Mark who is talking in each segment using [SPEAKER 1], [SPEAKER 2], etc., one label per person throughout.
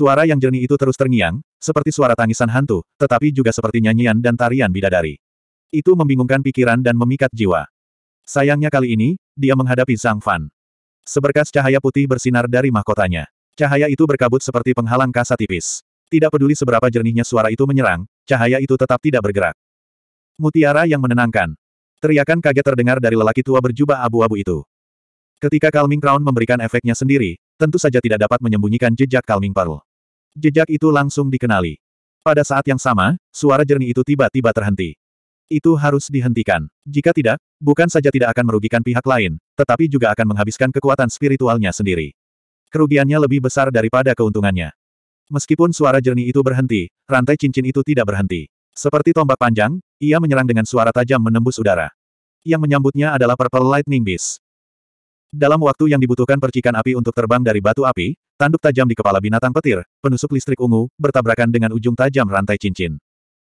[SPEAKER 1] Suara yang jernih itu terus terngiang, seperti suara tangisan hantu, tetapi juga seperti nyanyian dan tarian bidadari. Itu membingungkan pikiran dan memikat jiwa. Sayangnya kali ini, dia menghadapi Zhang Fan. Seberkas cahaya putih bersinar dari mahkotanya. Cahaya itu berkabut seperti penghalang kasa tipis. Tidak peduli seberapa jernihnya suara itu menyerang, cahaya itu tetap tidak bergerak. Mutiara yang menenangkan. Teriakan kaget terdengar dari lelaki tua berjubah abu-abu itu. Ketika Calming Crown memberikan efeknya sendiri, tentu saja tidak dapat menyembunyikan jejak Calming Pearl. Jejak itu langsung dikenali. Pada saat yang sama, suara jernih itu tiba-tiba terhenti. Itu harus dihentikan. Jika tidak, bukan saja tidak akan merugikan pihak lain, tetapi juga akan menghabiskan kekuatan spiritualnya sendiri. Kerugiannya lebih besar daripada keuntungannya. Meskipun suara jernih itu berhenti, rantai cincin itu tidak berhenti. Seperti tombak panjang, ia menyerang dengan suara tajam menembus udara. Yang menyambutnya adalah Purple Lightning Beast. Dalam waktu yang dibutuhkan percikan api untuk terbang dari batu api, Tanduk tajam di kepala binatang petir, penusuk listrik ungu, bertabrakan dengan ujung tajam rantai cincin.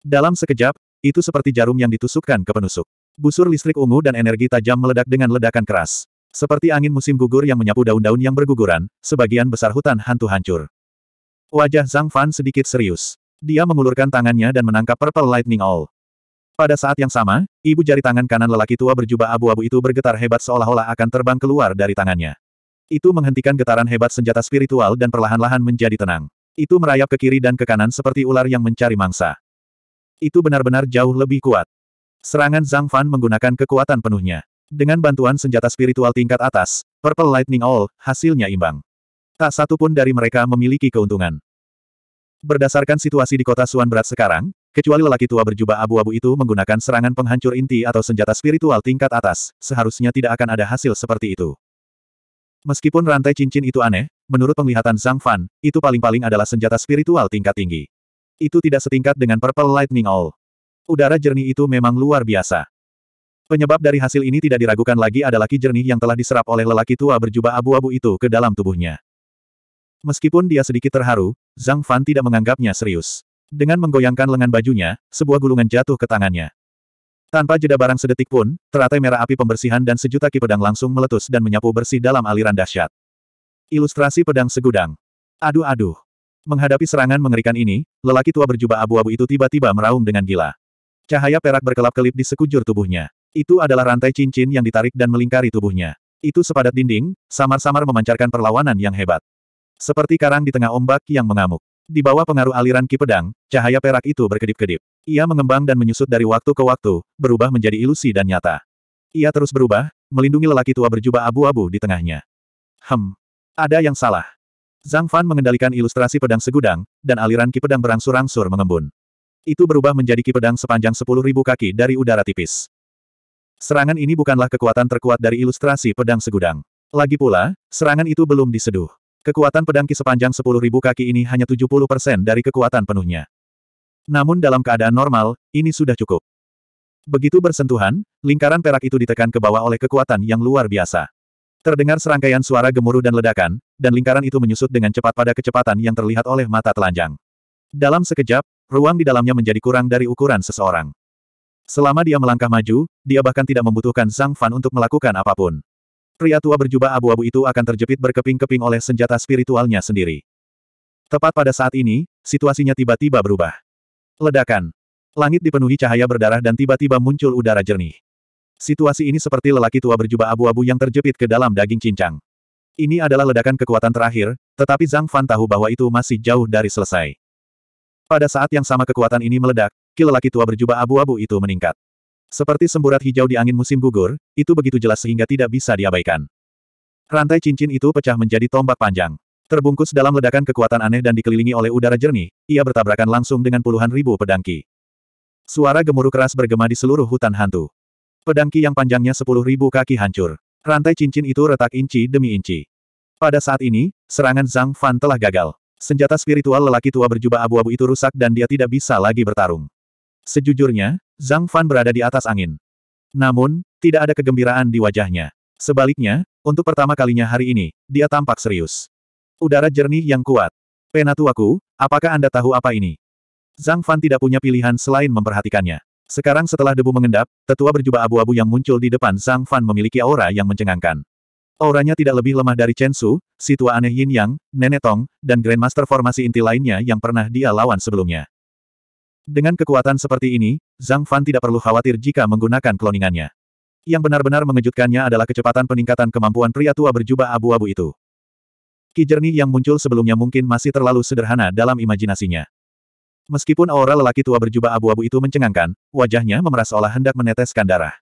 [SPEAKER 1] Dalam sekejap, itu seperti jarum yang ditusukkan ke penusuk. Busur listrik ungu dan energi tajam meledak dengan ledakan keras. Seperti angin musim gugur yang menyapu daun-daun yang berguguran, sebagian besar hutan hantu hancur. Wajah Zhang Fan sedikit serius. Dia mengulurkan tangannya dan menangkap Purple Lightning All. Pada saat yang sama, ibu jari tangan kanan lelaki tua berjubah abu-abu itu bergetar hebat seolah-olah akan terbang keluar dari tangannya. Itu menghentikan getaran hebat senjata spiritual dan perlahan-lahan menjadi tenang. Itu merayap ke kiri dan ke kanan seperti ular yang mencari mangsa. Itu benar-benar jauh lebih kuat. Serangan Zhang Fan menggunakan kekuatan penuhnya. Dengan bantuan senjata spiritual tingkat atas, Purple Lightning All, hasilnya imbang. Tak satu pun dari mereka memiliki keuntungan. Berdasarkan situasi di kota Suan berat sekarang, kecuali lelaki tua berjubah abu-abu itu menggunakan serangan penghancur inti atau senjata spiritual tingkat atas, seharusnya tidak akan ada hasil seperti itu. Meskipun rantai cincin itu aneh, menurut penglihatan Zhang Fan, itu paling-paling adalah senjata spiritual tingkat tinggi. Itu tidak setingkat dengan Purple Lightning All. Udara jernih itu memang luar biasa. Penyebab dari hasil ini tidak diragukan lagi adalah ki jernih yang telah diserap oleh lelaki tua berjubah abu-abu itu ke dalam tubuhnya. Meskipun dia sedikit terharu, Zhang Fan tidak menganggapnya serius. Dengan menggoyangkan lengan bajunya, sebuah gulungan jatuh ke tangannya. Tanpa jeda barang sedetik pun, teratai merah api pembersihan dan sejuta ki pedang langsung meletus dan menyapu bersih dalam aliran dahsyat. Ilustrasi pedang segudang. Aduh-aduh. Menghadapi serangan mengerikan ini, lelaki tua berjubah abu-abu itu tiba-tiba meraung dengan gila. Cahaya perak berkelap-kelip di sekujur tubuhnya. Itu adalah rantai cincin yang ditarik dan melingkari tubuhnya. Itu sepadat dinding, samar-samar memancarkan perlawanan yang hebat. Seperti karang di tengah ombak yang mengamuk. Di bawah pengaruh aliran ki pedang, cahaya perak itu berkedip-kedip. Ia mengembang dan menyusut dari waktu ke waktu, berubah menjadi ilusi dan nyata. Ia terus berubah, melindungi lelaki tua berjubah abu-abu di tengahnya. Hem. Ada yang salah. Zhang Fan mengendalikan ilustrasi pedang segudang, dan aliran ki pedang berangsur-angsur mengembun. Itu berubah menjadi ki pedang sepanjang ribu kaki dari udara tipis. Serangan ini bukanlah kekuatan terkuat dari ilustrasi pedang segudang. Lagi pula, serangan itu belum diseduh. Kekuatan pedang ki sepanjang sepuluh ribu kaki ini hanya 70% dari kekuatan penuhnya. Namun dalam keadaan normal, ini sudah cukup. Begitu bersentuhan, lingkaran perak itu ditekan ke bawah oleh kekuatan yang luar biasa. Terdengar serangkaian suara gemuruh dan ledakan, dan lingkaran itu menyusut dengan cepat pada kecepatan yang terlihat oleh mata telanjang. Dalam sekejap, ruang di dalamnya menjadi kurang dari ukuran seseorang. Selama dia melangkah maju, dia bahkan tidak membutuhkan Zhang Fan untuk melakukan apapun. Pria tua berjubah abu-abu itu akan terjepit berkeping-keping oleh senjata spiritualnya sendiri. Tepat pada saat ini, situasinya tiba-tiba berubah. Ledakan. Langit dipenuhi cahaya berdarah dan tiba-tiba muncul udara jernih. Situasi ini seperti lelaki tua berjubah abu-abu yang terjepit ke dalam daging cincang. Ini adalah ledakan kekuatan terakhir, tetapi Zhang Fan tahu bahwa itu masih jauh dari selesai. Pada saat yang sama kekuatan ini meledak, ki lelaki tua berjubah abu-abu itu meningkat. Seperti semburat hijau di angin musim gugur, itu begitu jelas sehingga tidak bisa diabaikan. Rantai cincin itu pecah menjadi tombak panjang. Terbungkus dalam ledakan kekuatan aneh dan dikelilingi oleh udara jernih, ia bertabrakan langsung dengan puluhan ribu pedangki. Suara gemuruh keras bergema di seluruh hutan hantu. Pedangki yang panjangnya sepuluh ribu kaki hancur. Rantai cincin itu retak inci demi inci. Pada saat ini, serangan Zhang Fan telah gagal. Senjata spiritual lelaki tua berjubah abu-abu itu rusak dan dia tidak bisa lagi bertarung. Sejujurnya, Zhang Fan berada di atas angin. Namun, tidak ada kegembiraan di wajahnya. Sebaliknya, untuk pertama kalinya hari ini, dia tampak serius. Udara jernih yang kuat. Penatuaku, apakah Anda tahu apa ini? Zhang Fan tidak punya pilihan selain memperhatikannya. Sekarang setelah debu mengendap, tetua berjubah abu-abu yang muncul di depan Zhang Fan memiliki aura yang mencengangkan. Auranya tidak lebih lemah dari Chen Su, si tua aneh Yin Yang, Nenek Tong, dan Grandmaster formasi inti lainnya yang pernah dia lawan sebelumnya. Dengan kekuatan seperti ini, Zhang Fan tidak perlu khawatir jika menggunakan kloningannya. Yang benar-benar mengejutkannya adalah kecepatan peningkatan kemampuan pria tua berjubah abu-abu itu. Ki jernih yang muncul sebelumnya mungkin masih terlalu sederhana dalam imajinasinya. Meskipun aura lelaki tua berjubah abu-abu itu mencengangkan, wajahnya memeras seolah hendak meneteskan darah.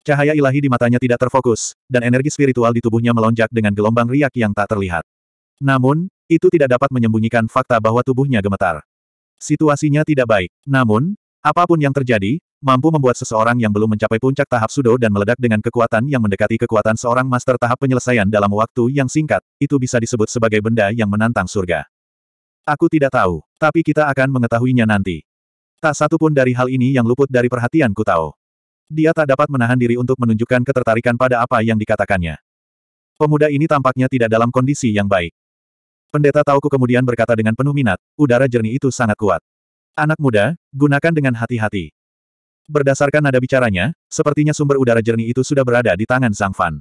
[SPEAKER 1] Cahaya ilahi di matanya tidak terfokus, dan energi spiritual di tubuhnya melonjak dengan gelombang riak yang tak terlihat. Namun, itu tidak dapat menyembunyikan fakta bahwa tubuhnya gemetar. Situasinya tidak baik, namun, Apapun yang terjadi, mampu membuat seseorang yang belum mencapai puncak tahap sudo dan meledak dengan kekuatan yang mendekati kekuatan seorang master tahap penyelesaian dalam waktu yang singkat, itu bisa disebut sebagai benda yang menantang surga. Aku tidak tahu, tapi kita akan mengetahuinya nanti. Tak satu pun dari hal ini yang luput dari perhatianku tahu. Dia tak dapat menahan diri untuk menunjukkan ketertarikan pada apa yang dikatakannya. Pemuda ini tampaknya tidak dalam kondisi yang baik. Pendeta Tauku kemudian berkata dengan penuh minat, udara jernih itu sangat kuat. Anak muda, gunakan dengan hati-hati. Berdasarkan nada bicaranya, sepertinya sumber udara jernih itu sudah berada di tangan Zhang Fan.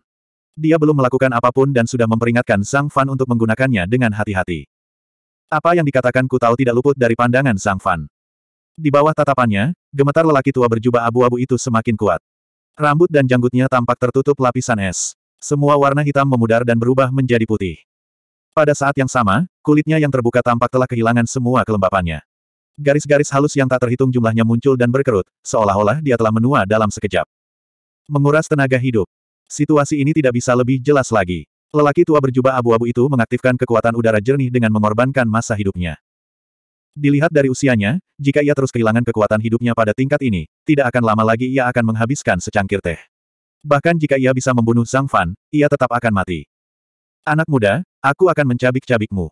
[SPEAKER 1] Dia belum melakukan apapun dan sudah memperingatkan Zhang Fan untuk menggunakannya dengan hati-hati. Apa yang dikatakan Ku Tahu tidak luput dari pandangan Zhang Fan. Di bawah tatapannya, gemetar lelaki tua berjubah abu-abu itu semakin kuat. Rambut dan janggutnya tampak tertutup lapisan es. Semua warna hitam memudar dan berubah menjadi putih. Pada saat yang sama, kulitnya yang terbuka tampak telah kehilangan semua kelembapannya. Garis-garis halus yang tak terhitung jumlahnya muncul dan berkerut, seolah-olah dia telah menua dalam sekejap. Menguras tenaga hidup. Situasi ini tidak bisa lebih jelas lagi. Lelaki tua berjubah abu-abu itu mengaktifkan kekuatan udara jernih dengan mengorbankan masa hidupnya. Dilihat dari usianya, jika ia terus kehilangan kekuatan hidupnya pada tingkat ini, tidak akan lama lagi ia akan menghabiskan secangkir teh. Bahkan jika ia bisa membunuh Zhang Fan, ia tetap akan mati. Anak muda, aku akan mencabik-cabikmu.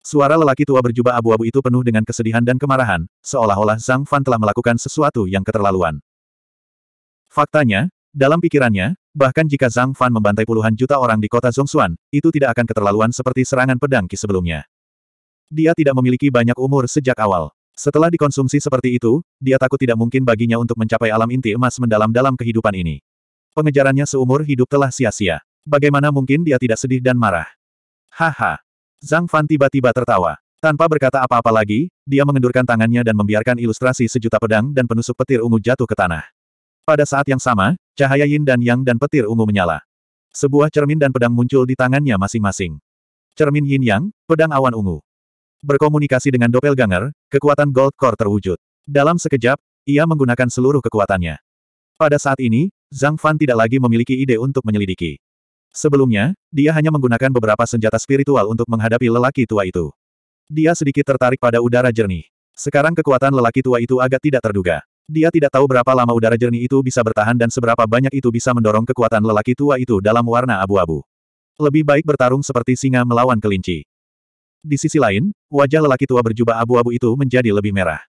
[SPEAKER 1] Suara lelaki tua berjubah abu-abu itu penuh dengan kesedihan dan kemarahan, seolah-olah Zhang Fan telah melakukan sesuatu yang keterlaluan. Faktanya, dalam pikirannya, bahkan jika Zhang Fan membantai puluhan juta orang di kota Zhongxuan, itu tidak akan keterlaluan seperti serangan pedang ki sebelumnya. Dia tidak memiliki banyak umur sejak awal. Setelah dikonsumsi seperti itu, dia takut tidak mungkin baginya untuk mencapai alam inti emas mendalam dalam kehidupan ini. Pengejarannya seumur hidup telah sia-sia. Bagaimana mungkin dia tidak sedih dan marah? Haha, Zhang Fan tiba-tiba tertawa. Tanpa berkata apa-apa lagi, dia mengendurkan tangannya dan membiarkan ilustrasi sejuta pedang dan penusuk petir ungu jatuh ke tanah. Pada saat yang sama, cahaya yin dan yang dan petir ungu menyala. Sebuah cermin dan pedang muncul di tangannya masing-masing. Cermin yin yang, pedang awan ungu. Berkomunikasi dengan doppelganger, kekuatan gold core terwujud. Dalam sekejap, ia menggunakan seluruh kekuatannya. Pada saat ini, Zhang Fan tidak lagi memiliki ide untuk menyelidiki. Sebelumnya, dia hanya menggunakan beberapa senjata spiritual untuk menghadapi lelaki tua itu. Dia sedikit tertarik pada udara jernih. Sekarang kekuatan lelaki tua itu agak tidak terduga. Dia tidak tahu berapa lama udara jernih itu bisa bertahan dan seberapa banyak itu bisa mendorong kekuatan lelaki tua itu dalam warna abu-abu. Lebih baik bertarung seperti singa melawan kelinci. Di sisi lain, wajah lelaki tua berjubah abu-abu itu menjadi lebih merah.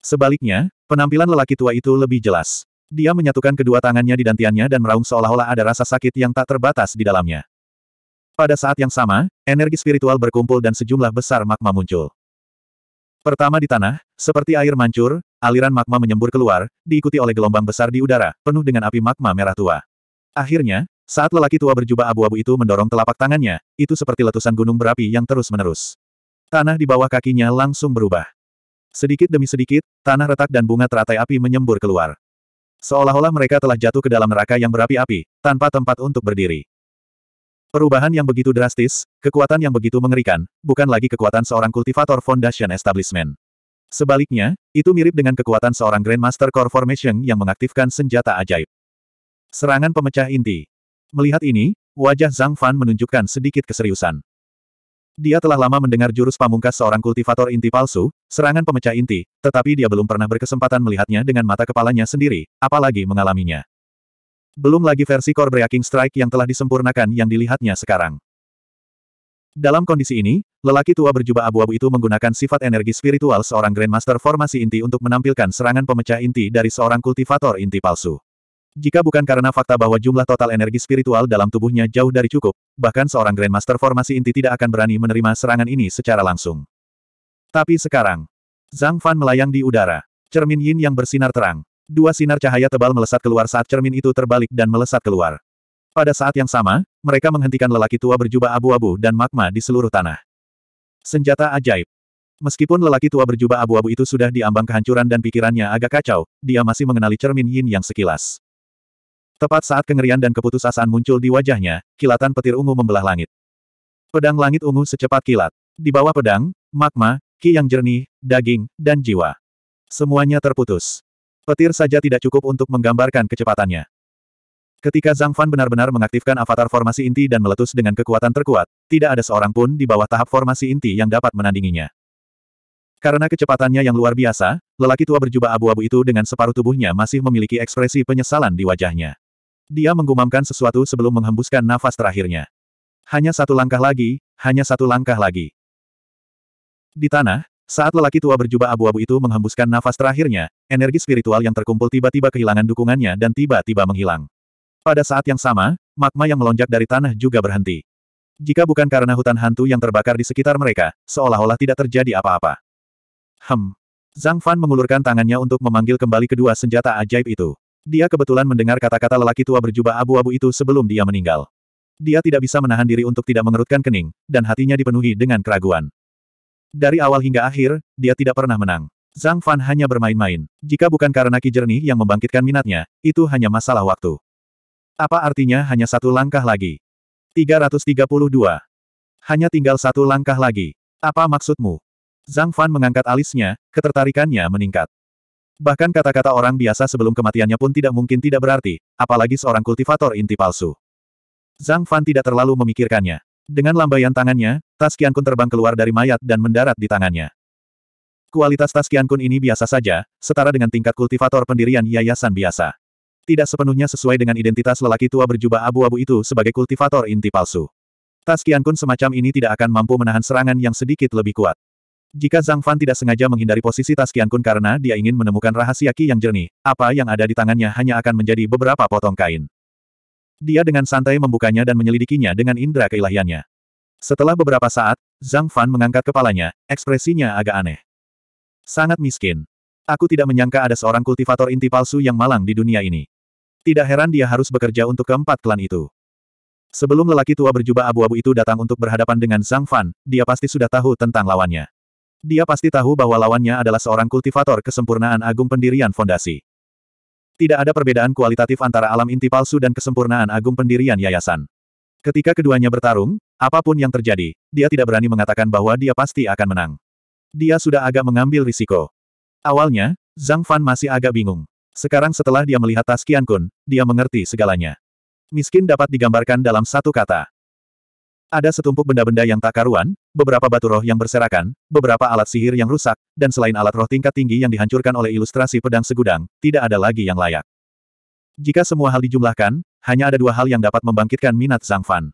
[SPEAKER 1] Sebaliknya, penampilan lelaki tua itu lebih jelas. Dia menyatukan kedua tangannya di dantiannya dan meraung seolah-olah ada rasa sakit yang tak terbatas di dalamnya. Pada saat yang sama, energi spiritual berkumpul dan sejumlah besar magma muncul. Pertama di tanah, seperti air mancur, aliran magma menyembur keluar, diikuti oleh gelombang besar di udara, penuh dengan api magma merah tua. Akhirnya, saat lelaki tua berjubah abu-abu itu mendorong telapak tangannya, itu seperti letusan gunung berapi yang terus-menerus. Tanah di bawah kakinya langsung berubah. Sedikit demi sedikit, tanah retak dan bunga teratai api menyembur keluar. Seolah-olah mereka telah jatuh ke dalam neraka yang berapi-api, tanpa tempat untuk berdiri. Perubahan yang begitu drastis, kekuatan yang begitu mengerikan, bukan lagi kekuatan seorang kultivator Foundation Establishment. Sebaliknya, itu mirip dengan kekuatan seorang Grandmaster Core Formation yang mengaktifkan senjata ajaib. Serangan pemecah inti. Melihat ini, wajah Zhang Fan menunjukkan sedikit keseriusan. Dia telah lama mendengar jurus pamungkas seorang kultivator inti palsu, serangan pemecah inti, tetapi dia belum pernah berkesempatan melihatnya dengan mata kepalanya sendiri, apalagi mengalaminya. Belum lagi versi core breaking strike yang telah disempurnakan yang dilihatnya sekarang. Dalam kondisi ini, lelaki tua berjubah abu-abu itu menggunakan sifat energi spiritual seorang Grandmaster formasi inti untuk menampilkan serangan pemecah inti dari seorang kultivator inti palsu. Jika bukan karena fakta bahwa jumlah total energi spiritual dalam tubuhnya jauh dari cukup, bahkan seorang Grandmaster formasi inti tidak akan berani menerima serangan ini secara langsung. Tapi sekarang, Zhang Fan melayang di udara. Cermin yin yang bersinar terang. Dua sinar cahaya tebal melesat keluar saat cermin itu terbalik dan melesat keluar. Pada saat yang sama, mereka menghentikan lelaki tua berjubah abu-abu dan magma di seluruh tanah. Senjata ajaib. Meskipun lelaki tua berjubah abu-abu itu sudah diambang kehancuran dan pikirannya agak kacau, dia masih mengenali cermin yin yang sekilas. Tepat saat kengerian dan keputusasaan muncul di wajahnya, kilatan petir ungu membelah langit. Pedang langit ungu secepat kilat. Di bawah pedang, magma, ki yang jernih, daging, dan jiwa. Semuanya terputus. Petir saja tidak cukup untuk menggambarkan kecepatannya. Ketika Zhang Fan benar-benar mengaktifkan avatar formasi inti dan meletus dengan kekuatan terkuat, tidak ada seorang pun di bawah tahap formasi inti yang dapat menandinginya. Karena kecepatannya yang luar biasa, lelaki tua berjubah abu-abu itu dengan separuh tubuhnya masih memiliki ekspresi penyesalan di wajahnya. Dia menggumamkan sesuatu sebelum menghembuskan nafas terakhirnya. Hanya satu langkah lagi, hanya satu langkah lagi. Di tanah, saat lelaki tua berjubah abu-abu itu menghembuskan nafas terakhirnya, energi spiritual yang terkumpul tiba-tiba kehilangan dukungannya dan tiba-tiba menghilang. Pada saat yang sama, magma yang melonjak dari tanah juga berhenti. Jika bukan karena hutan hantu yang terbakar di sekitar mereka, seolah-olah tidak terjadi apa-apa. Hem. Zhang Fan mengulurkan tangannya untuk memanggil kembali kedua senjata ajaib itu. Dia kebetulan mendengar kata-kata lelaki tua berjubah abu-abu itu sebelum dia meninggal. Dia tidak bisa menahan diri untuk tidak mengerutkan kening, dan hatinya dipenuhi dengan keraguan. Dari awal hingga akhir, dia tidak pernah menang. Zhang Fan hanya bermain-main. Jika bukan karena Ki Jernih yang membangkitkan minatnya, itu hanya masalah waktu. Apa artinya hanya satu langkah lagi? 332. Hanya tinggal satu langkah lagi. Apa maksudmu? Zhang Fan mengangkat alisnya, ketertarikannya meningkat. Bahkan kata-kata orang biasa sebelum kematiannya pun tidak mungkin tidak berarti, apalagi seorang kultivator inti palsu. Zhang Fan tidak terlalu memikirkannya. Dengan lambaian tangannya, tas kian kun terbang keluar dari mayat dan mendarat di tangannya. Kualitas tas kian kun ini biasa saja, setara dengan tingkat kultivator pendirian yayasan biasa. Tidak sepenuhnya sesuai dengan identitas lelaki tua berjubah abu-abu itu sebagai kultivator inti palsu. Tas kian kun semacam ini tidak akan mampu menahan serangan yang sedikit lebih kuat. Jika Zhang Fan tidak sengaja menghindari posisi tas Kun karena dia ingin menemukan rahasia Qi yang jernih, apa yang ada di tangannya hanya akan menjadi beberapa potong kain. Dia dengan santai membukanya dan menyelidikinya dengan indera keilahiannya. Setelah beberapa saat, Zhang Fan mengangkat kepalanya, ekspresinya agak aneh. Sangat miskin. Aku tidak menyangka ada seorang kultivator inti palsu yang malang di dunia ini. Tidak heran dia harus bekerja untuk keempat klan itu. Sebelum lelaki tua berjubah abu-abu itu datang untuk berhadapan dengan Zhang Fan, dia pasti sudah tahu tentang lawannya. Dia pasti tahu bahwa lawannya adalah seorang kultivator kesempurnaan agung pendirian fondasi. Tidak ada perbedaan kualitatif antara alam inti palsu dan kesempurnaan agung pendirian yayasan. Ketika keduanya bertarung, apapun yang terjadi, dia tidak berani mengatakan bahwa dia pasti akan menang. Dia sudah agak mengambil risiko. Awalnya, Zhang Fan masih agak bingung. Sekarang setelah dia melihat Tas Qian Kun, dia mengerti segalanya. Miskin dapat digambarkan dalam satu kata. Ada setumpuk benda-benda yang tak karuan, beberapa batu roh yang berserakan, beberapa alat sihir yang rusak, dan selain alat roh tingkat tinggi yang dihancurkan oleh ilustrasi pedang segudang, tidak ada lagi yang layak. Jika semua hal dijumlahkan, hanya ada dua hal yang dapat membangkitkan minat Zhang Fan.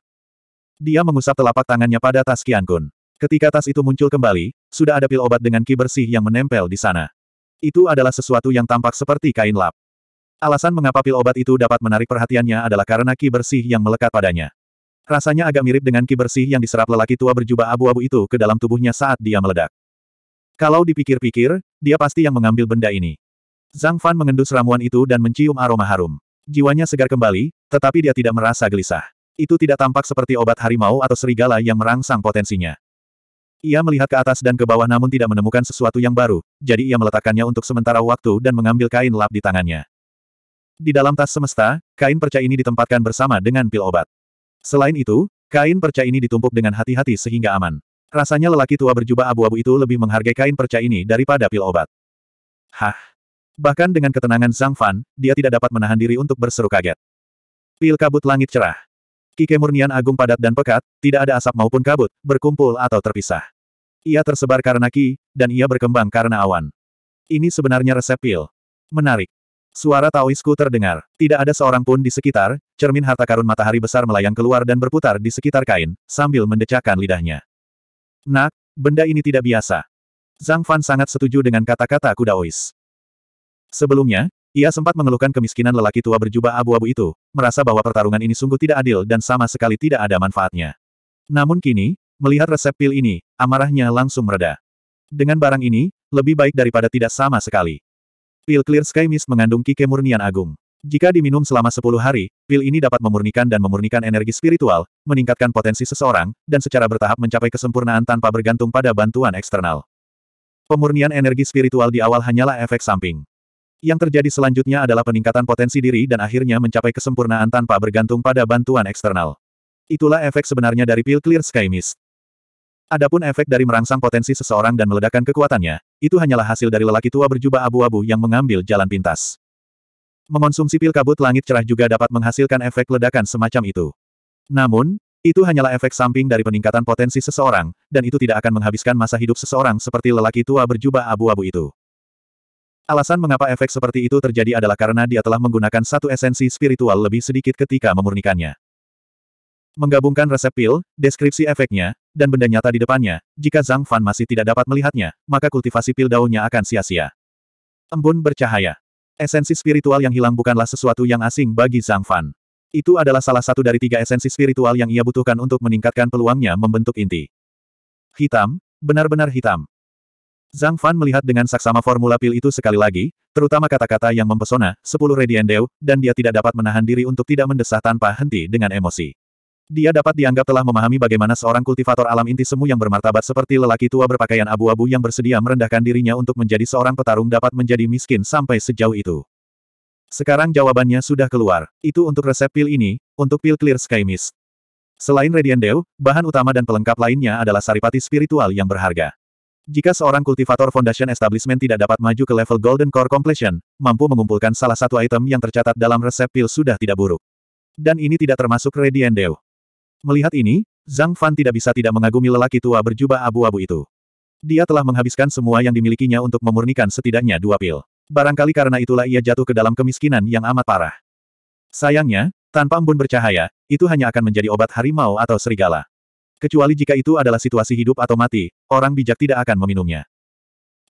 [SPEAKER 1] Dia mengusap telapak tangannya pada tas Qian Kun. Ketika tas itu muncul kembali, sudah ada pil obat dengan ki bersih yang menempel di sana. Itu adalah sesuatu yang tampak seperti kain lap. Alasan mengapa pil obat itu dapat menarik perhatiannya adalah karena ki bersih yang melekat padanya. Rasanya agak mirip dengan ki bersih yang diserap lelaki tua berjubah abu-abu itu ke dalam tubuhnya saat dia meledak. Kalau dipikir-pikir, dia pasti yang mengambil benda ini. Zhang Fan mengendus ramuan itu dan mencium aroma harum. Jiwanya segar kembali, tetapi dia tidak merasa gelisah. Itu tidak tampak seperti obat harimau atau serigala yang merangsang potensinya. Ia melihat ke atas dan ke bawah namun tidak menemukan sesuatu yang baru, jadi ia meletakkannya untuk sementara waktu dan mengambil kain lap di tangannya. Di dalam tas semesta, kain perca ini ditempatkan bersama dengan pil obat. Selain itu, kain perca ini ditumpuk dengan hati-hati sehingga aman. Rasanya lelaki tua berjubah abu-abu itu lebih menghargai kain perca ini daripada pil obat. Hah? Bahkan dengan ketenangan Zhang Fan, dia tidak dapat menahan diri untuk berseru kaget. Pil kabut langit cerah. Kikemurnian agung padat dan pekat, tidak ada asap maupun kabut, berkumpul atau terpisah. Ia tersebar karena ki, dan ia berkembang karena awan. Ini sebenarnya resep pil. Menarik. Suara Taoisku terdengar. Tidak ada seorang pun di sekitar, cermin harta karun matahari besar melayang keluar dan berputar di sekitar kain, sambil mendecakkan lidahnya. Nak, benda ini tidak biasa. Zhang Fan sangat setuju dengan kata-kata kuda kudaois. Sebelumnya, ia sempat mengeluhkan kemiskinan lelaki tua berjubah abu-abu itu, merasa bahwa pertarungan ini sungguh tidak adil dan sama sekali tidak ada manfaatnya. Namun kini, melihat resep pil ini, amarahnya langsung mereda. Dengan barang ini, lebih baik daripada tidak sama sekali. Pil Clear Sky Mist mengandung ki kemurnian agung. Jika diminum selama 10 hari, pil ini dapat memurnikan dan memurnikan energi spiritual, meningkatkan potensi seseorang, dan secara bertahap mencapai kesempurnaan tanpa bergantung pada bantuan eksternal. Pemurnian energi spiritual di awal hanyalah efek samping. Yang terjadi selanjutnya adalah peningkatan potensi diri dan akhirnya mencapai kesempurnaan tanpa bergantung pada bantuan eksternal. Itulah efek sebenarnya dari pil Clear Sky Mist. Adapun efek dari merangsang potensi seseorang dan meledakkan kekuatannya, itu hanyalah hasil dari lelaki tua berjubah abu-abu yang mengambil jalan pintas. Mengonsumsi pil kabut langit cerah juga dapat menghasilkan efek ledakan semacam itu. Namun, itu hanyalah efek samping dari peningkatan potensi seseorang, dan itu tidak akan menghabiskan masa hidup seseorang seperti lelaki tua berjubah abu-abu itu. Alasan mengapa efek seperti itu terjadi adalah karena dia telah menggunakan satu esensi spiritual lebih sedikit ketika memurnikannya. Menggabungkan resep pil, deskripsi efeknya, dan benda nyata di depannya, jika Zhang Fan masih tidak dapat melihatnya, maka kultivasi pil daunnya akan sia-sia. Embun bercahaya. Esensi spiritual yang hilang bukanlah sesuatu yang asing bagi Zhang Fan. Itu adalah salah satu dari tiga esensi spiritual yang ia butuhkan untuk meningkatkan peluangnya membentuk inti. Hitam, benar-benar hitam. Zhang Fan melihat dengan saksama formula pil itu sekali lagi, terutama kata-kata yang mempesona, sepuluh Radiant dew, dan dia tidak dapat menahan diri untuk tidak mendesah tanpa henti dengan emosi. Dia dapat dianggap telah memahami bagaimana seorang kultivator alam inti semu yang bermartabat seperti lelaki tua berpakaian abu-abu yang bersedia merendahkan dirinya untuk menjadi seorang petarung dapat menjadi miskin sampai sejauh itu. Sekarang jawabannya sudah keluar. Itu untuk resep pil ini, untuk pil Clear Sky Mist. Selain Radiant Dew, bahan utama dan pelengkap lainnya adalah saripati spiritual yang berharga. Jika seorang kultivator Foundation Establishment tidak dapat maju ke level Golden Core Completion, mampu mengumpulkan salah satu item yang tercatat dalam resep pil sudah tidak buruk. Dan ini tidak termasuk Radiant Dew. Melihat ini, Zhang Fan tidak bisa tidak mengagumi lelaki tua berjubah abu-abu itu. Dia telah menghabiskan semua yang dimilikinya untuk memurnikan setidaknya dua pil. Barangkali karena itulah ia jatuh ke dalam kemiskinan yang amat parah. Sayangnya, tanpa embun bercahaya, itu hanya akan menjadi obat harimau atau serigala. Kecuali jika itu adalah situasi hidup atau mati, orang bijak tidak akan meminumnya.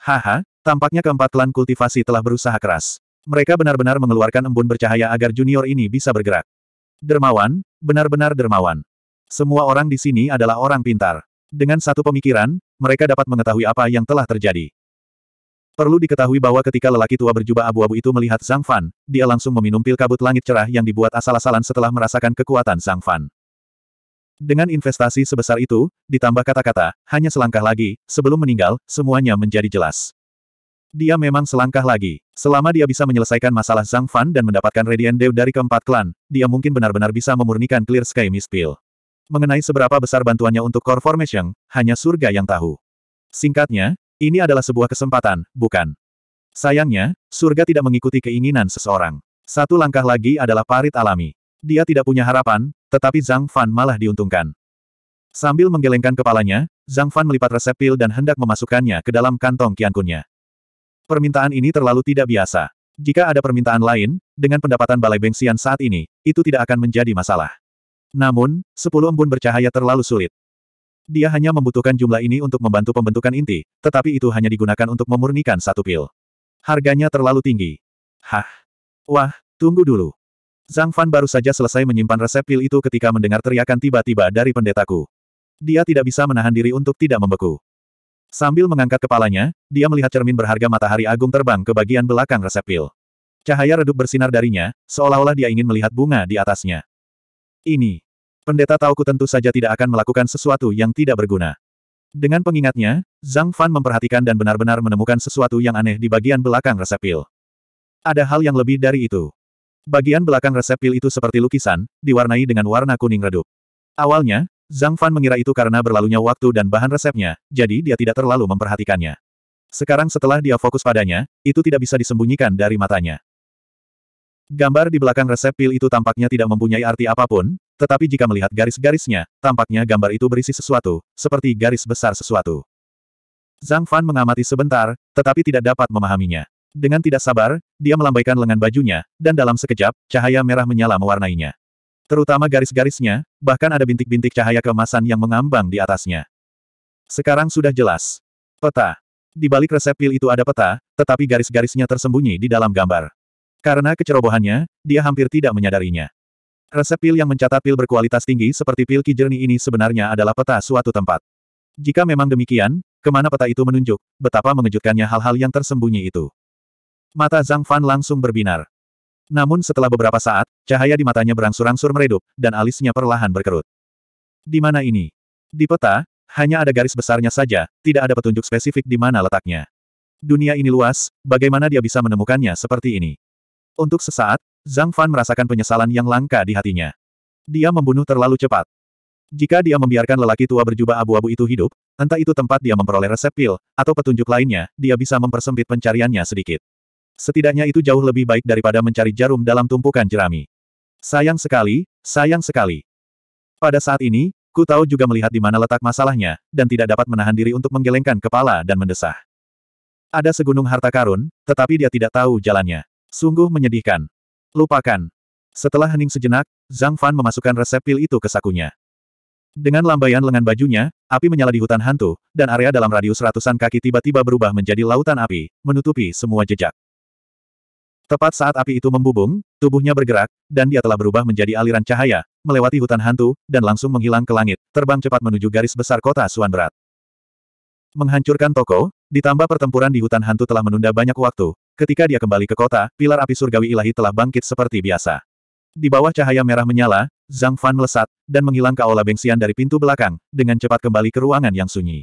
[SPEAKER 1] Haha, tampaknya keempat klan kultivasi telah berusaha keras. Mereka benar-benar mengeluarkan embun bercahaya agar junior ini bisa bergerak. Dermawan, benar-benar dermawan. Semua orang di sini adalah orang pintar. Dengan satu pemikiran, mereka dapat mengetahui apa yang telah terjadi. Perlu diketahui bahwa ketika lelaki tua berjubah abu-abu itu melihat Zhang Fan, dia langsung meminum pil kabut langit cerah yang dibuat asal-asalan setelah merasakan kekuatan Zhang Fan. Dengan investasi sebesar itu, ditambah kata-kata, hanya selangkah lagi, sebelum meninggal, semuanya menjadi jelas. Dia memang selangkah lagi. Selama dia bisa menyelesaikan masalah Zhang Fan dan mendapatkan Radiant Dew dari keempat klan, dia mungkin benar-benar bisa memurnikan Clear Sky Mist Pill. Mengenai seberapa besar bantuannya untuk Core Formation, hanya surga yang tahu. Singkatnya, ini adalah sebuah kesempatan, bukan? Sayangnya, surga tidak mengikuti keinginan seseorang. Satu langkah lagi adalah parit alami. Dia tidak punya harapan, tetapi Zhang Fan malah diuntungkan. Sambil menggelengkan kepalanya, Zhang Fan melipat resep pil dan hendak memasukkannya ke dalam kantong kiankunnya. Permintaan ini terlalu tidak biasa. Jika ada permintaan lain, dengan pendapatan Balai Bengsian saat ini, itu tidak akan menjadi masalah. Namun, sepuluh embun bercahaya terlalu sulit. Dia hanya membutuhkan jumlah ini untuk membantu pembentukan inti, tetapi itu hanya digunakan untuk memurnikan satu pil. Harganya terlalu tinggi. Hah. Wah, tunggu dulu. Zhang Fan baru saja selesai menyimpan resep pil itu ketika mendengar teriakan tiba-tiba dari pendetaku. Dia tidak bisa menahan diri untuk tidak membeku. Sambil mengangkat kepalanya, dia melihat cermin berharga matahari agung terbang ke bagian belakang resep pil. Cahaya redup bersinar darinya, seolah-olah dia ingin melihat bunga di atasnya ini. Pendeta Tauku tentu saja tidak akan melakukan sesuatu yang tidak berguna. Dengan pengingatnya, Zhang Fan memperhatikan dan benar-benar menemukan sesuatu yang aneh di bagian belakang resep pil. Ada hal yang lebih dari itu. Bagian belakang resep pil itu seperti lukisan, diwarnai dengan warna kuning redup. Awalnya, Zhang Fan mengira itu karena berlalunya waktu dan bahan resepnya, jadi dia tidak terlalu memperhatikannya. Sekarang setelah dia fokus padanya, itu tidak bisa disembunyikan dari matanya. Gambar di belakang resep pil itu tampaknya tidak mempunyai arti apapun, tetapi jika melihat garis-garisnya, tampaknya gambar itu berisi sesuatu, seperti garis besar sesuatu. Zhang Fan mengamati sebentar, tetapi tidak dapat memahaminya. Dengan tidak sabar, dia melambaikan lengan bajunya, dan dalam sekejap, cahaya merah menyala mewarnainya. Terutama garis-garisnya, bahkan ada bintik-bintik cahaya kemasan yang mengambang di atasnya. Sekarang sudah jelas. Peta. Di balik resep pil itu ada peta, tetapi garis-garisnya tersembunyi di dalam gambar. Karena kecerobohannya, dia hampir tidak menyadarinya. Resep pil yang mencatat pil berkualitas tinggi seperti pil kijerni ini sebenarnya adalah peta suatu tempat. Jika memang demikian, kemana peta itu menunjuk, betapa mengejutkannya hal-hal yang tersembunyi itu. Mata Zhang Fan langsung berbinar. Namun setelah beberapa saat, cahaya di matanya berangsur-angsur meredup, dan alisnya perlahan berkerut. Di mana ini? Di peta, hanya ada garis besarnya saja, tidak ada petunjuk spesifik di mana letaknya. Dunia ini luas, bagaimana dia bisa menemukannya seperti ini? Untuk sesaat, Zhang Fan merasakan penyesalan yang langka di hatinya. Dia membunuh terlalu cepat. Jika dia membiarkan lelaki tua berjubah abu-abu itu hidup, entah itu tempat dia memperoleh resep pil, atau petunjuk lainnya, dia bisa mempersempit pencariannya sedikit. Setidaknya itu jauh lebih baik daripada mencari jarum dalam tumpukan jerami. Sayang sekali, sayang sekali. Pada saat ini, Ku Tao juga melihat di mana letak masalahnya, dan tidak dapat menahan diri untuk menggelengkan kepala dan mendesah. Ada segunung harta karun, tetapi dia tidak tahu jalannya. Sungguh menyedihkan. Lupakan. Setelah hening sejenak, Zhang Fan memasukkan resep pil itu ke sakunya. Dengan lambaian lengan bajunya, api menyala di hutan hantu, dan area dalam radius ratusan kaki tiba-tiba berubah menjadi lautan api, menutupi semua jejak. Tepat saat api itu membubung, tubuhnya bergerak, dan dia telah berubah menjadi aliran cahaya, melewati hutan hantu, dan langsung menghilang ke langit, terbang cepat menuju garis besar kota Suan Berat. Menghancurkan toko, ditambah pertempuran di hutan hantu telah menunda banyak waktu, Ketika dia kembali ke kota, pilar api surgawi ilahi telah bangkit seperti biasa. Di bawah cahaya merah menyala, Zhang Fan melesat, dan menghilang ke aula bengsian dari pintu belakang, dengan cepat kembali ke ruangan yang sunyi.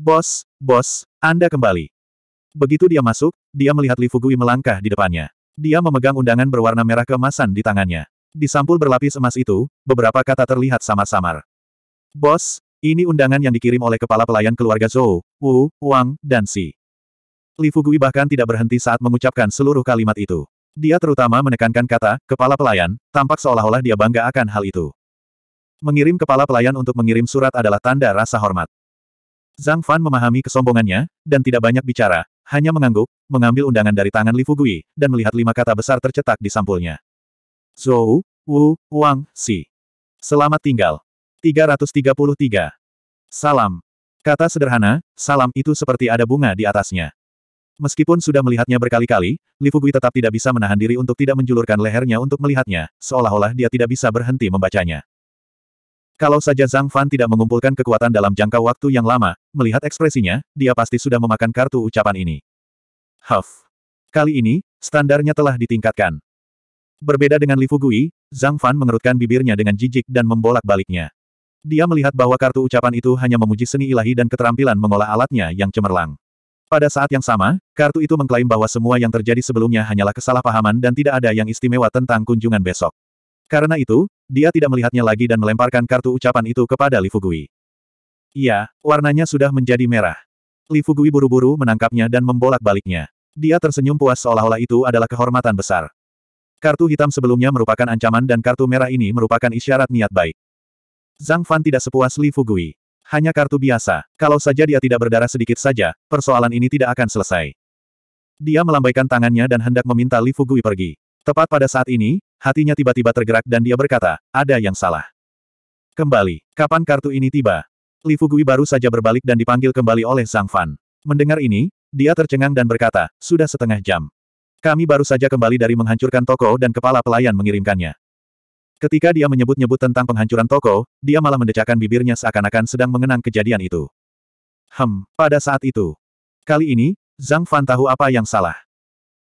[SPEAKER 1] Bos, bos, Anda kembali. Begitu dia masuk, dia melihat Li Fugui melangkah di depannya. Dia memegang undangan berwarna merah keemasan di tangannya. Di sampul berlapis emas itu, beberapa kata terlihat samar-samar. Bos, ini undangan yang dikirim oleh kepala pelayan keluarga Zhou, Wu, Wang, dan Si. Li Fugui bahkan tidak berhenti saat mengucapkan seluruh kalimat itu. Dia terutama menekankan kata, kepala pelayan, tampak seolah-olah dia bangga akan hal itu. Mengirim kepala pelayan untuk mengirim surat adalah tanda rasa hormat. Zhang Fan memahami kesombongannya, dan tidak banyak bicara, hanya mengangguk, mengambil undangan dari tangan Li Fugui, dan melihat lima kata besar tercetak di sampulnya. Zhou, Wu, Wang, Si. Selamat tinggal. 333. Salam. Kata sederhana, salam itu seperti ada bunga di atasnya. Meskipun sudah melihatnya berkali-kali, Li Fugui tetap tidak bisa menahan diri untuk tidak menjulurkan lehernya untuk melihatnya, seolah-olah dia tidak bisa berhenti membacanya. Kalau saja Zhang Fan tidak mengumpulkan kekuatan dalam jangka waktu yang lama, melihat ekspresinya, dia pasti sudah memakan kartu ucapan ini. Huff. Kali ini, standarnya telah ditingkatkan. Berbeda dengan Li Fugui, Zhang Fan mengerutkan bibirnya dengan jijik dan membolak-baliknya. Dia melihat bahwa kartu ucapan itu hanya memuji seni ilahi dan keterampilan mengolah alatnya yang cemerlang. Pada saat yang sama, kartu itu mengklaim bahwa semua yang terjadi sebelumnya hanyalah kesalahpahaman dan tidak ada yang istimewa tentang kunjungan besok. Karena itu, dia tidak melihatnya lagi dan melemparkan kartu ucapan itu kepada Li Fugui. Iya, warnanya sudah menjadi merah. Li Fugui buru-buru menangkapnya dan membolak-baliknya. Dia tersenyum puas seolah-olah itu adalah kehormatan besar. Kartu hitam sebelumnya merupakan ancaman dan kartu merah ini merupakan isyarat niat baik. Zhang Fan tidak sepuas Li Fugui. Hanya kartu biasa. Kalau saja dia tidak berdarah sedikit saja, persoalan ini tidak akan selesai. Dia melambaikan tangannya dan hendak meminta Li Fugui pergi. Tepat pada saat ini, hatinya tiba-tiba tergerak dan dia berkata, ada yang salah. Kembali, kapan kartu ini tiba? Li Fugui baru saja berbalik dan dipanggil kembali oleh Zhang Fan. Mendengar ini, dia tercengang dan berkata, sudah setengah jam. Kami baru saja kembali dari menghancurkan toko dan kepala pelayan mengirimkannya. Ketika dia menyebut-nyebut tentang penghancuran toko, dia malah mendecakkan bibirnya seakan-akan sedang mengenang kejadian itu. Hem, pada saat itu. Kali ini, Zhang Fan tahu apa yang salah.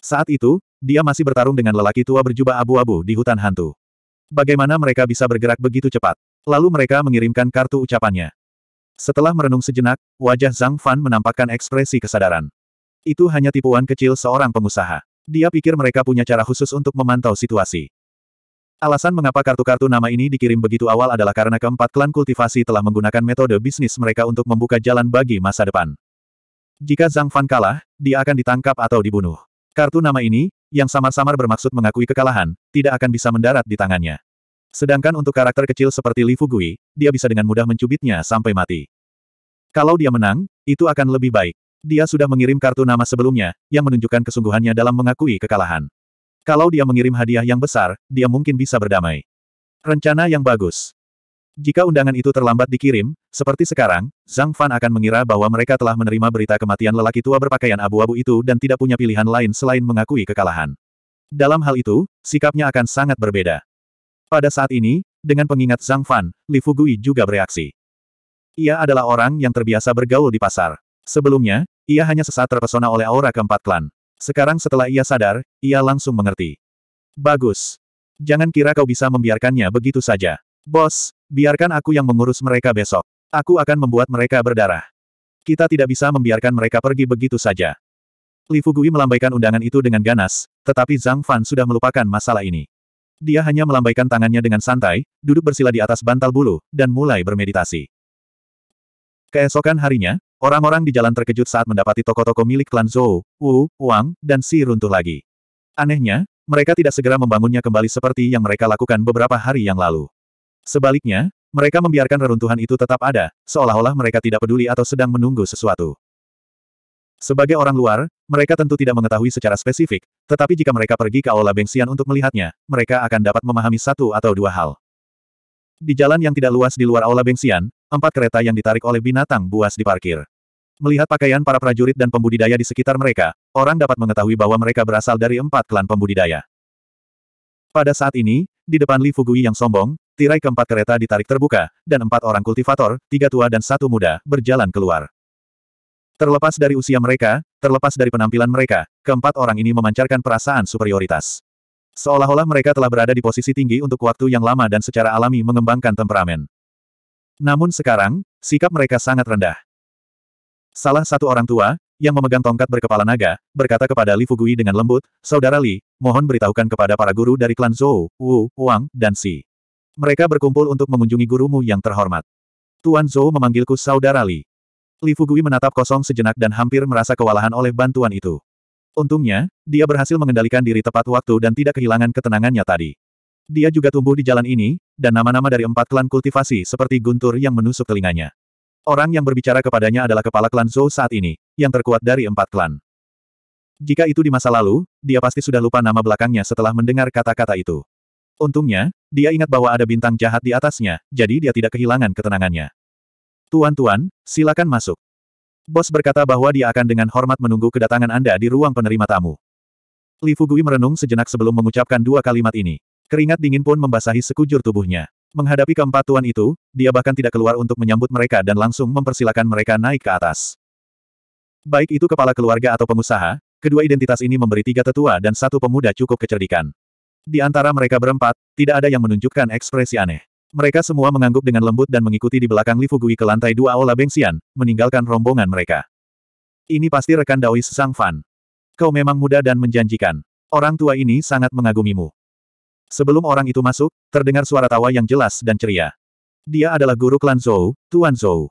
[SPEAKER 1] Saat itu, dia masih bertarung dengan lelaki tua berjubah abu-abu di hutan hantu. Bagaimana mereka bisa bergerak begitu cepat? Lalu mereka mengirimkan kartu ucapannya. Setelah merenung sejenak, wajah Zhang Fan menampakkan ekspresi kesadaran. Itu hanya tipuan kecil seorang pengusaha. Dia pikir mereka punya cara khusus untuk memantau situasi. Alasan mengapa kartu-kartu nama ini dikirim begitu awal adalah karena keempat klan kultivasi telah menggunakan metode bisnis mereka untuk membuka jalan bagi masa depan. Jika Zhang Fan kalah, dia akan ditangkap atau dibunuh. Kartu nama ini, yang samar-samar bermaksud mengakui kekalahan, tidak akan bisa mendarat di tangannya. Sedangkan untuk karakter kecil seperti Li Fugui, dia bisa dengan mudah mencubitnya sampai mati. Kalau dia menang, itu akan lebih baik. Dia sudah mengirim kartu nama sebelumnya, yang menunjukkan kesungguhannya dalam mengakui kekalahan. Kalau dia mengirim hadiah yang besar, dia mungkin bisa berdamai. Rencana yang bagus. Jika undangan itu terlambat dikirim, seperti sekarang, Zhang Fan akan mengira bahwa mereka telah menerima berita kematian lelaki tua berpakaian abu-abu itu dan tidak punya pilihan lain selain mengakui kekalahan. Dalam hal itu, sikapnya akan sangat berbeda. Pada saat ini, dengan pengingat Zhang Fan, Li Fugui juga bereaksi. Ia adalah orang yang terbiasa bergaul di pasar. Sebelumnya, ia hanya sesaat terpesona oleh aura keempat klan. Sekarang setelah ia sadar, ia langsung mengerti. Bagus. Jangan kira kau bisa membiarkannya begitu saja. Bos, biarkan aku yang mengurus mereka besok. Aku akan membuat mereka berdarah. Kita tidak bisa membiarkan mereka pergi begitu saja. Li Fugui melambaikan undangan itu dengan ganas, tetapi Zhang Fan sudah melupakan masalah ini. Dia hanya melambaikan tangannya dengan santai, duduk bersila di atas bantal bulu, dan mulai bermeditasi. Keesokan harinya, Orang-orang di jalan terkejut saat mendapati toko-toko milik klan Zhou, Wu, Wang, dan Si runtuh lagi. Anehnya, mereka tidak segera membangunnya kembali seperti yang mereka lakukan beberapa hari yang lalu. Sebaliknya, mereka membiarkan reruntuhan itu tetap ada, seolah-olah mereka tidak peduli atau sedang menunggu sesuatu. Sebagai orang luar, mereka tentu tidak mengetahui secara spesifik, tetapi jika mereka pergi ke Aula Bengsian untuk melihatnya, mereka akan dapat memahami satu atau dua hal. Di jalan yang tidak luas di luar Aula Bengsian, Empat kereta yang ditarik oleh binatang buas diparkir. Melihat pakaian para prajurit dan pembudidaya di sekitar mereka, orang dapat mengetahui bahwa mereka berasal dari empat klan pembudidaya. Pada saat ini, di depan Li Fugui yang sombong, tirai keempat kereta ditarik terbuka, dan empat orang kultivator, tiga tua dan satu muda, berjalan keluar. Terlepas dari usia mereka, terlepas dari penampilan mereka, keempat orang ini memancarkan perasaan superioritas. Seolah-olah mereka telah berada di posisi tinggi untuk waktu yang lama dan secara alami mengembangkan temperamen. Namun sekarang, sikap mereka sangat rendah. Salah satu orang tua, yang memegang tongkat berkepala naga, berkata kepada Li Fugui dengan lembut, Saudara Li, mohon beritahukan kepada para guru dari klan Zhou, Wu, Wang, dan Si. Mereka berkumpul untuk mengunjungi gurumu yang terhormat. Tuan Zhou memanggilku Saudara Li. Li Fugui menatap kosong sejenak dan hampir merasa kewalahan oleh bantuan itu. Untungnya, dia berhasil mengendalikan diri tepat waktu dan tidak kehilangan ketenangannya tadi. Dia juga tumbuh di jalan ini, dan nama-nama dari empat klan kultivasi seperti guntur yang menusuk telinganya. Orang yang berbicara kepadanya adalah kepala klan Zhou saat ini, yang terkuat dari empat klan. Jika itu di masa lalu, dia pasti sudah lupa nama belakangnya setelah mendengar kata-kata itu. Untungnya, dia ingat bahwa ada bintang jahat di atasnya, jadi dia tidak kehilangan ketenangannya. Tuan-tuan, silakan masuk. Bos berkata bahwa dia akan dengan hormat menunggu kedatangan Anda di ruang penerima tamu. Li Fugui merenung sejenak sebelum mengucapkan dua kalimat ini. Keringat dingin pun membasahi sekujur tubuhnya. Menghadapi keempat tuan itu, dia bahkan tidak keluar untuk menyambut mereka dan langsung mempersilahkan mereka naik ke atas. Baik itu kepala keluarga atau pengusaha, kedua identitas ini memberi tiga tetua dan satu pemuda cukup kecerdikan. Di antara mereka berempat, tidak ada yang menunjukkan ekspresi aneh. Mereka semua mengangguk dengan lembut dan mengikuti di belakang Lifugui ke lantai dua aula Bengsian, meninggalkan rombongan mereka. Ini pasti rekan Daois Sang Fan. Kau memang muda dan menjanjikan. Orang tua ini sangat mengagumimu. Sebelum orang itu masuk, terdengar suara tawa yang jelas dan ceria. Dia adalah guru klan Zhou, Tuan Zhou.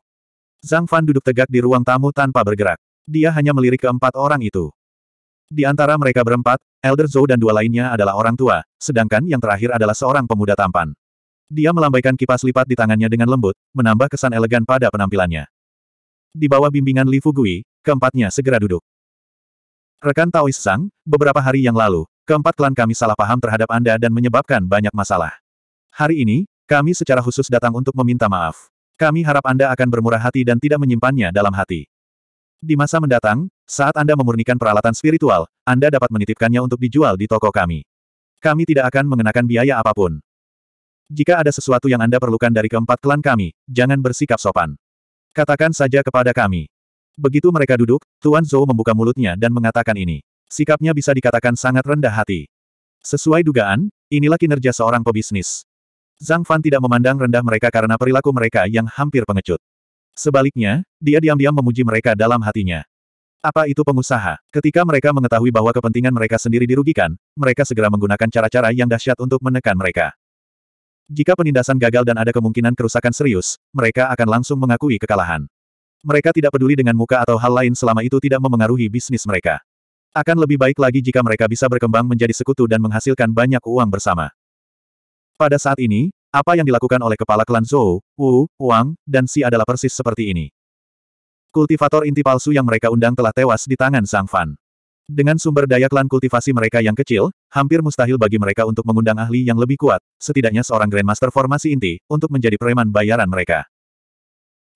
[SPEAKER 1] Zhang Fan duduk tegak di ruang tamu tanpa bergerak. Dia hanya melirik ke empat orang itu. Di antara mereka berempat, Elder Zhou dan dua lainnya adalah orang tua, sedangkan yang terakhir adalah seorang pemuda tampan. Dia melambaikan kipas lipat di tangannya dengan lembut, menambah kesan elegan pada penampilannya. Di bawah bimbingan Li Fugui, keempatnya segera duduk. Rekan Taois Sang, beberapa hari yang lalu, Keempat klan kami salah paham terhadap Anda dan menyebabkan banyak masalah. Hari ini, kami secara khusus datang untuk meminta maaf. Kami harap Anda akan bermurah hati dan tidak menyimpannya dalam hati. Di masa mendatang, saat Anda memurnikan peralatan spiritual, Anda dapat menitipkannya untuk dijual di toko kami. Kami tidak akan mengenakan biaya apapun. Jika ada sesuatu yang Anda perlukan dari keempat klan kami, jangan bersikap sopan. Katakan saja kepada kami. Begitu mereka duduk, Tuan Zhou membuka mulutnya dan mengatakan ini. Sikapnya bisa dikatakan sangat rendah hati. Sesuai dugaan, inilah kinerja seorang pebisnis. Zhang Fan tidak memandang rendah mereka karena perilaku mereka yang hampir pengecut. Sebaliknya, dia diam-diam memuji mereka dalam hatinya. Apa itu pengusaha? Ketika mereka mengetahui bahwa kepentingan mereka sendiri dirugikan, mereka segera menggunakan cara-cara yang dahsyat untuk menekan mereka. Jika penindasan gagal dan ada kemungkinan kerusakan serius, mereka akan langsung mengakui kekalahan. Mereka tidak peduli dengan muka atau hal lain selama itu tidak memengaruhi bisnis mereka. Akan lebih baik lagi jika mereka bisa berkembang menjadi sekutu dan menghasilkan banyak uang bersama. Pada saat ini, apa yang dilakukan oleh kepala klan Zhou, Wu, Wang, dan Si adalah persis seperti ini. Kultivator inti palsu yang mereka undang telah tewas di tangan Sang Fan. Dengan sumber daya klan kultivasi mereka yang kecil, hampir mustahil bagi mereka untuk mengundang ahli yang lebih kuat, setidaknya seorang Grandmaster formasi inti, untuk menjadi preman bayaran mereka.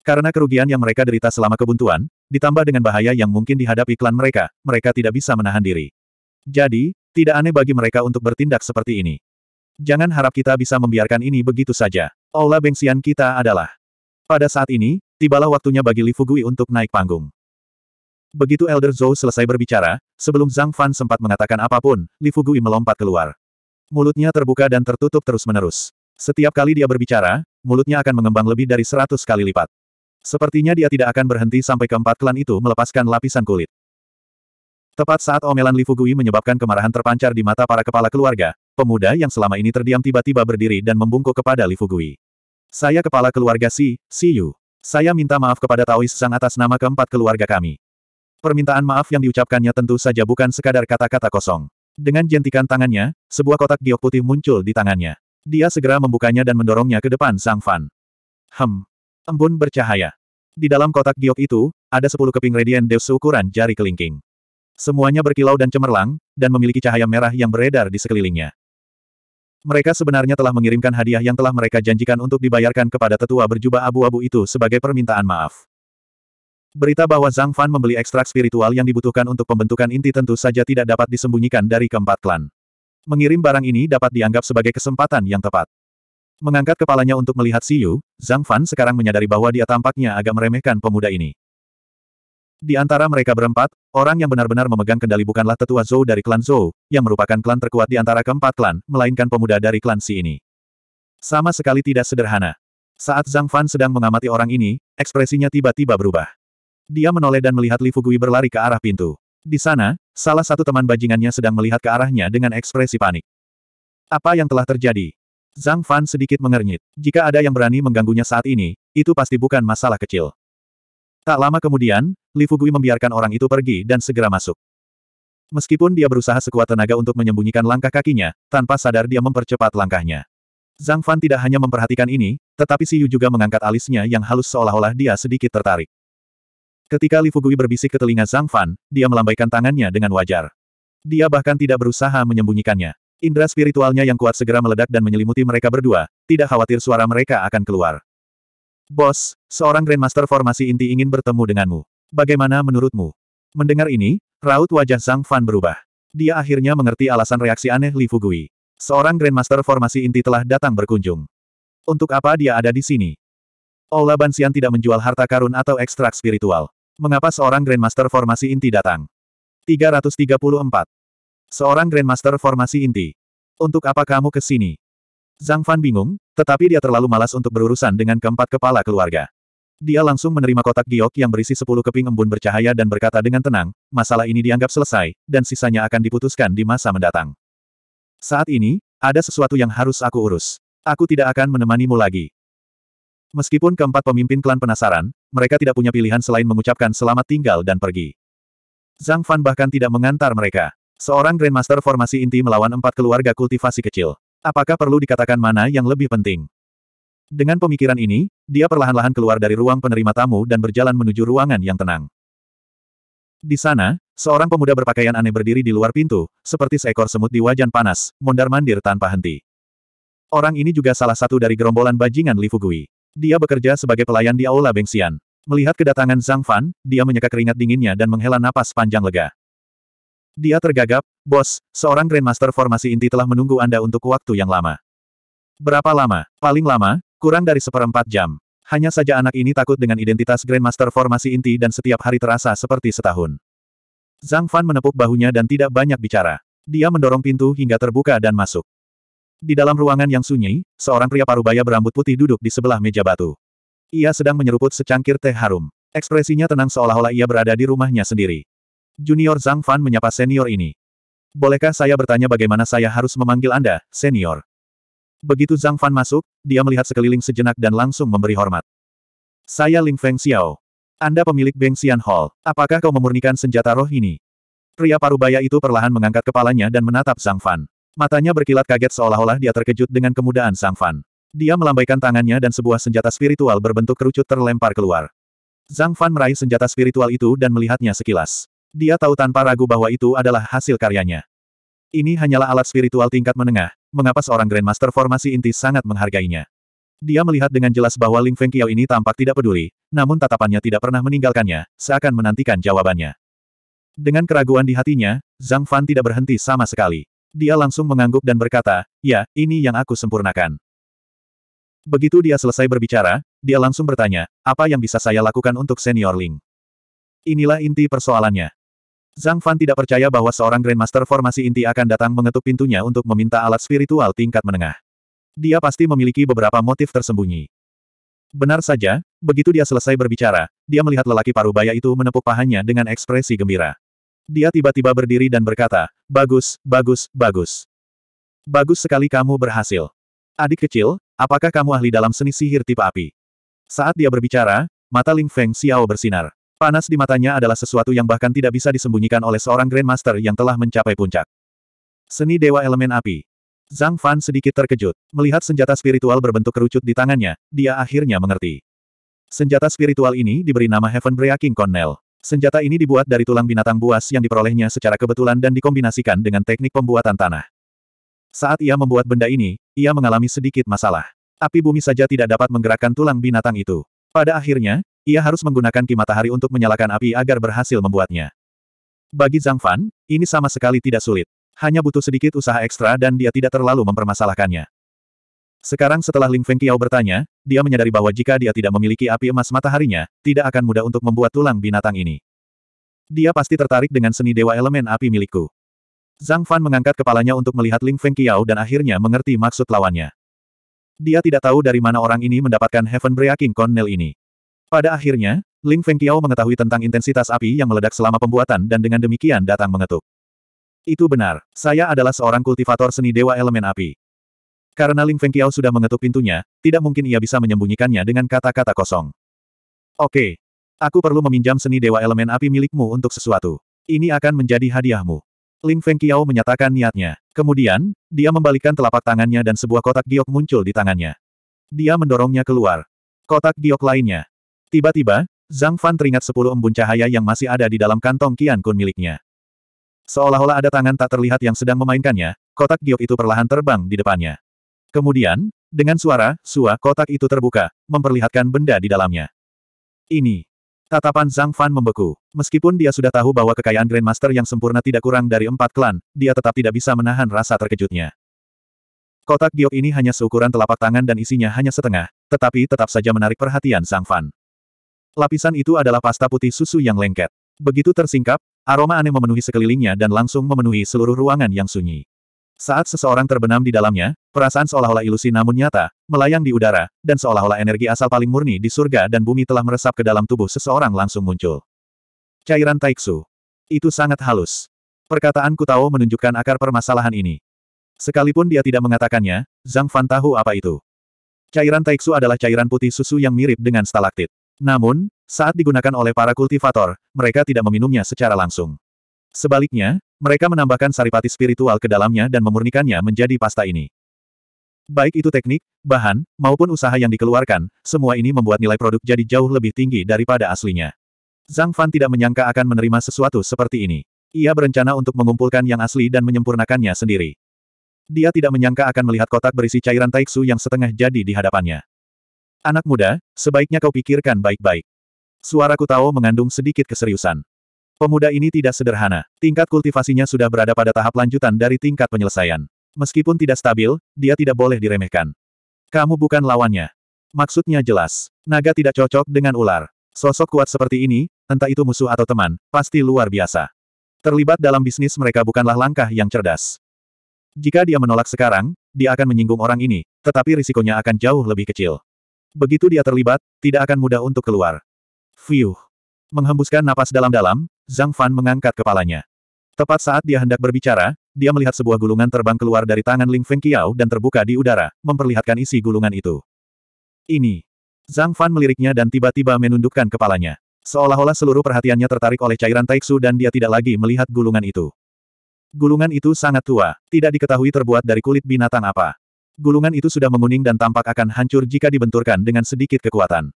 [SPEAKER 1] Karena kerugian yang mereka derita selama kebuntuan, ditambah dengan bahaya yang mungkin dihadapi klan mereka, mereka tidak bisa menahan diri. Jadi, tidak aneh bagi mereka untuk bertindak seperti ini. Jangan harap kita bisa membiarkan ini begitu saja. Aula bengsian kita adalah. Pada saat ini, tibalah waktunya bagi Li Fugui untuk naik panggung. Begitu Elder Zhou selesai berbicara, sebelum Zhang Fan sempat mengatakan apapun, Li Fugui melompat keluar. Mulutnya terbuka dan tertutup terus-menerus. Setiap kali dia berbicara, mulutnya akan mengembang lebih dari seratus kali lipat. Sepertinya dia tidak akan berhenti sampai keempat klan itu melepaskan lapisan kulit. Tepat saat omelan Li Fugui menyebabkan kemarahan terpancar di mata para kepala keluarga, pemuda yang selama ini terdiam tiba-tiba berdiri dan membungkuk kepada Li Fugui. Saya kepala keluarga Si, Si Yu. Saya minta maaf kepada Taois Sang atas nama keempat keluarga kami. Permintaan maaf yang diucapkannya tentu saja bukan sekadar kata-kata kosong. Dengan jentikan tangannya, sebuah kotak giok putih muncul di tangannya. Dia segera membukanya dan mendorongnya ke depan Sang Fan. Hem, Embun bercahaya. Di dalam kotak giok itu, ada sepuluh keping radian deus seukuran jari kelingking. Semuanya berkilau dan cemerlang, dan memiliki cahaya merah yang beredar di sekelilingnya. Mereka sebenarnya telah mengirimkan hadiah yang telah mereka janjikan untuk dibayarkan kepada tetua berjubah abu-abu itu sebagai permintaan maaf. Berita bahwa Zhang Fan membeli ekstrak spiritual yang dibutuhkan untuk pembentukan inti tentu saja tidak dapat disembunyikan dari keempat klan. Mengirim barang ini dapat dianggap sebagai kesempatan yang tepat. Mengangkat kepalanya untuk melihat Siyu, Zhang Fan sekarang menyadari bahwa dia tampaknya agak meremehkan pemuda ini. Di antara mereka berempat, orang yang benar-benar memegang kendali bukanlah tetua Zhou dari klan Zhou, yang merupakan klan terkuat di antara keempat klan, melainkan pemuda dari klan Si ini. Sama sekali tidak sederhana. Saat Zhang Fan sedang mengamati orang ini, ekspresinya tiba-tiba berubah. Dia menoleh dan melihat Li Fugui berlari ke arah pintu. Di sana, salah satu teman bajingannya sedang melihat ke arahnya dengan ekspresi panik. Apa yang telah terjadi? Zhang Fan sedikit mengernyit. Jika ada yang berani mengganggunya saat ini, itu pasti bukan masalah kecil. Tak lama kemudian, Li Fugui membiarkan orang itu pergi dan segera masuk. Meskipun dia berusaha sekuat tenaga untuk menyembunyikan langkah kakinya, tanpa sadar dia mempercepat langkahnya. Zhang Fan tidak hanya memperhatikan ini, tetapi Si Yu juga mengangkat alisnya yang halus seolah-olah dia sedikit tertarik. Ketika Li Fugui berbisik ke telinga Zhang Fan, dia melambaikan tangannya dengan wajar. Dia bahkan tidak berusaha menyembunyikannya. Indra spiritualnya yang kuat segera meledak dan menyelimuti mereka berdua, tidak khawatir suara mereka akan keluar. Bos, seorang Grandmaster formasi inti ingin bertemu denganmu. Bagaimana menurutmu? Mendengar ini, raut wajah Zhang Fan berubah. Dia akhirnya mengerti alasan reaksi aneh Li Fugui. Seorang Grandmaster formasi inti telah datang berkunjung. Untuk apa dia ada di sini? Ola Bansian tidak menjual harta karun atau ekstrak spiritual. Mengapa seorang Grandmaster formasi inti datang? 334. Seorang Grandmaster formasi inti. Untuk apa kamu ke sini? Zhang Fan bingung, tetapi dia terlalu malas untuk berurusan dengan keempat kepala keluarga. Dia langsung menerima kotak giok yang berisi sepuluh keping embun bercahaya dan berkata dengan tenang, masalah ini dianggap selesai, dan sisanya akan diputuskan di masa mendatang. Saat ini, ada sesuatu yang harus aku urus. Aku tidak akan menemanimu lagi. Meskipun keempat pemimpin klan penasaran, mereka tidak punya pilihan selain mengucapkan selamat tinggal dan pergi. Zhang Fan bahkan tidak mengantar mereka. Seorang Grandmaster formasi inti melawan empat keluarga kultivasi kecil. Apakah perlu dikatakan mana yang lebih penting? Dengan pemikiran ini, dia perlahan-lahan keluar dari ruang penerima tamu dan berjalan menuju ruangan yang tenang. Di sana, seorang pemuda berpakaian aneh berdiri di luar pintu, seperti seekor semut di wajan panas, mondar-mandir tanpa henti. Orang ini juga salah satu dari gerombolan bajingan Li Fugui. Dia bekerja sebagai pelayan di Aula Bengsian. Melihat kedatangan Zhang Fan, dia menyeka keringat dinginnya dan menghela napas panjang lega. Dia tergagap, bos, seorang Grandmaster formasi inti telah menunggu Anda untuk waktu yang lama. Berapa lama? Paling lama, kurang dari seperempat jam. Hanya saja anak ini takut dengan identitas Grandmaster formasi inti dan setiap hari terasa seperti setahun. Zhang Fan menepuk bahunya dan tidak banyak bicara. Dia mendorong pintu hingga terbuka dan masuk. Di dalam ruangan yang sunyi, seorang pria parubaya berambut putih duduk di sebelah meja batu. Ia sedang menyeruput secangkir teh harum. Ekspresinya tenang seolah-olah ia berada di rumahnya sendiri. Junior Zhang Fan menyapa senior ini. Bolehkah saya bertanya bagaimana saya harus memanggil Anda, senior? Begitu Zhang Fan masuk, dia melihat sekeliling sejenak dan langsung memberi hormat. Saya Ling Feng Xiao. Anda pemilik Beng Xian Hall. Apakah kau memurnikan senjata roh ini? Pria parubaya itu perlahan mengangkat kepalanya dan menatap Zhang Fan. Matanya berkilat kaget seolah-olah dia terkejut dengan kemudahan Zhang Fan. Dia melambaikan tangannya dan sebuah senjata spiritual berbentuk kerucut terlempar keluar. Zhang Fan meraih senjata spiritual itu dan melihatnya sekilas. Dia tahu tanpa ragu bahwa itu adalah hasil karyanya. Ini hanyalah alat spiritual tingkat menengah, mengapa seorang Grandmaster formasi inti sangat menghargainya. Dia melihat dengan jelas bahwa Ling Feng Qiao ini tampak tidak peduli, namun tatapannya tidak pernah meninggalkannya, seakan menantikan jawabannya. Dengan keraguan di hatinya, Zhang Fan tidak berhenti sama sekali. Dia langsung mengangguk dan berkata, ya, ini yang aku sempurnakan. Begitu dia selesai berbicara, dia langsung bertanya, apa yang bisa saya lakukan untuk senior Ling? Inilah inti persoalannya. Zhang Fan tidak percaya bahwa seorang Grandmaster formasi inti akan datang mengetuk pintunya untuk meminta alat spiritual tingkat menengah. Dia pasti memiliki beberapa motif tersembunyi. Benar saja, begitu dia selesai berbicara, dia melihat lelaki paruh baya itu menepuk pahanya dengan ekspresi gembira. Dia tiba-tiba berdiri dan berkata, Bagus, bagus, bagus. Bagus sekali kamu berhasil. Adik kecil, apakah kamu ahli dalam seni sihir tipe api? Saat dia berbicara, mata Ling Feng Xiao bersinar. Panas di matanya adalah sesuatu yang bahkan tidak bisa disembunyikan oleh seorang Grandmaster yang telah mencapai puncak. Seni Dewa Elemen Api. Zhang Fan sedikit terkejut. Melihat senjata spiritual berbentuk kerucut di tangannya, dia akhirnya mengerti. Senjata spiritual ini diberi nama Heaven Breaking Connell. Senjata ini dibuat dari tulang binatang buas yang diperolehnya secara kebetulan dan dikombinasikan dengan teknik pembuatan tanah. Saat ia membuat benda ini, ia mengalami sedikit masalah. Api bumi saja tidak dapat menggerakkan tulang binatang itu. Pada akhirnya, ia harus menggunakan ki matahari untuk menyalakan api agar berhasil membuatnya. Bagi Zhang Fan, ini sama sekali tidak sulit. Hanya butuh sedikit usaha ekstra dan dia tidak terlalu mempermasalahkannya. Sekarang setelah Ling Feng Qiao bertanya, dia menyadari bahwa jika dia tidak memiliki api emas mataharinya, tidak akan mudah untuk membuat tulang binatang ini. Dia pasti tertarik dengan seni dewa elemen api milikku. Zhang Fan mengangkat kepalanya untuk melihat Ling Feng Qiao dan akhirnya mengerti maksud lawannya. Dia tidak tahu dari mana orang ini mendapatkan Heaven Breaking Cornell ini. Pada akhirnya, Ling Feng Fengqiao mengetahui tentang intensitas api yang meledak selama pembuatan dan dengan demikian datang mengetuk. Itu benar, saya adalah seorang kultivator seni dewa elemen api. Karena Ling Feng Fengqiao sudah mengetuk pintunya, tidak mungkin ia bisa menyembunyikannya dengan kata-kata kosong. Oke. Aku perlu meminjam seni dewa elemen api milikmu untuk sesuatu. Ini akan menjadi hadiahmu. Ling Feng Fengqiao menyatakan niatnya. Kemudian, dia membalikkan telapak tangannya dan sebuah kotak giok muncul di tangannya. Dia mendorongnya keluar. Kotak giok lainnya, Tiba-tiba, Zhang Fan teringat sepuluh embun cahaya yang masih ada di dalam kantong Qian Kun miliknya. Seolah-olah ada tangan tak terlihat yang sedang memainkannya, kotak giok itu perlahan terbang di depannya. Kemudian, dengan suara, sua kotak itu terbuka, memperlihatkan benda di dalamnya. Ini. Tatapan Zhang Fan membeku. Meskipun dia sudah tahu bahwa kekayaan Grandmaster yang sempurna tidak kurang dari empat klan, dia tetap tidak bisa menahan rasa terkejutnya. Kotak giok ini hanya seukuran telapak tangan dan isinya hanya setengah, tetapi tetap saja menarik perhatian Zhang Fan. Lapisan itu adalah pasta putih susu yang lengket. Begitu tersingkap, aroma aneh memenuhi sekelilingnya dan langsung memenuhi seluruh ruangan yang sunyi. Saat seseorang terbenam di dalamnya, perasaan seolah-olah ilusi namun nyata, melayang di udara, dan seolah-olah energi asal paling murni di surga dan bumi telah meresap ke dalam tubuh seseorang langsung muncul. Cairan Taiksu. Itu sangat halus. Perkataan Kutao menunjukkan akar permasalahan ini. Sekalipun dia tidak mengatakannya, Zhang Fan tahu apa itu. Cairan Taiksu adalah cairan putih susu yang mirip dengan stalaktit. Namun, saat digunakan oleh para kultivator, mereka tidak meminumnya secara langsung. Sebaliknya, mereka menambahkan saripati spiritual ke dalamnya dan memurnikannya menjadi pasta ini. Baik itu teknik, bahan, maupun usaha yang dikeluarkan, semua ini membuat nilai produk jadi jauh lebih tinggi daripada aslinya. Zhang Fan tidak menyangka akan menerima sesuatu seperti ini. Ia berencana untuk mengumpulkan yang asli dan menyempurnakannya sendiri. Dia tidak menyangka akan melihat kotak berisi cairan taiksu yang setengah jadi di hadapannya. Anak muda, sebaiknya kau pikirkan baik-baik. Suara Kutao mengandung sedikit keseriusan. Pemuda ini tidak sederhana. Tingkat kultivasinya sudah berada pada tahap lanjutan dari tingkat penyelesaian. Meskipun tidak stabil, dia tidak boleh diremehkan. Kamu bukan lawannya. Maksudnya jelas. Naga tidak cocok dengan ular. Sosok kuat seperti ini, entah itu musuh atau teman, pasti luar biasa. Terlibat dalam bisnis mereka bukanlah langkah yang cerdas. Jika dia menolak sekarang, dia akan menyinggung orang ini, tetapi risikonya akan jauh lebih kecil. Begitu dia terlibat, tidak akan mudah untuk keluar. Fiuh. Menghembuskan napas dalam-dalam, Zhang Fan mengangkat kepalanya. Tepat saat dia hendak berbicara, dia melihat sebuah gulungan terbang keluar dari tangan Ling Feng Qiao dan terbuka di udara, memperlihatkan isi gulungan itu. Ini. Zhang Fan meliriknya dan tiba-tiba menundukkan kepalanya. Seolah-olah seluruh perhatiannya tertarik oleh cairan Taixu dan dia tidak lagi melihat gulungan itu. Gulungan itu sangat tua, tidak diketahui terbuat dari kulit binatang apa gulungan itu sudah menguning dan tampak akan hancur jika dibenturkan dengan sedikit kekuatan.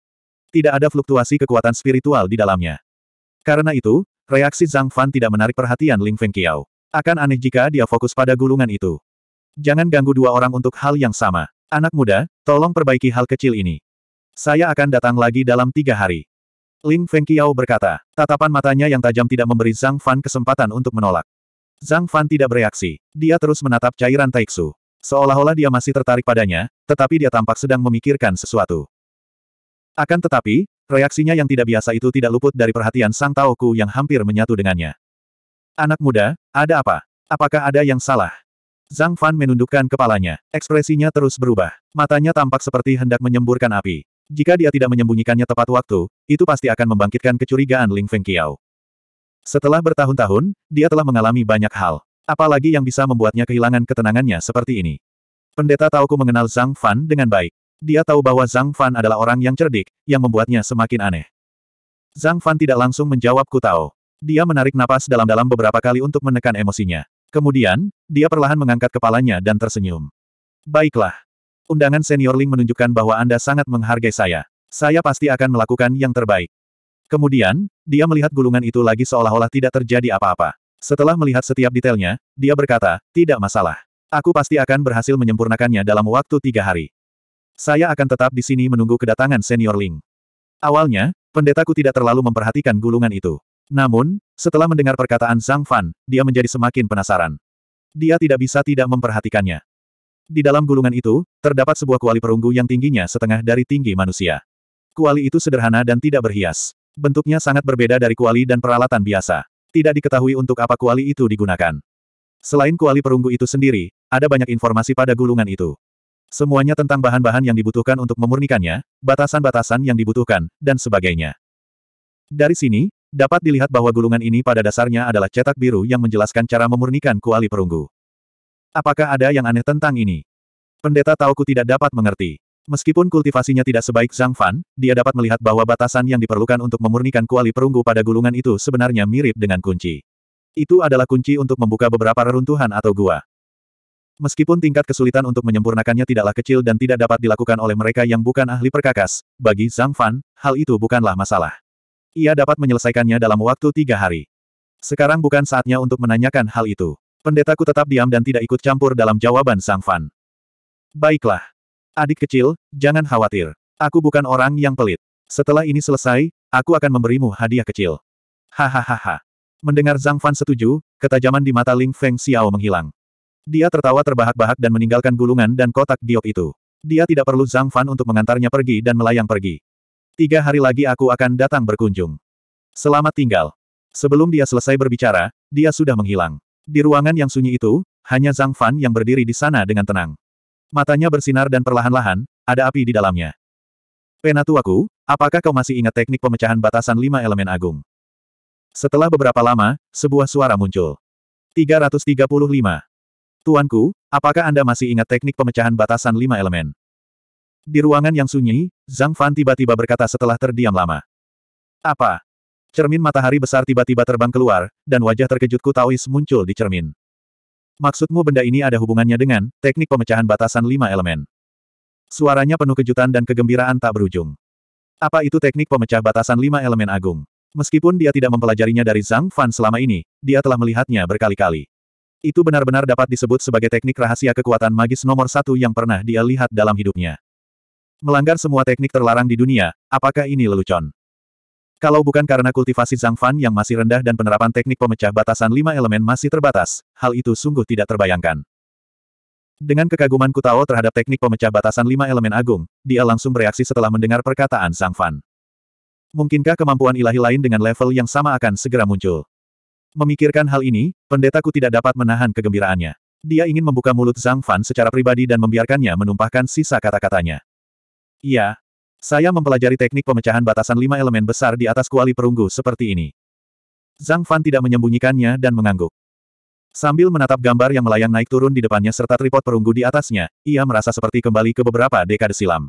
[SPEAKER 1] Tidak ada fluktuasi kekuatan spiritual di dalamnya. Karena itu, reaksi Zhang Fan tidak menarik perhatian Ling Feng Qiao. Akan aneh jika dia fokus pada gulungan itu. Jangan ganggu dua orang untuk hal yang sama. Anak muda, tolong perbaiki hal kecil ini. Saya akan datang lagi dalam tiga hari. Ling Feng Qiao berkata, tatapan matanya yang tajam tidak memberi Zhang Fan kesempatan untuk menolak. Zhang Fan tidak bereaksi. Dia terus menatap cairan Taixu. Seolah-olah dia masih tertarik padanya, tetapi dia tampak sedang memikirkan sesuatu. Akan tetapi, reaksinya yang tidak biasa itu tidak luput dari perhatian Sang Taoku yang hampir menyatu dengannya. Anak muda, ada apa? Apakah ada yang salah? Zhang Fan menundukkan kepalanya. Ekspresinya terus berubah. Matanya tampak seperti hendak menyemburkan api. Jika dia tidak menyembunyikannya tepat waktu, itu pasti akan membangkitkan kecurigaan Ling Feng Qiao. Setelah bertahun-tahun, dia telah mengalami banyak hal. Apalagi yang bisa membuatnya kehilangan ketenangannya seperti ini. Pendeta Tauku mengenal Zhang Fan dengan baik. Dia tahu bahwa Zhang Fan adalah orang yang cerdik, yang membuatnya semakin aneh. Zhang Fan tidak langsung menjawab Tao. Dia menarik napas dalam-dalam beberapa kali untuk menekan emosinya. Kemudian, dia perlahan mengangkat kepalanya dan tersenyum. Baiklah. Undangan senior Ling menunjukkan bahwa Anda sangat menghargai saya. Saya pasti akan melakukan yang terbaik. Kemudian, dia melihat gulungan itu lagi seolah-olah tidak terjadi apa-apa. Setelah melihat setiap detailnya, dia berkata, tidak masalah. Aku pasti akan berhasil menyempurnakannya dalam waktu tiga hari. Saya akan tetap di sini menunggu kedatangan senior Ling. Awalnya, pendetaku tidak terlalu memperhatikan gulungan itu. Namun, setelah mendengar perkataan Zhang Fan, dia menjadi semakin penasaran. Dia tidak bisa tidak memperhatikannya. Di dalam gulungan itu, terdapat sebuah kuali perunggu yang tingginya setengah dari tinggi manusia. Kuali itu sederhana dan tidak berhias. Bentuknya sangat berbeda dari kuali dan peralatan biasa tidak diketahui untuk apa kuali itu digunakan. Selain kuali perunggu itu sendiri, ada banyak informasi pada gulungan itu. Semuanya tentang bahan-bahan yang dibutuhkan untuk memurnikannya, batasan-batasan yang dibutuhkan, dan sebagainya. Dari sini, dapat dilihat bahwa gulungan ini pada dasarnya adalah cetak biru yang menjelaskan cara memurnikan kuali perunggu. Apakah ada yang aneh tentang ini? Pendeta Tauku tidak dapat mengerti. Meskipun kultivasinya tidak sebaik Zhang Fan, dia dapat melihat bahwa batasan yang diperlukan untuk memurnikan kuali perunggu pada gulungan itu sebenarnya mirip dengan kunci. Itu adalah kunci untuk membuka beberapa reruntuhan atau gua. Meskipun tingkat kesulitan untuk menyempurnakannya tidaklah kecil dan tidak dapat dilakukan oleh mereka yang bukan ahli perkakas, bagi Zhang Fan, hal itu bukanlah masalah. Ia dapat menyelesaikannya dalam waktu tiga hari. Sekarang bukan saatnya untuk menanyakan hal itu. Pendetaku tetap diam dan tidak ikut campur dalam jawaban Zhang Fan. Baiklah. Adik kecil, jangan khawatir. Aku bukan orang yang pelit. Setelah ini selesai, aku akan memberimu hadiah kecil. Hahaha. Mendengar Zhang Fan setuju, ketajaman di mata Ling Feng Xiao menghilang. Dia tertawa terbahak-bahak dan meninggalkan gulungan dan kotak diop itu. Dia tidak perlu Zhang Fan untuk mengantarnya pergi dan melayang pergi. Tiga hari lagi aku akan datang berkunjung. Selamat tinggal. Sebelum dia selesai berbicara, dia sudah menghilang. Di ruangan yang sunyi itu, hanya Zhang Fan yang berdiri di sana dengan tenang. Matanya bersinar dan perlahan-lahan, ada api di dalamnya. Penatuaku, apakah kau masih ingat teknik pemecahan batasan lima elemen agung? Setelah beberapa lama, sebuah suara muncul. 335. Tuanku, apakah Anda masih ingat teknik pemecahan batasan lima elemen? Di ruangan yang sunyi, Zhang Fan tiba-tiba berkata setelah terdiam lama. Apa? Cermin matahari besar tiba-tiba terbang keluar, dan wajah terkejutku Taois muncul di cermin. Maksudmu benda ini ada hubungannya dengan teknik pemecahan batasan lima elemen? Suaranya penuh kejutan dan kegembiraan tak berujung. Apa itu teknik pemecah batasan lima elemen agung? Meskipun dia tidak mempelajarinya dari Zhang Fan selama ini, dia telah melihatnya berkali-kali. Itu benar-benar dapat disebut sebagai teknik rahasia kekuatan magis nomor satu yang pernah dia lihat dalam hidupnya. Melanggar semua teknik terlarang di dunia, apakah ini lelucon? Kalau bukan karena kultivasi Zhang Fan yang masih rendah dan penerapan teknik pemecah batasan lima elemen masih terbatas, hal itu sungguh tidak terbayangkan. Dengan kekaguman Kutao terhadap teknik pemecah batasan lima elemen agung, dia langsung bereaksi setelah mendengar perkataan Zhang Fan. Mungkinkah kemampuan ilahi lain dengan level yang sama akan segera muncul? Memikirkan hal ini, pendetaku tidak dapat menahan kegembiraannya. Dia ingin membuka mulut Zhang Fan secara pribadi dan membiarkannya menumpahkan sisa kata-katanya. Iya, saya mempelajari teknik pemecahan batasan lima elemen besar di atas kuali perunggu seperti ini. Zhang Fan tidak menyembunyikannya dan mengangguk. Sambil menatap gambar yang melayang naik turun di depannya serta tripod perunggu di atasnya, ia merasa seperti kembali ke beberapa dekade silam.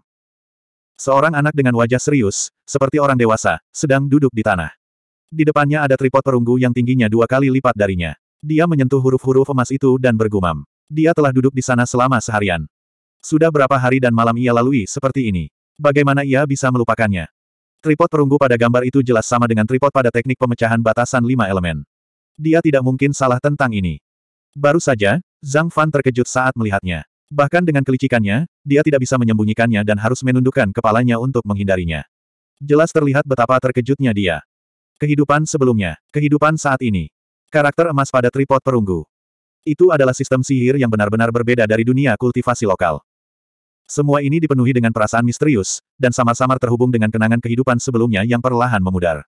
[SPEAKER 1] Seorang anak dengan wajah serius, seperti orang dewasa, sedang duduk di tanah. Di depannya ada tripod perunggu yang tingginya dua kali lipat darinya. Dia menyentuh huruf-huruf emas itu dan bergumam. Dia telah duduk di sana selama seharian. Sudah berapa hari dan malam ia lalui seperti ini. Bagaimana ia bisa melupakannya? Tripod perunggu pada gambar itu jelas sama dengan tripod pada teknik pemecahan batasan lima elemen. Dia tidak mungkin salah tentang ini. Baru saja, Zhang Fan terkejut saat melihatnya. Bahkan dengan kelicikannya, dia tidak bisa menyembunyikannya dan harus menundukkan kepalanya untuk menghindarinya. Jelas terlihat betapa terkejutnya dia. Kehidupan sebelumnya, kehidupan saat ini. Karakter emas pada tripod perunggu. Itu adalah sistem sihir yang benar-benar berbeda dari dunia kultivasi lokal. Semua ini dipenuhi dengan perasaan misterius, dan samar-samar terhubung dengan kenangan kehidupan sebelumnya yang perlahan memudar.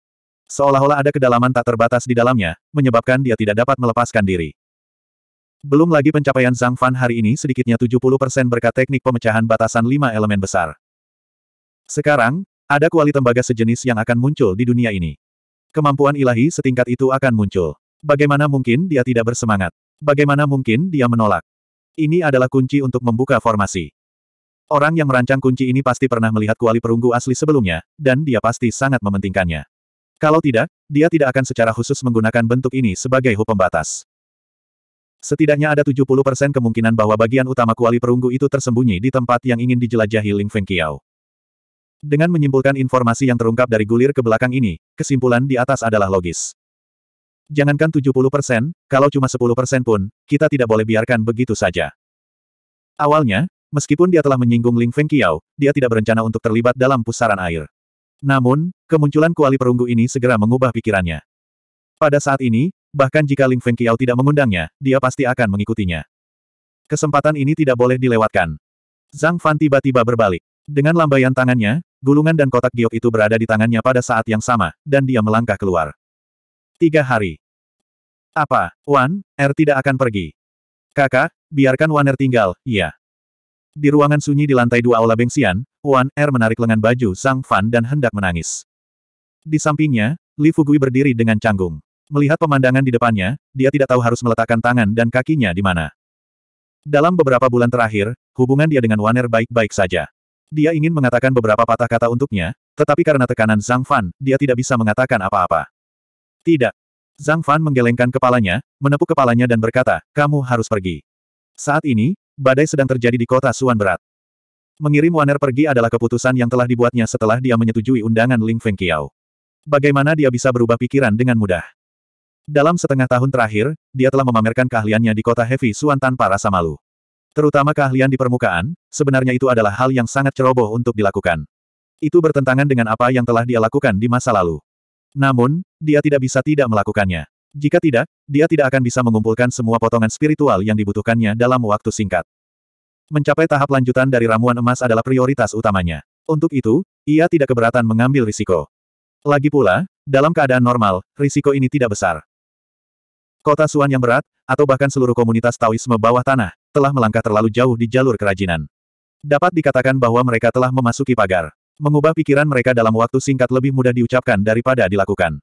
[SPEAKER 1] Seolah-olah ada kedalaman tak terbatas di dalamnya, menyebabkan dia tidak dapat melepaskan diri. Belum lagi pencapaian Zhang Fan hari ini sedikitnya 70% berkat teknik pemecahan batasan lima elemen besar. Sekarang, ada kuali tembaga sejenis yang akan muncul di dunia ini. Kemampuan ilahi setingkat itu akan muncul. Bagaimana mungkin dia tidak bersemangat? Bagaimana mungkin dia menolak? Ini adalah kunci untuk membuka formasi. Orang yang merancang kunci ini pasti pernah melihat kuali perunggu asli sebelumnya, dan dia pasti sangat mementingkannya. Kalau tidak, dia tidak akan secara khusus menggunakan bentuk ini sebagai hub pembatas. Setidaknya ada 70% kemungkinan bahwa bagian utama kuali perunggu itu tersembunyi di tempat yang ingin dijelajahi Ling Feng Qiao. Dengan menyimpulkan informasi yang terungkap dari gulir ke belakang ini, kesimpulan di atas adalah logis. Jangankan 70%, kalau cuma 10% pun, kita tidak boleh biarkan begitu saja. Awalnya, Meskipun dia telah menyinggung Ling Feng Qiao, dia tidak berencana untuk terlibat dalam pusaran air. Namun, kemunculan kuali perunggu ini segera mengubah pikirannya. Pada saat ini, bahkan jika Ling Feng Qiao tidak mengundangnya, dia pasti akan mengikutinya. Kesempatan ini tidak boleh dilewatkan. Zhang Fan tiba-tiba berbalik. Dengan lambaian tangannya, gulungan dan kotak giok itu berada di tangannya pada saat yang sama, dan dia melangkah keluar. Tiga hari. Apa, Wan, Er tidak akan pergi? Kakak, biarkan Wan Er tinggal, iya. Di ruangan sunyi di lantai dua aula Bengsian, Wan Er menarik lengan baju Zhang Fan dan hendak menangis. Di sampingnya, Li Fugui berdiri dengan canggung. Melihat pemandangan di depannya, dia tidak tahu harus meletakkan tangan dan kakinya di mana. Dalam beberapa bulan terakhir, hubungan dia dengan Wan Er baik-baik saja. Dia ingin mengatakan beberapa patah kata untuknya, tetapi karena tekanan Zhang Fan, dia tidak bisa mengatakan apa-apa. Tidak. Zhang Fan menggelengkan kepalanya, menepuk kepalanya dan berkata, kamu harus pergi. Saat ini, Badai sedang terjadi di kota Suan Berat. Mengirim Waner pergi adalah keputusan yang telah dibuatnya setelah dia menyetujui undangan Ling Feng Qiao. Bagaimana dia bisa berubah pikiran dengan mudah? Dalam setengah tahun terakhir, dia telah memamerkan keahliannya di kota Heavy Suan tanpa rasa malu. Terutama keahlian di permukaan, sebenarnya itu adalah hal yang sangat ceroboh untuk dilakukan. Itu bertentangan dengan apa yang telah dia lakukan di masa lalu. Namun, dia tidak bisa tidak melakukannya. Jika tidak, dia tidak akan bisa mengumpulkan semua potongan spiritual yang dibutuhkannya dalam waktu singkat. Mencapai tahap lanjutan dari ramuan emas adalah prioritas utamanya. Untuk itu, ia tidak keberatan mengambil risiko. Lagi pula, dalam keadaan normal, risiko ini tidak besar. Kota Suan yang berat, atau bahkan seluruh komunitas Taoisme bawah tanah, telah melangkah terlalu jauh di jalur kerajinan. Dapat dikatakan bahwa mereka telah memasuki pagar. Mengubah pikiran mereka dalam waktu singkat lebih mudah diucapkan daripada dilakukan.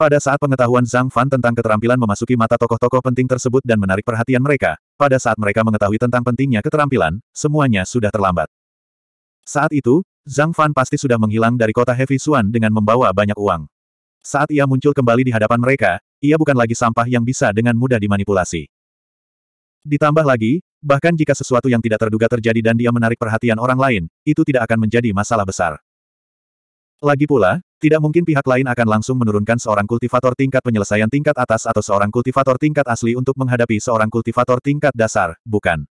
[SPEAKER 1] Pada saat pengetahuan Zhang Fan tentang keterampilan memasuki mata tokoh-tokoh penting tersebut dan menarik perhatian mereka, pada saat mereka mengetahui tentang pentingnya keterampilan, semuanya sudah terlambat. Saat itu, Zhang Fan pasti sudah menghilang dari kota Heavy Suan dengan membawa banyak uang. Saat ia muncul kembali di hadapan mereka, ia bukan lagi sampah yang bisa dengan mudah dimanipulasi. Ditambah lagi, bahkan jika sesuatu yang tidak terduga terjadi dan dia menarik perhatian orang lain, itu tidak akan menjadi masalah besar. Lagi pula, tidak mungkin pihak lain akan langsung menurunkan seorang kultivator tingkat penyelesaian tingkat atas atau seorang kultivator tingkat asli untuk menghadapi seorang kultivator tingkat dasar, bukan?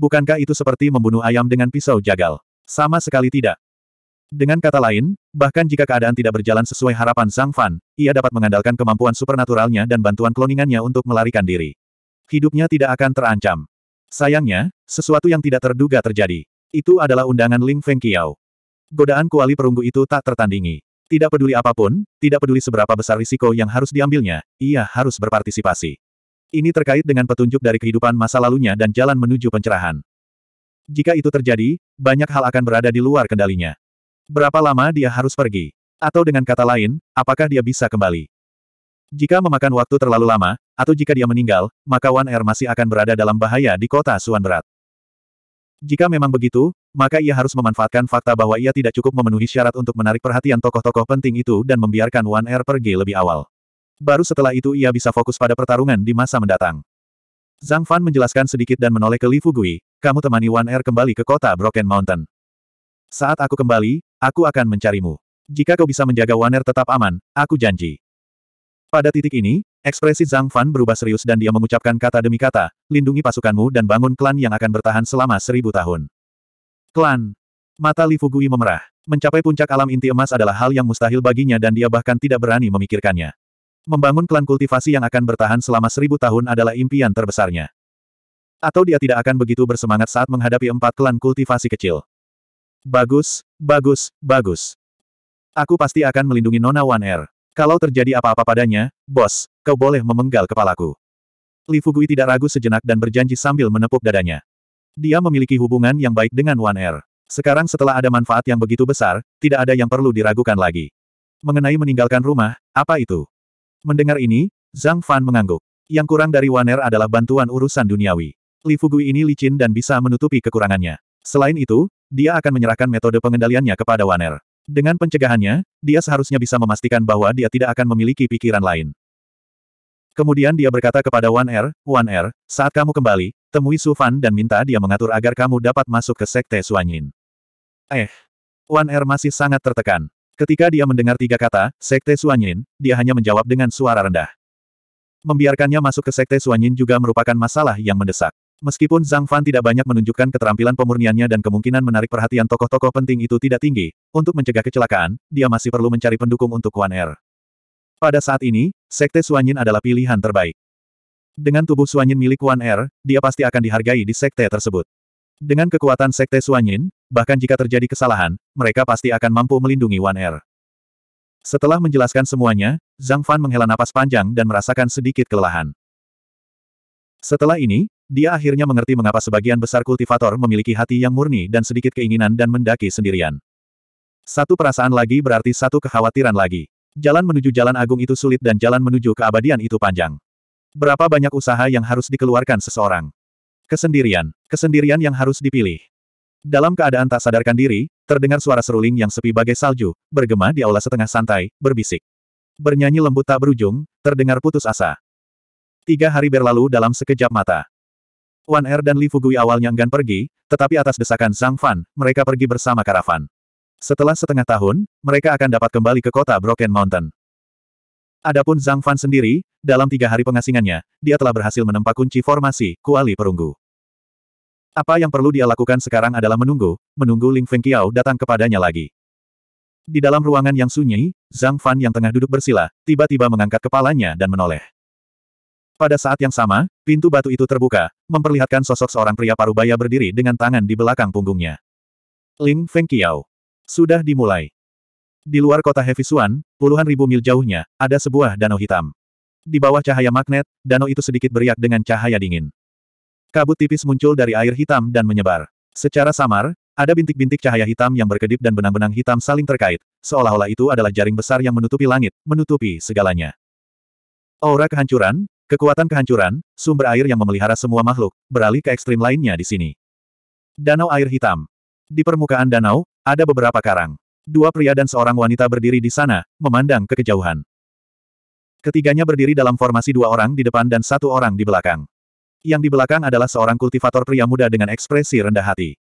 [SPEAKER 1] Bukankah itu seperti membunuh ayam dengan pisau jagal? Sama sekali tidak. Dengan kata lain, bahkan jika keadaan tidak berjalan sesuai harapan Zhang Fan, ia dapat mengandalkan kemampuan supernaturalnya dan bantuan kloningannya untuk melarikan diri. Hidupnya tidak akan terancam. Sayangnya, sesuatu yang tidak terduga terjadi. Itu adalah undangan Ling Feng Qiao. Godaan kuali perunggu itu tak tertandingi. Tidak peduli apapun, tidak peduli seberapa besar risiko yang harus diambilnya, ia harus berpartisipasi. Ini terkait dengan petunjuk dari kehidupan masa lalunya dan jalan menuju pencerahan. Jika itu terjadi, banyak hal akan berada di luar kendalinya. Berapa lama dia harus pergi? Atau dengan kata lain, apakah dia bisa kembali? Jika memakan waktu terlalu lama, atau jika dia meninggal, maka Wan Er masih akan berada dalam bahaya di kota Suan Berat. Jika memang begitu, maka ia harus memanfaatkan fakta bahwa ia tidak cukup memenuhi syarat untuk menarik perhatian tokoh-tokoh penting itu dan membiarkan Wan Er pergi lebih awal. Baru setelah itu ia bisa fokus pada pertarungan di masa mendatang. Zhang Fan menjelaskan sedikit dan menoleh ke Li Fugui, kamu temani Wan Er kembali ke kota Broken Mountain. Saat aku kembali, aku akan mencarimu. Jika kau bisa menjaga Wan Er tetap aman, aku janji. Pada titik ini, Ekspresi Zhang Fan berubah serius dan dia mengucapkan kata demi kata, lindungi pasukanmu dan bangun klan yang akan bertahan selama seribu tahun. Klan. Mata Li Fugui memerah. Mencapai puncak alam inti emas adalah hal yang mustahil baginya dan dia bahkan tidak berani memikirkannya. Membangun klan kultivasi yang akan bertahan selama seribu tahun adalah impian terbesarnya. Atau dia tidak akan begitu bersemangat saat menghadapi empat klan kultivasi kecil. Bagus, bagus, bagus. Aku pasti akan melindungi Nona Wan Er. Kalau terjadi apa-apa padanya, bos, kau boleh memenggal kepalaku. Li Fugui tidak ragu sejenak dan berjanji sambil menepuk dadanya. Dia memiliki hubungan yang baik dengan Wan Er. Sekarang setelah ada manfaat yang begitu besar, tidak ada yang perlu diragukan lagi. Mengenai meninggalkan rumah, apa itu? Mendengar ini, Zhang Fan mengangguk. Yang kurang dari Wan Er adalah bantuan urusan duniawi. Li Fugui ini licin dan bisa menutupi kekurangannya. Selain itu, dia akan menyerahkan metode pengendaliannya kepada Waner. Dengan pencegahannya, dia seharusnya bisa memastikan bahwa dia tidak akan memiliki pikiran lain. Kemudian dia berkata kepada Wan Er, Wan Er, saat kamu kembali, temui Su Fan dan minta dia mengatur agar kamu dapat masuk ke Sekte Suanyin. Eh. Wan Er masih sangat tertekan. Ketika dia mendengar tiga kata, Sekte Suanyin, dia hanya menjawab dengan suara rendah. Membiarkannya masuk ke Sekte Suanyin juga merupakan masalah yang mendesak. Meskipun Zhang Fan tidak banyak menunjukkan keterampilan pemurniannya dan kemungkinan menarik perhatian tokoh-tokoh penting itu tidak tinggi, untuk mencegah kecelakaan, dia masih perlu mencari pendukung untuk Wan Er. Pada saat ini, Sekte Suanyin adalah pilihan terbaik. Dengan tubuh Suanyin milik Wan Er, dia pasti akan dihargai di Sekte tersebut. Dengan kekuatan Sekte Suanyin, bahkan jika terjadi kesalahan, mereka pasti akan mampu melindungi Wan Er. Setelah menjelaskan semuanya, Zhang Fan menghela napas panjang dan merasakan sedikit kelelahan. Setelah ini, dia akhirnya mengerti mengapa sebagian besar kultivator memiliki hati yang murni dan sedikit keinginan dan mendaki sendirian. Satu perasaan lagi berarti satu kekhawatiran lagi. Jalan menuju Jalan Agung itu sulit dan jalan menuju keabadian itu panjang. Berapa banyak usaha yang harus dikeluarkan seseorang? Kesendirian. Kesendirian yang harus dipilih. Dalam keadaan tak sadarkan diri, terdengar suara seruling yang sepi bagai salju, bergema di aula setengah santai, berbisik. Bernyanyi lembut tak berujung, terdengar putus asa. Tiga hari berlalu dalam sekejap mata. Wan Er dan Li Fugui awalnya enggan pergi, tetapi atas desakan Zhang Fan, mereka pergi bersama karavan. Setelah setengah tahun, mereka akan dapat kembali ke kota Broken Mountain. Adapun Zhang Fan sendiri, dalam tiga hari pengasingannya, dia telah berhasil menempa kunci formasi, kuali perunggu. Apa yang perlu dia lakukan sekarang adalah menunggu, menunggu Ling Feng Fengqiao datang kepadanya lagi. Di dalam ruangan yang sunyi, Zhang Fan yang tengah duduk bersila, tiba-tiba mengangkat kepalanya dan menoleh. Pada saat yang sama, pintu batu itu terbuka, memperlihatkan sosok seorang pria parubaya berdiri dengan tangan di belakang punggungnya. Ling Feng Fengqiao. Sudah dimulai. Di luar kota Hefisuan, puluhan ribu mil jauhnya, ada sebuah danau hitam. Di bawah cahaya magnet, danau itu sedikit beriak dengan cahaya dingin. Kabut tipis muncul dari air hitam dan menyebar. Secara samar, ada bintik-bintik cahaya hitam yang berkedip dan benang-benang hitam saling terkait, seolah-olah itu adalah jaring besar yang menutupi langit, menutupi segalanya. Aura kehancuran, kekuatan kehancuran, sumber air yang memelihara semua makhluk, beralih ke ekstrim lainnya di sini. Danau air hitam. Di permukaan danau, ada beberapa karang. Dua pria dan seorang wanita berdiri di sana, memandang ke kejauhan. Ketiganya berdiri dalam formasi dua orang di depan dan satu orang di belakang. Yang di belakang adalah seorang kultivator pria muda dengan ekspresi rendah hati.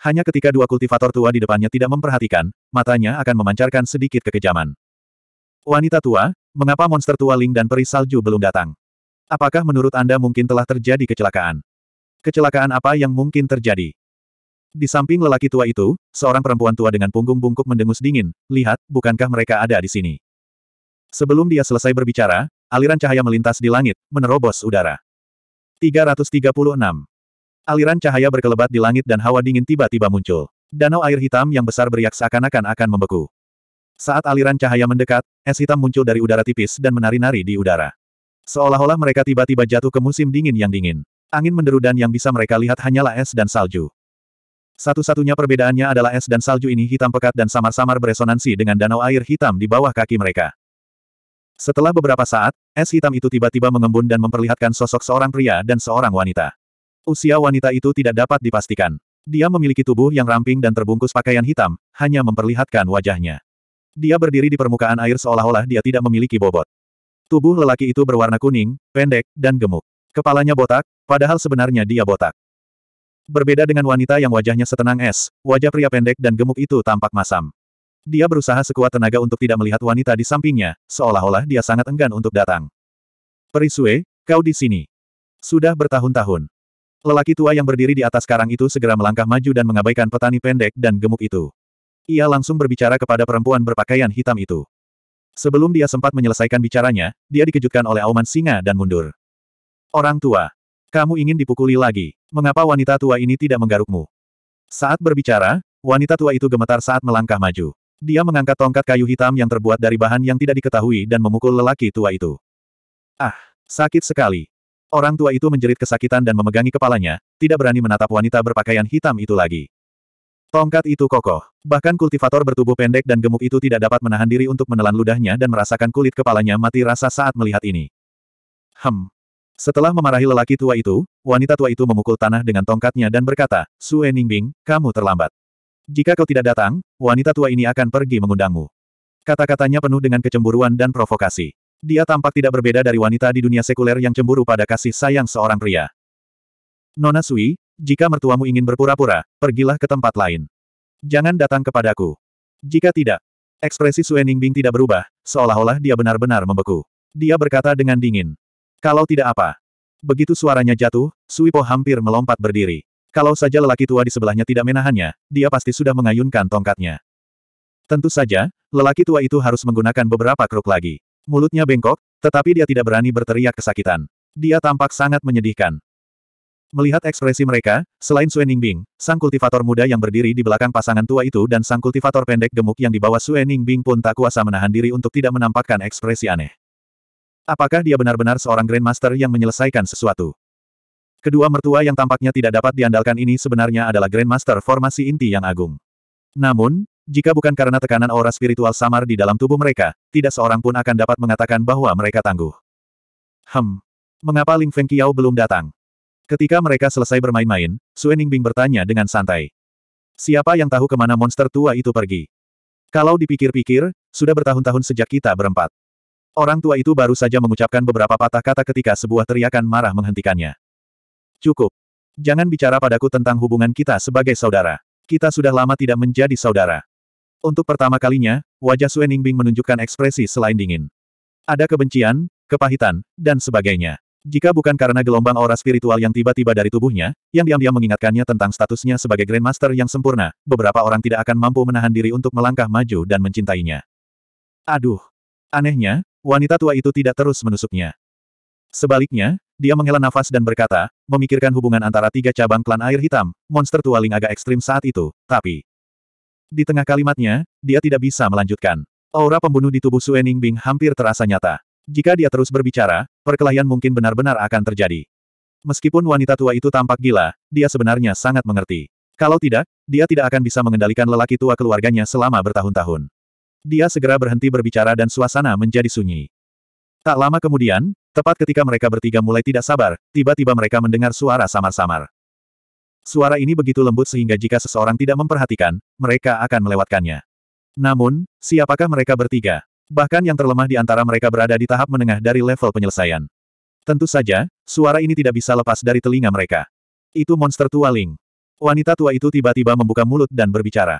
[SPEAKER 1] Hanya ketika dua kultivator tua di depannya tidak memperhatikan, matanya akan memancarkan sedikit kekejaman. Wanita tua, mengapa monster tua Ling dan peri salju belum datang? Apakah menurut Anda mungkin telah terjadi kecelakaan? Kecelakaan apa yang mungkin terjadi? Di samping lelaki tua itu, seorang perempuan tua dengan punggung bungkuk mendengus dingin, lihat, bukankah mereka ada di sini? Sebelum dia selesai berbicara, aliran cahaya melintas di langit, menerobos udara. 336. Aliran cahaya berkelebat di langit dan hawa dingin tiba-tiba muncul. Danau air hitam yang besar beriak seakan-akan akan membeku. Saat aliran cahaya mendekat, es hitam muncul dari udara tipis dan menari-nari di udara. Seolah-olah mereka tiba-tiba jatuh ke musim dingin yang dingin. Angin menderu dan yang bisa mereka lihat hanyalah es dan salju. Satu-satunya perbedaannya adalah es dan salju ini hitam pekat dan samar-samar beresonansi dengan danau air hitam di bawah kaki mereka. Setelah beberapa saat, es hitam itu tiba-tiba mengembun dan memperlihatkan sosok seorang pria dan seorang wanita. Usia wanita itu tidak dapat dipastikan. Dia memiliki tubuh yang ramping dan terbungkus pakaian hitam, hanya memperlihatkan wajahnya. Dia berdiri di permukaan air seolah-olah dia tidak memiliki bobot. Tubuh lelaki itu berwarna kuning, pendek, dan gemuk. Kepalanya botak, padahal sebenarnya dia botak. Berbeda dengan wanita yang wajahnya setenang es, wajah pria pendek dan gemuk itu tampak masam. Dia berusaha sekuat tenaga untuk tidak melihat wanita di sampingnya, seolah-olah dia sangat enggan untuk datang. Perisue, kau di sini. Sudah bertahun-tahun. Lelaki tua yang berdiri di atas karang itu segera melangkah maju dan mengabaikan petani pendek dan gemuk itu. Ia langsung berbicara kepada perempuan berpakaian hitam itu. Sebelum dia sempat menyelesaikan bicaranya, dia dikejutkan oleh auman singa dan mundur. Orang tua. Kamu ingin dipukuli lagi. Mengapa wanita tua ini tidak menggarukmu? Saat berbicara, wanita tua itu gemetar saat melangkah maju. Dia mengangkat tongkat kayu hitam yang terbuat dari bahan yang tidak diketahui dan memukul lelaki tua itu. Ah, sakit sekali. Orang tua itu menjerit kesakitan dan memegangi kepalanya, tidak berani menatap wanita berpakaian hitam itu lagi. Tongkat itu kokoh. Bahkan kultivator bertubuh pendek dan gemuk itu tidak dapat menahan diri untuk menelan ludahnya dan merasakan kulit kepalanya mati rasa saat melihat ini. Hem, setelah memarahi lelaki tua itu, wanita tua itu memukul tanah dengan tongkatnya dan berkata, Sue Ningbing, kamu terlambat. Jika kau tidak datang, wanita tua ini akan pergi mengundangmu. Kata-katanya penuh dengan kecemburuan dan provokasi. Dia tampak tidak berbeda dari wanita di dunia sekuler yang cemburu pada kasih sayang seorang pria. Nona Sui, jika mertuamu ingin berpura-pura, pergilah ke tempat lain. Jangan datang kepadaku. Jika tidak, ekspresi Sue Ningbing tidak berubah, seolah-olah dia benar-benar membeku. Dia berkata dengan dingin, kalau tidak apa. Begitu suaranya jatuh, Suipo hampir melompat berdiri. Kalau saja lelaki tua di sebelahnya tidak menahannya, dia pasti sudah mengayunkan tongkatnya. Tentu saja, lelaki tua itu harus menggunakan beberapa kruk lagi. Mulutnya bengkok, tetapi dia tidak berani berteriak kesakitan. Dia tampak sangat menyedihkan. Melihat ekspresi mereka, selain Sue Ningbing, sang kultivator muda yang berdiri di belakang pasangan tua itu dan sang kultivator pendek gemuk yang dibawa Sue Ningbing pun tak kuasa menahan diri untuk tidak menampakkan ekspresi aneh. Apakah dia benar-benar seorang Grandmaster yang menyelesaikan sesuatu? Kedua mertua yang tampaknya tidak dapat diandalkan ini sebenarnya adalah Grandmaster formasi inti yang agung. Namun, jika bukan karena tekanan aura spiritual samar di dalam tubuh mereka, tidak seorang pun akan dapat mengatakan bahwa mereka tangguh. Hem. Mengapa Ling Feng Qiao belum datang? Ketika mereka selesai bermain-main, Sue Ningbing bertanya dengan santai. Siapa yang tahu kemana monster tua itu pergi? Kalau dipikir-pikir, sudah bertahun-tahun sejak kita berempat. Orang tua itu baru saja mengucapkan beberapa patah kata ketika sebuah teriakan marah menghentikannya. Cukup. Jangan bicara padaku tentang hubungan kita sebagai saudara. Kita sudah lama tidak menjadi saudara. Untuk pertama kalinya, wajah Ningbing menunjukkan ekspresi selain dingin. Ada kebencian, kepahitan, dan sebagainya. Jika bukan karena gelombang aura spiritual yang tiba-tiba dari tubuhnya, yang diam-diam mengingatkannya tentang statusnya sebagai Grandmaster yang sempurna, beberapa orang tidak akan mampu menahan diri untuk melangkah maju dan mencintainya. Aduh. Anehnya, wanita tua itu tidak terus menusuknya. Sebaliknya, dia menghela nafas dan berkata, memikirkan hubungan antara tiga cabang klan air hitam, monster tua Ling agak ekstrim saat itu, tapi... Di tengah kalimatnya, dia tidak bisa melanjutkan. Aura pembunuh di tubuh Sue Bing hampir terasa nyata. Jika dia terus berbicara, perkelahian mungkin benar-benar akan terjadi. Meskipun wanita tua itu tampak gila, dia sebenarnya sangat mengerti. Kalau tidak, dia tidak akan bisa mengendalikan lelaki tua keluarganya selama bertahun-tahun. Dia segera berhenti berbicara dan suasana menjadi sunyi. Tak lama kemudian, tepat ketika mereka bertiga mulai tidak sabar, tiba-tiba mereka mendengar suara samar-samar. Suara ini begitu lembut sehingga jika seseorang tidak memperhatikan, mereka akan melewatkannya. Namun, siapakah mereka bertiga? Bahkan yang terlemah di antara mereka berada di tahap menengah dari level penyelesaian. Tentu saja, suara ini tidak bisa lepas dari telinga mereka. Itu monster tua Ling. Wanita tua itu tiba-tiba membuka mulut dan berbicara.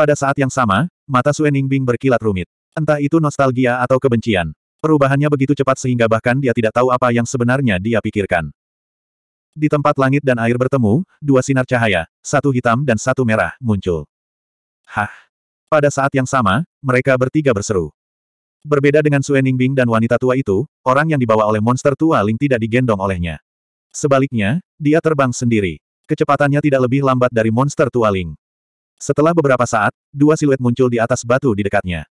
[SPEAKER 1] Pada saat yang sama, mata Sueningbing Ningbing berkilat rumit. Entah itu nostalgia atau kebencian. Perubahannya begitu cepat sehingga bahkan dia tidak tahu apa yang sebenarnya dia pikirkan. Di tempat langit dan air bertemu, dua sinar cahaya, satu hitam dan satu merah, muncul. Hah! Pada saat yang sama, mereka bertiga berseru. Berbeda dengan Sueningbing Ningbing dan wanita tua itu, orang yang dibawa oleh monster tua Ling tidak digendong olehnya. Sebaliknya, dia terbang sendiri. Kecepatannya tidak lebih lambat dari monster tua Ling. Setelah beberapa saat, dua siluet muncul di atas batu di dekatnya.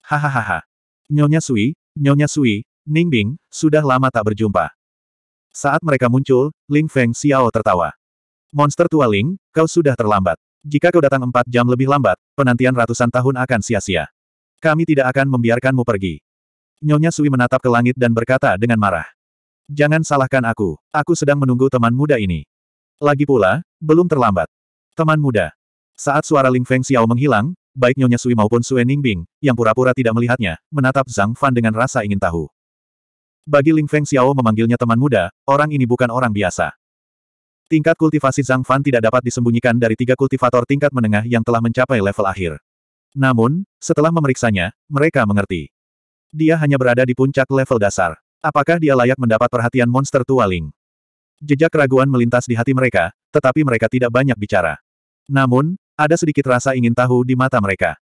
[SPEAKER 1] Hahaha. Nyonya Sui, Nyonya Sui, Ningbing, sudah lama tak berjumpa. Saat mereka muncul, Ling Feng Xiao tertawa. Monster tua Ling, kau sudah terlambat. Jika kau datang empat jam lebih lambat, penantian ratusan tahun akan sia-sia. Kami tidak akan membiarkanmu pergi. Nyonya Sui menatap ke langit dan berkata dengan marah. Jangan salahkan aku, aku sedang menunggu teman muda ini. Lagi pula, belum terlambat. Teman muda, saat suara Ling Feng Xiao menghilang, baik Nyonya Sui maupun Sue Ningbing, yang pura-pura tidak melihatnya, menatap Zhang Fan dengan rasa ingin tahu. Bagi Ling Feng Xiao memanggilnya teman muda, orang ini bukan orang biasa. Tingkat kultivasi Zhang Fan tidak dapat disembunyikan dari tiga kultivator tingkat menengah yang telah mencapai level akhir. Namun, setelah memeriksanya, mereka mengerti. Dia hanya berada di puncak level dasar. Apakah dia layak mendapat perhatian monster tua Ling? Jejak keraguan melintas di hati mereka, tetapi mereka tidak banyak bicara. Namun, ada sedikit rasa ingin tahu di mata mereka.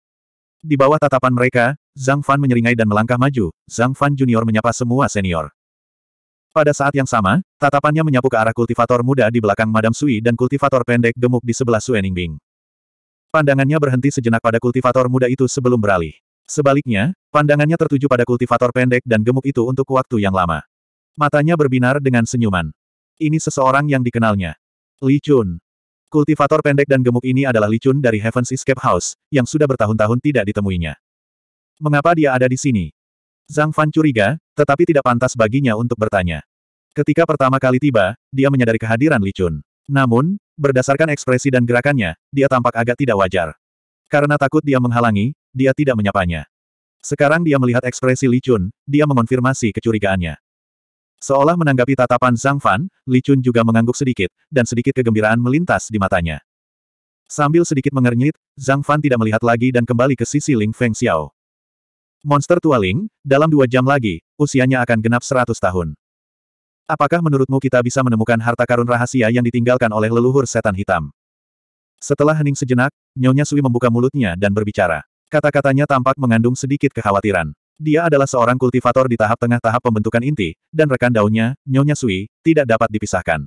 [SPEAKER 1] Di bawah tatapan mereka, Zhang Fan menyeringai dan melangkah maju, Zhang Fan Junior menyapa semua senior. Pada saat yang sama, tatapannya menyapu ke arah kultivator muda di belakang Madam Sui dan kultivator pendek gemuk di sebelah Su Ningbing. Pandangannya berhenti sejenak pada kultivator muda itu sebelum beralih. Sebaliknya, pandangannya tertuju pada kultivator pendek dan gemuk itu untuk waktu yang lama. Matanya berbinar dengan senyuman. Ini seseorang yang dikenalnya. Li Chun. Kultivator pendek dan gemuk ini adalah licun dari Heaven's Escape House, yang sudah bertahun-tahun tidak ditemuinya. Mengapa dia ada di sini? Zhang Fan curiga, tetapi tidak pantas baginya untuk bertanya. Ketika pertama kali tiba, dia menyadari kehadiran licun. Namun, berdasarkan ekspresi dan gerakannya, dia tampak agak tidak wajar. Karena takut dia menghalangi, dia tidak menyapanya. Sekarang dia melihat ekspresi licun, dia mengonfirmasi kecurigaannya. Seolah menanggapi tatapan Zhang Fan, Li Chun juga mengangguk sedikit, dan sedikit kegembiraan melintas di matanya. Sambil sedikit mengernyit, Zhang Fan tidak melihat lagi dan kembali ke sisi Ling Feng Xiao. Monster tua Ling, dalam dua jam lagi, usianya akan genap seratus tahun. Apakah menurutmu kita bisa menemukan harta karun rahasia yang ditinggalkan oleh leluhur setan hitam? Setelah hening sejenak, Nyonya Sui membuka mulutnya dan berbicara. Kata-katanya tampak mengandung sedikit kekhawatiran. Dia adalah seorang kultivator di tahap tengah-tahap pembentukan inti, dan rekan daunnya, Nyonya Sui, tidak dapat dipisahkan.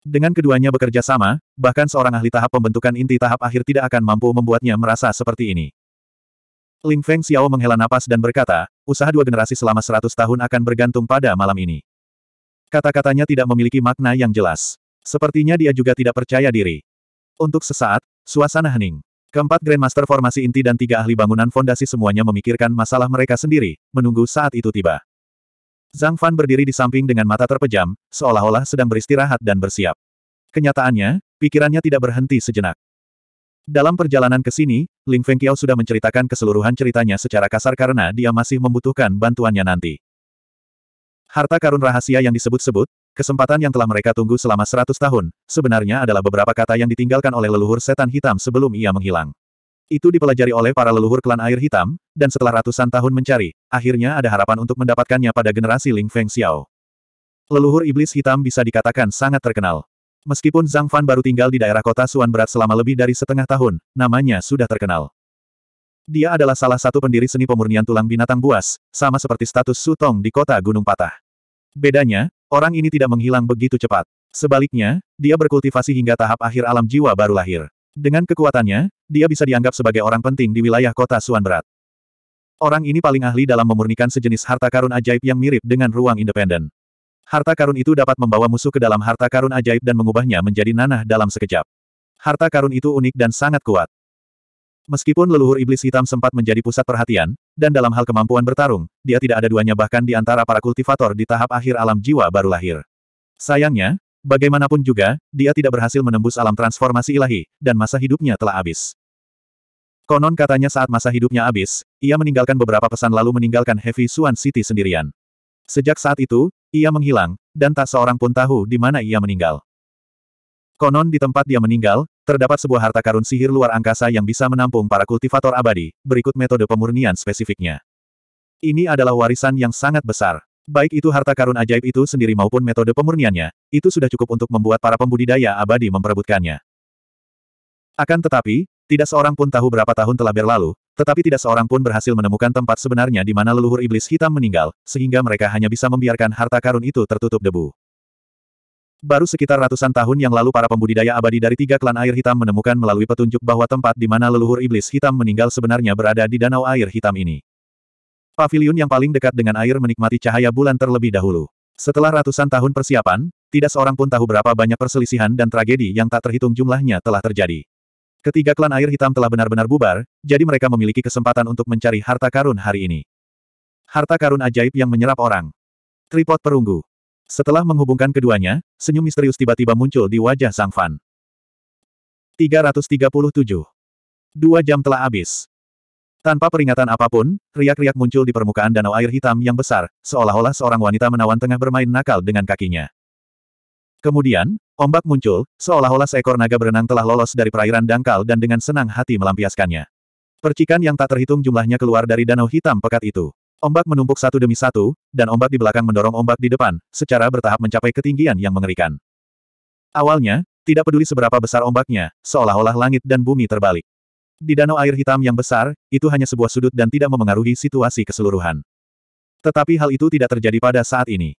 [SPEAKER 1] Dengan keduanya bekerja sama, bahkan seorang ahli tahap pembentukan inti tahap akhir tidak akan mampu membuatnya merasa seperti ini. Ling Feng Xiao menghela napas dan berkata, usaha dua generasi selama seratus tahun akan bergantung pada malam ini. Kata-katanya tidak memiliki makna yang jelas. Sepertinya dia juga tidak percaya diri. Untuk sesaat, suasana hening. Keempat Grandmaster formasi inti dan tiga ahli bangunan fondasi semuanya memikirkan masalah mereka sendiri, menunggu saat itu tiba. Zhang Fan berdiri di samping dengan mata terpejam, seolah-olah sedang beristirahat dan bersiap. Kenyataannya, pikirannya tidak berhenti sejenak. Dalam perjalanan ke sini, Ling Fengqiao sudah menceritakan keseluruhan ceritanya secara kasar karena dia masih membutuhkan bantuannya nanti. Harta karun rahasia yang disebut-sebut, kesempatan yang telah mereka tunggu selama seratus tahun, sebenarnya adalah beberapa kata yang ditinggalkan oleh leluhur setan hitam sebelum ia menghilang. Itu dipelajari oleh para leluhur klan air hitam, dan setelah ratusan tahun mencari, akhirnya ada harapan untuk mendapatkannya pada generasi Ling Feng Xiao. Leluhur iblis hitam bisa dikatakan sangat terkenal. Meskipun Zhang Fan baru tinggal di daerah kota Suan Berat selama lebih dari setengah tahun, namanya sudah terkenal. Dia adalah salah satu pendiri seni pemurnian tulang binatang buas, sama seperti status Sutong di kota Gunung Patah. Bedanya, orang ini tidak menghilang begitu cepat. Sebaliknya, dia berkultivasi hingga tahap akhir alam jiwa baru lahir. Dengan kekuatannya, dia bisa dianggap sebagai orang penting di wilayah kota Suan Berat. Orang ini paling ahli dalam memurnikan sejenis harta karun ajaib yang mirip dengan ruang independen. Harta karun itu dapat membawa musuh ke dalam harta karun ajaib dan mengubahnya menjadi nanah dalam sekejap. Harta karun itu unik dan sangat kuat. Meskipun leluhur iblis hitam sempat menjadi pusat perhatian, dan dalam hal kemampuan bertarung, dia tidak ada duanya bahkan di antara para kultivator di tahap akhir alam jiwa baru lahir. Sayangnya, bagaimanapun juga, dia tidak berhasil menembus alam transformasi ilahi, dan masa hidupnya telah habis. Konon katanya saat masa hidupnya habis, ia meninggalkan beberapa pesan lalu meninggalkan Heavy Suan City sendirian. Sejak saat itu, ia menghilang, dan tak seorang pun tahu di mana ia meninggal. Konon di tempat dia meninggal, Terdapat sebuah harta karun sihir luar angkasa yang bisa menampung para kultivator abadi, berikut metode pemurnian spesifiknya. Ini adalah warisan yang sangat besar. Baik itu harta karun ajaib itu sendiri maupun metode pemurniannya, itu sudah cukup untuk membuat para pembudidaya abadi memperebutkannya. Akan tetapi, tidak seorang pun tahu berapa tahun telah berlalu, tetapi tidak seorang pun berhasil menemukan tempat sebenarnya di mana leluhur iblis hitam meninggal, sehingga mereka hanya bisa membiarkan harta karun itu tertutup debu. Baru sekitar ratusan tahun yang lalu para pembudidaya abadi dari tiga klan air hitam menemukan melalui petunjuk bahwa tempat di mana leluhur iblis hitam meninggal sebenarnya berada di danau air hitam ini. Pavilion yang paling dekat dengan air menikmati cahaya bulan terlebih dahulu. Setelah ratusan tahun persiapan, tidak seorang pun tahu berapa banyak perselisihan dan tragedi yang tak terhitung jumlahnya telah terjadi. Ketiga klan air hitam telah benar-benar bubar, jadi mereka memiliki kesempatan untuk mencari harta karun hari ini. Harta karun ajaib yang menyerap orang. Tripod perunggu. Setelah menghubungkan keduanya, senyum misterius tiba-tiba muncul di wajah Sang Fan. 337. Dua jam telah habis. Tanpa peringatan apapun, riak-riak muncul di permukaan danau air hitam yang besar, seolah-olah seorang wanita menawan tengah bermain nakal dengan kakinya. Kemudian, ombak muncul, seolah-olah seekor naga berenang telah lolos dari perairan dangkal dan dengan senang hati melampiaskannya. Percikan yang tak terhitung jumlahnya keluar dari danau hitam pekat itu. Ombak menumpuk satu demi satu, dan ombak di belakang mendorong ombak di depan, secara bertahap mencapai ketinggian yang mengerikan. Awalnya, tidak peduli seberapa besar ombaknya, seolah-olah langit dan bumi terbalik. Di danau air hitam yang besar, itu hanya sebuah sudut dan tidak memengaruhi situasi keseluruhan. Tetapi hal itu tidak terjadi pada saat ini.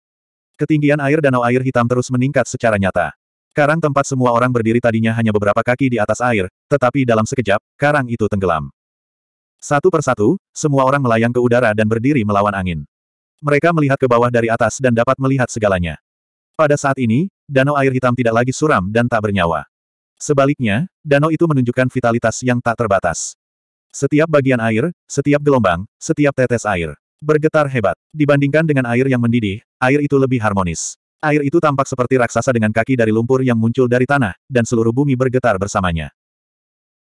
[SPEAKER 1] Ketinggian air danau air hitam terus meningkat secara nyata. Karang tempat semua orang berdiri tadinya hanya beberapa kaki di atas air, tetapi dalam sekejap, karang itu tenggelam. Satu persatu, semua orang melayang ke udara dan berdiri melawan angin. Mereka melihat ke bawah dari atas dan dapat melihat segalanya. Pada saat ini, danau air hitam tidak lagi suram dan tak bernyawa. Sebaliknya, danau itu menunjukkan vitalitas yang tak terbatas. Setiap bagian air, setiap gelombang, setiap tetes air, bergetar hebat. Dibandingkan dengan air yang mendidih, air itu lebih harmonis. Air itu tampak seperti raksasa dengan kaki dari lumpur yang muncul dari tanah, dan seluruh bumi bergetar bersamanya.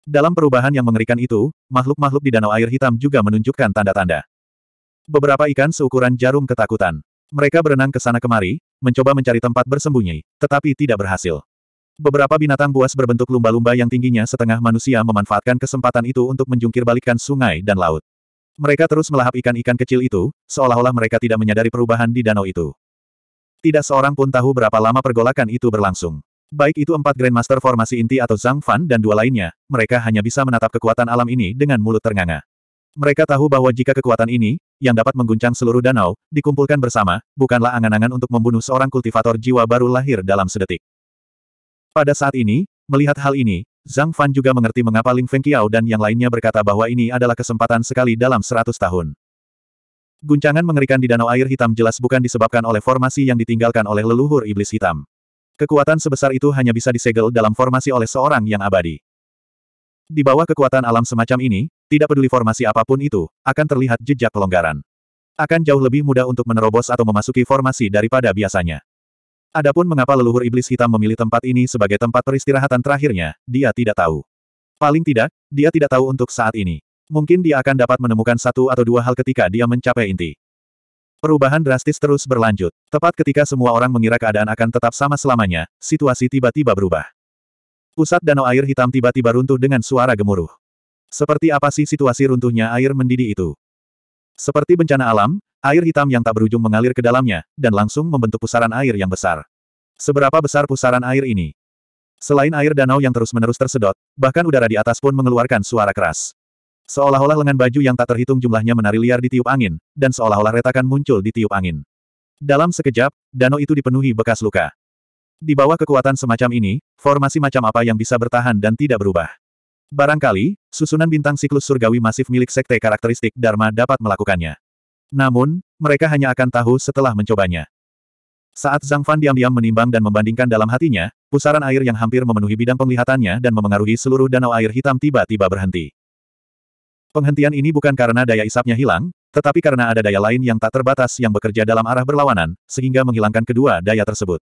[SPEAKER 1] Dalam perubahan yang mengerikan itu, makhluk-makhluk di danau air hitam juga menunjukkan tanda-tanda. Beberapa ikan seukuran jarum ketakutan. Mereka berenang ke sana kemari, mencoba mencari tempat bersembunyi, tetapi tidak berhasil. Beberapa binatang buas berbentuk lumba-lumba yang tingginya setengah manusia memanfaatkan kesempatan itu untuk menjungkir balikan sungai dan laut. Mereka terus melahap ikan-ikan kecil itu, seolah-olah mereka tidak menyadari perubahan di danau itu. Tidak seorang pun tahu berapa lama pergolakan itu berlangsung. Baik itu empat Grandmaster formasi inti atau Zhang Fan dan dua lainnya, mereka hanya bisa menatap kekuatan alam ini dengan mulut ternganga. Mereka tahu bahwa jika kekuatan ini, yang dapat mengguncang seluruh danau, dikumpulkan bersama, bukanlah angan-angan untuk membunuh seorang kultivator jiwa baru lahir dalam sedetik. Pada saat ini, melihat hal ini, Zhang Fan juga mengerti mengapa Ling Feng Qiao dan yang lainnya berkata bahwa ini adalah kesempatan sekali dalam seratus tahun. Guncangan mengerikan di danau air hitam jelas bukan disebabkan oleh formasi yang ditinggalkan oleh leluhur iblis hitam. Kekuatan sebesar itu hanya bisa disegel dalam formasi oleh seorang yang abadi. Di bawah kekuatan alam semacam ini, tidak peduli formasi apapun itu, akan terlihat jejak pelonggaran. Akan jauh lebih mudah untuk menerobos atau memasuki formasi daripada biasanya. Adapun mengapa leluhur iblis hitam memilih tempat ini sebagai tempat peristirahatan terakhirnya, dia tidak tahu. Paling tidak, dia tidak tahu untuk saat ini. Mungkin dia akan dapat menemukan satu atau dua hal ketika dia mencapai inti. Perubahan drastis terus berlanjut. Tepat ketika semua orang mengira keadaan akan tetap sama selamanya, situasi tiba-tiba berubah. Pusat danau air hitam tiba-tiba runtuh dengan suara gemuruh. Seperti apa sih situasi runtuhnya air mendidih itu? Seperti bencana alam, air hitam yang tak berujung mengalir ke dalamnya, dan langsung membentuk pusaran air yang besar. Seberapa besar pusaran air ini? Selain air danau yang terus-menerus tersedot, bahkan udara di atas pun mengeluarkan suara keras. Seolah-olah lengan baju yang tak terhitung jumlahnya menari liar di tiup angin, dan seolah-olah retakan muncul di tiup angin. Dalam sekejap, danau itu dipenuhi bekas luka. Di bawah kekuatan semacam ini, formasi macam apa yang bisa bertahan dan tidak berubah? Barangkali, susunan bintang siklus surgawi masif milik sekte karakteristik Dharma dapat melakukannya. Namun, mereka hanya akan tahu setelah mencobanya. Saat Zhang Fan diam-diam menimbang dan membandingkan dalam hatinya, pusaran air yang hampir memenuhi bidang penglihatannya dan memengaruhi seluruh danau air hitam tiba-tiba berhenti. Penghentian ini bukan karena daya isapnya hilang, tetapi karena ada daya lain yang tak terbatas yang bekerja dalam arah berlawanan, sehingga menghilangkan kedua daya tersebut.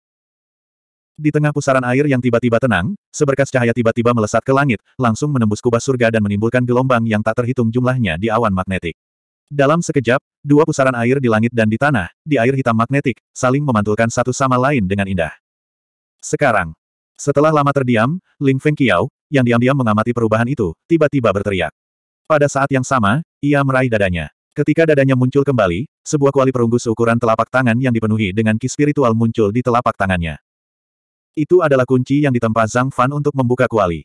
[SPEAKER 1] Di tengah pusaran air yang tiba-tiba tenang, seberkas cahaya tiba-tiba melesat ke langit, langsung menembus kubah surga dan menimbulkan gelombang yang tak terhitung jumlahnya di awan magnetik. Dalam sekejap, dua pusaran air di langit dan di tanah, di air hitam magnetik, saling memantulkan satu sama lain dengan indah. Sekarang, setelah lama terdiam, Ling Feng Qiao, yang diam-diam mengamati perubahan itu, tiba-tiba berteriak. Pada saat yang sama, ia meraih dadanya. Ketika dadanya muncul kembali, sebuah kuali perunggu seukuran telapak tangan yang dipenuhi dengan ki spiritual muncul di telapak tangannya. Itu adalah kunci yang ditempa Zhang Fan untuk membuka kuali.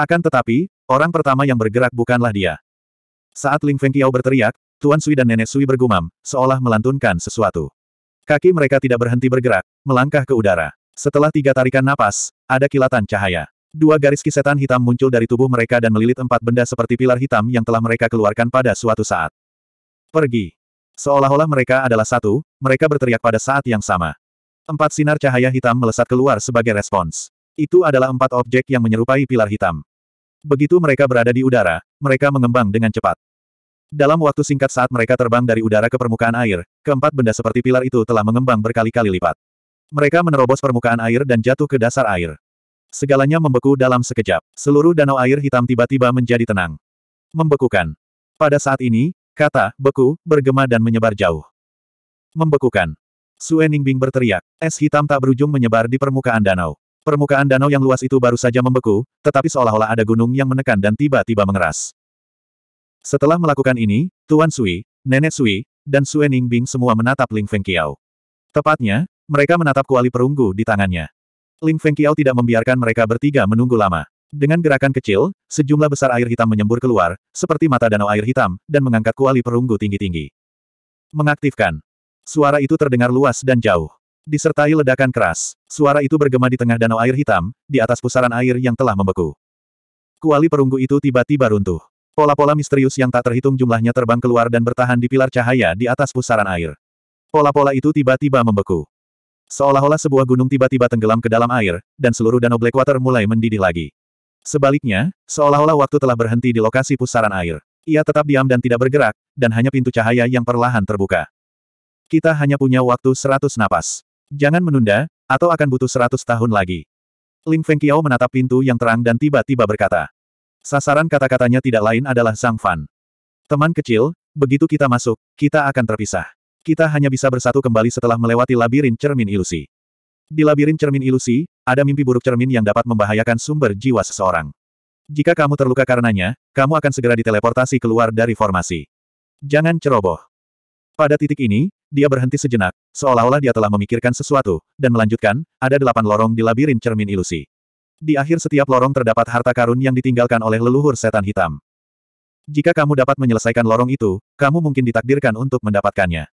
[SPEAKER 1] Akan tetapi, orang pertama yang bergerak bukanlah dia. Saat Ling Feng Fengqiao berteriak, Tuan Sui dan Nenek Sui bergumam, seolah melantunkan sesuatu. Kaki mereka tidak berhenti bergerak, melangkah ke udara. Setelah tiga tarikan napas, ada kilatan cahaya. Dua garis kisetan hitam muncul dari tubuh mereka dan melilit empat benda seperti pilar hitam yang telah mereka keluarkan pada suatu saat. Pergi. Seolah-olah mereka adalah satu, mereka berteriak pada saat yang sama. Empat sinar cahaya hitam melesat keluar sebagai respons. Itu adalah empat objek yang menyerupai pilar hitam. Begitu mereka berada di udara, mereka mengembang dengan cepat. Dalam waktu singkat saat mereka terbang dari udara ke permukaan air, keempat benda seperti pilar itu telah mengembang berkali-kali lipat. Mereka menerobos permukaan air dan jatuh ke dasar air. Segalanya membeku dalam sekejap. Seluruh danau air hitam tiba-tiba menjadi tenang. Membekukan. Pada saat ini, kata, beku, bergema dan menyebar jauh. Membekukan. Sue Ningbing berteriak. Es hitam tak berujung menyebar di permukaan danau. Permukaan danau yang luas itu baru saja membeku, tetapi seolah-olah ada gunung yang menekan dan tiba-tiba mengeras. Setelah melakukan ini, Tuan Sui, Nenek Sui, dan Sue Ningbing semua menatap Ling Feng Qiao. Tepatnya, mereka menatap kuali perunggu di tangannya. Ling Fengqiao tidak membiarkan mereka bertiga menunggu lama. Dengan gerakan kecil, sejumlah besar air hitam menyembur keluar, seperti mata danau air hitam, dan mengangkat kuali perunggu tinggi-tinggi. Mengaktifkan. Suara itu terdengar luas dan jauh. Disertai ledakan keras, suara itu bergema di tengah danau air hitam, di atas pusaran air yang telah membeku. Kuali perunggu itu tiba-tiba runtuh. Pola-pola misterius yang tak terhitung jumlahnya terbang keluar dan bertahan di pilar cahaya di atas pusaran air. Pola-pola itu tiba-tiba membeku. Seolah-olah sebuah gunung tiba-tiba tenggelam ke dalam air, dan seluruh danau Blackwater mulai mendidih lagi. Sebaliknya, seolah-olah waktu telah berhenti di lokasi pusaran air. Ia tetap diam dan tidak bergerak, dan hanya pintu cahaya yang perlahan terbuka. Kita hanya punya waktu seratus napas. Jangan menunda, atau akan butuh seratus tahun lagi. Ling Feng Fengqiao menatap pintu yang terang dan tiba-tiba berkata. Sasaran kata-katanya tidak lain adalah Zhang Fan. Teman kecil, begitu kita masuk, kita akan terpisah. Kita hanya bisa bersatu kembali setelah melewati labirin cermin ilusi. Di labirin cermin ilusi, ada mimpi buruk cermin yang dapat membahayakan sumber jiwa seseorang. Jika kamu terluka karenanya, kamu akan segera diteleportasi keluar dari formasi. Jangan ceroboh. Pada titik ini, dia berhenti sejenak, seolah-olah dia telah memikirkan sesuatu, dan melanjutkan, ada delapan lorong di labirin cermin ilusi. Di akhir setiap lorong terdapat harta karun yang ditinggalkan oleh leluhur setan hitam. Jika kamu dapat menyelesaikan lorong itu, kamu mungkin ditakdirkan untuk mendapatkannya.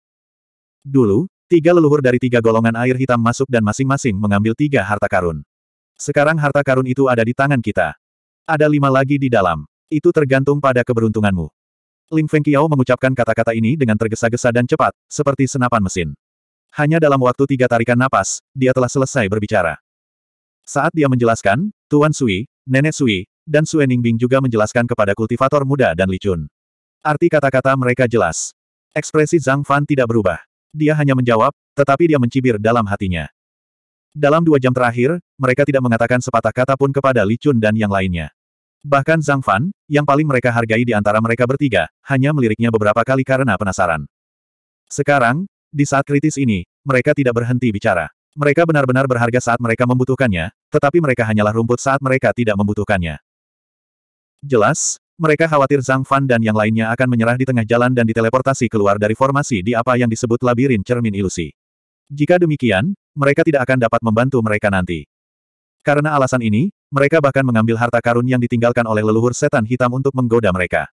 [SPEAKER 1] Dulu, tiga leluhur dari tiga golongan air hitam masuk dan masing-masing mengambil tiga harta karun. Sekarang harta karun itu ada di tangan kita. Ada lima lagi di dalam. Itu tergantung pada keberuntunganmu. Ling Fengqiao mengucapkan kata-kata ini dengan tergesa-gesa dan cepat, seperti senapan mesin. Hanya dalam waktu tiga tarikan napas, dia telah selesai berbicara. Saat dia menjelaskan, Tuan Sui, Nenek Sui, dan Sue Ningbing juga menjelaskan kepada kultivator muda dan Li Arti kata-kata mereka jelas. Ekspresi Zhang Fan tidak berubah. Dia hanya menjawab, tetapi dia mencibir dalam hatinya. Dalam dua jam terakhir, mereka tidak mengatakan sepatah kata pun kepada Li Chun dan yang lainnya. Bahkan Zhang Fan, yang paling mereka hargai di antara mereka bertiga, hanya meliriknya beberapa kali karena penasaran. Sekarang, di saat kritis ini, mereka tidak berhenti bicara. Mereka benar-benar berharga saat mereka membutuhkannya, tetapi mereka hanyalah rumput saat mereka tidak membutuhkannya. Jelas, mereka khawatir Zhang Fan dan yang lainnya akan menyerah di tengah jalan dan diteleportasi keluar dari formasi di apa yang disebut labirin cermin ilusi. Jika demikian, mereka tidak akan dapat membantu mereka nanti. Karena alasan ini, mereka bahkan mengambil harta karun yang ditinggalkan oleh leluhur setan hitam untuk menggoda mereka.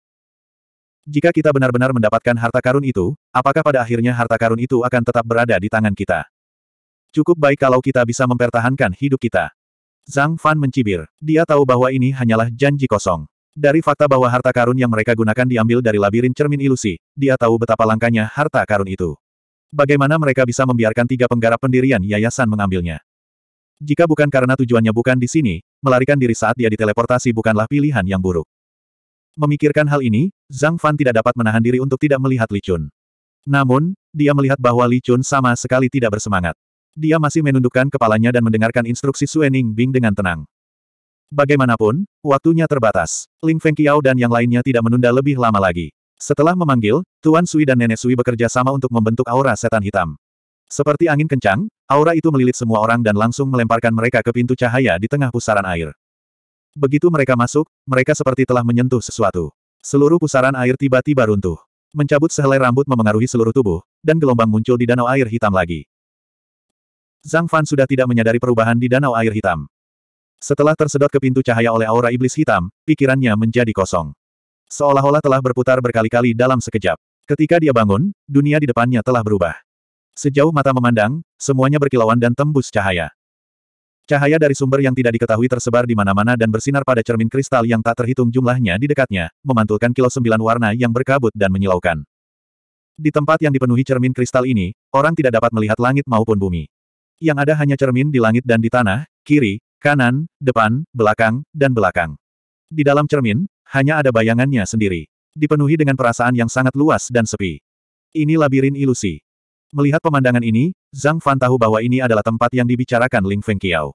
[SPEAKER 1] Jika kita benar-benar mendapatkan harta karun itu, apakah pada akhirnya harta karun itu akan tetap berada di tangan kita? Cukup baik kalau kita bisa mempertahankan hidup kita. Zhang Fan mencibir. Dia tahu bahwa ini hanyalah janji kosong. Dari fakta bahwa harta karun yang mereka gunakan diambil dari labirin cermin ilusi, dia tahu betapa langkanya harta karun itu. Bagaimana mereka bisa membiarkan tiga penggarap pendirian yayasan mengambilnya? Jika bukan karena tujuannya bukan di sini, melarikan diri saat dia diteleportasi bukanlah pilihan yang buruk. Memikirkan hal ini, Zhang Fan tidak dapat menahan diri untuk tidak melihat Li Chun. Namun, dia melihat bahwa Li Chun sama sekali tidak bersemangat. Dia masih menundukkan kepalanya dan mendengarkan instruksi Suening Bing dengan tenang. Bagaimanapun, waktunya terbatas. Ling Feng Fengqiao dan yang lainnya tidak menunda lebih lama lagi. Setelah memanggil, Tuan Sui dan Nenek Sui bekerja sama untuk membentuk aura setan hitam. Seperti angin kencang, aura itu melilit semua orang dan langsung melemparkan mereka ke pintu cahaya di tengah pusaran air. Begitu mereka masuk, mereka seperti telah menyentuh sesuatu. Seluruh pusaran air tiba-tiba runtuh. Mencabut sehelai rambut memengaruhi seluruh tubuh, dan gelombang muncul di danau air hitam lagi. Zhang Fan sudah tidak menyadari perubahan di danau air hitam. Setelah tersedot ke pintu cahaya oleh aura iblis hitam, pikirannya menjadi kosong. Seolah-olah telah berputar berkali-kali dalam sekejap. Ketika dia bangun, dunia di depannya telah berubah. Sejauh mata memandang, semuanya berkilauan dan tembus cahaya. Cahaya dari sumber yang tidak diketahui tersebar di mana-mana dan bersinar pada cermin kristal yang tak terhitung jumlahnya di dekatnya, memantulkan kilau sembilan warna yang berkabut dan menyilaukan. Di tempat yang dipenuhi cermin kristal ini, orang tidak dapat melihat langit maupun bumi. Yang ada hanya cermin di langit dan di tanah, kiri, kanan, depan, belakang, dan belakang. Di dalam cermin, hanya ada bayangannya sendiri. Dipenuhi dengan perasaan yang sangat luas dan sepi. Ini labirin ilusi. Melihat pemandangan ini, Zhang Fan tahu bahwa ini adalah tempat yang dibicarakan Ling Feng Qiao.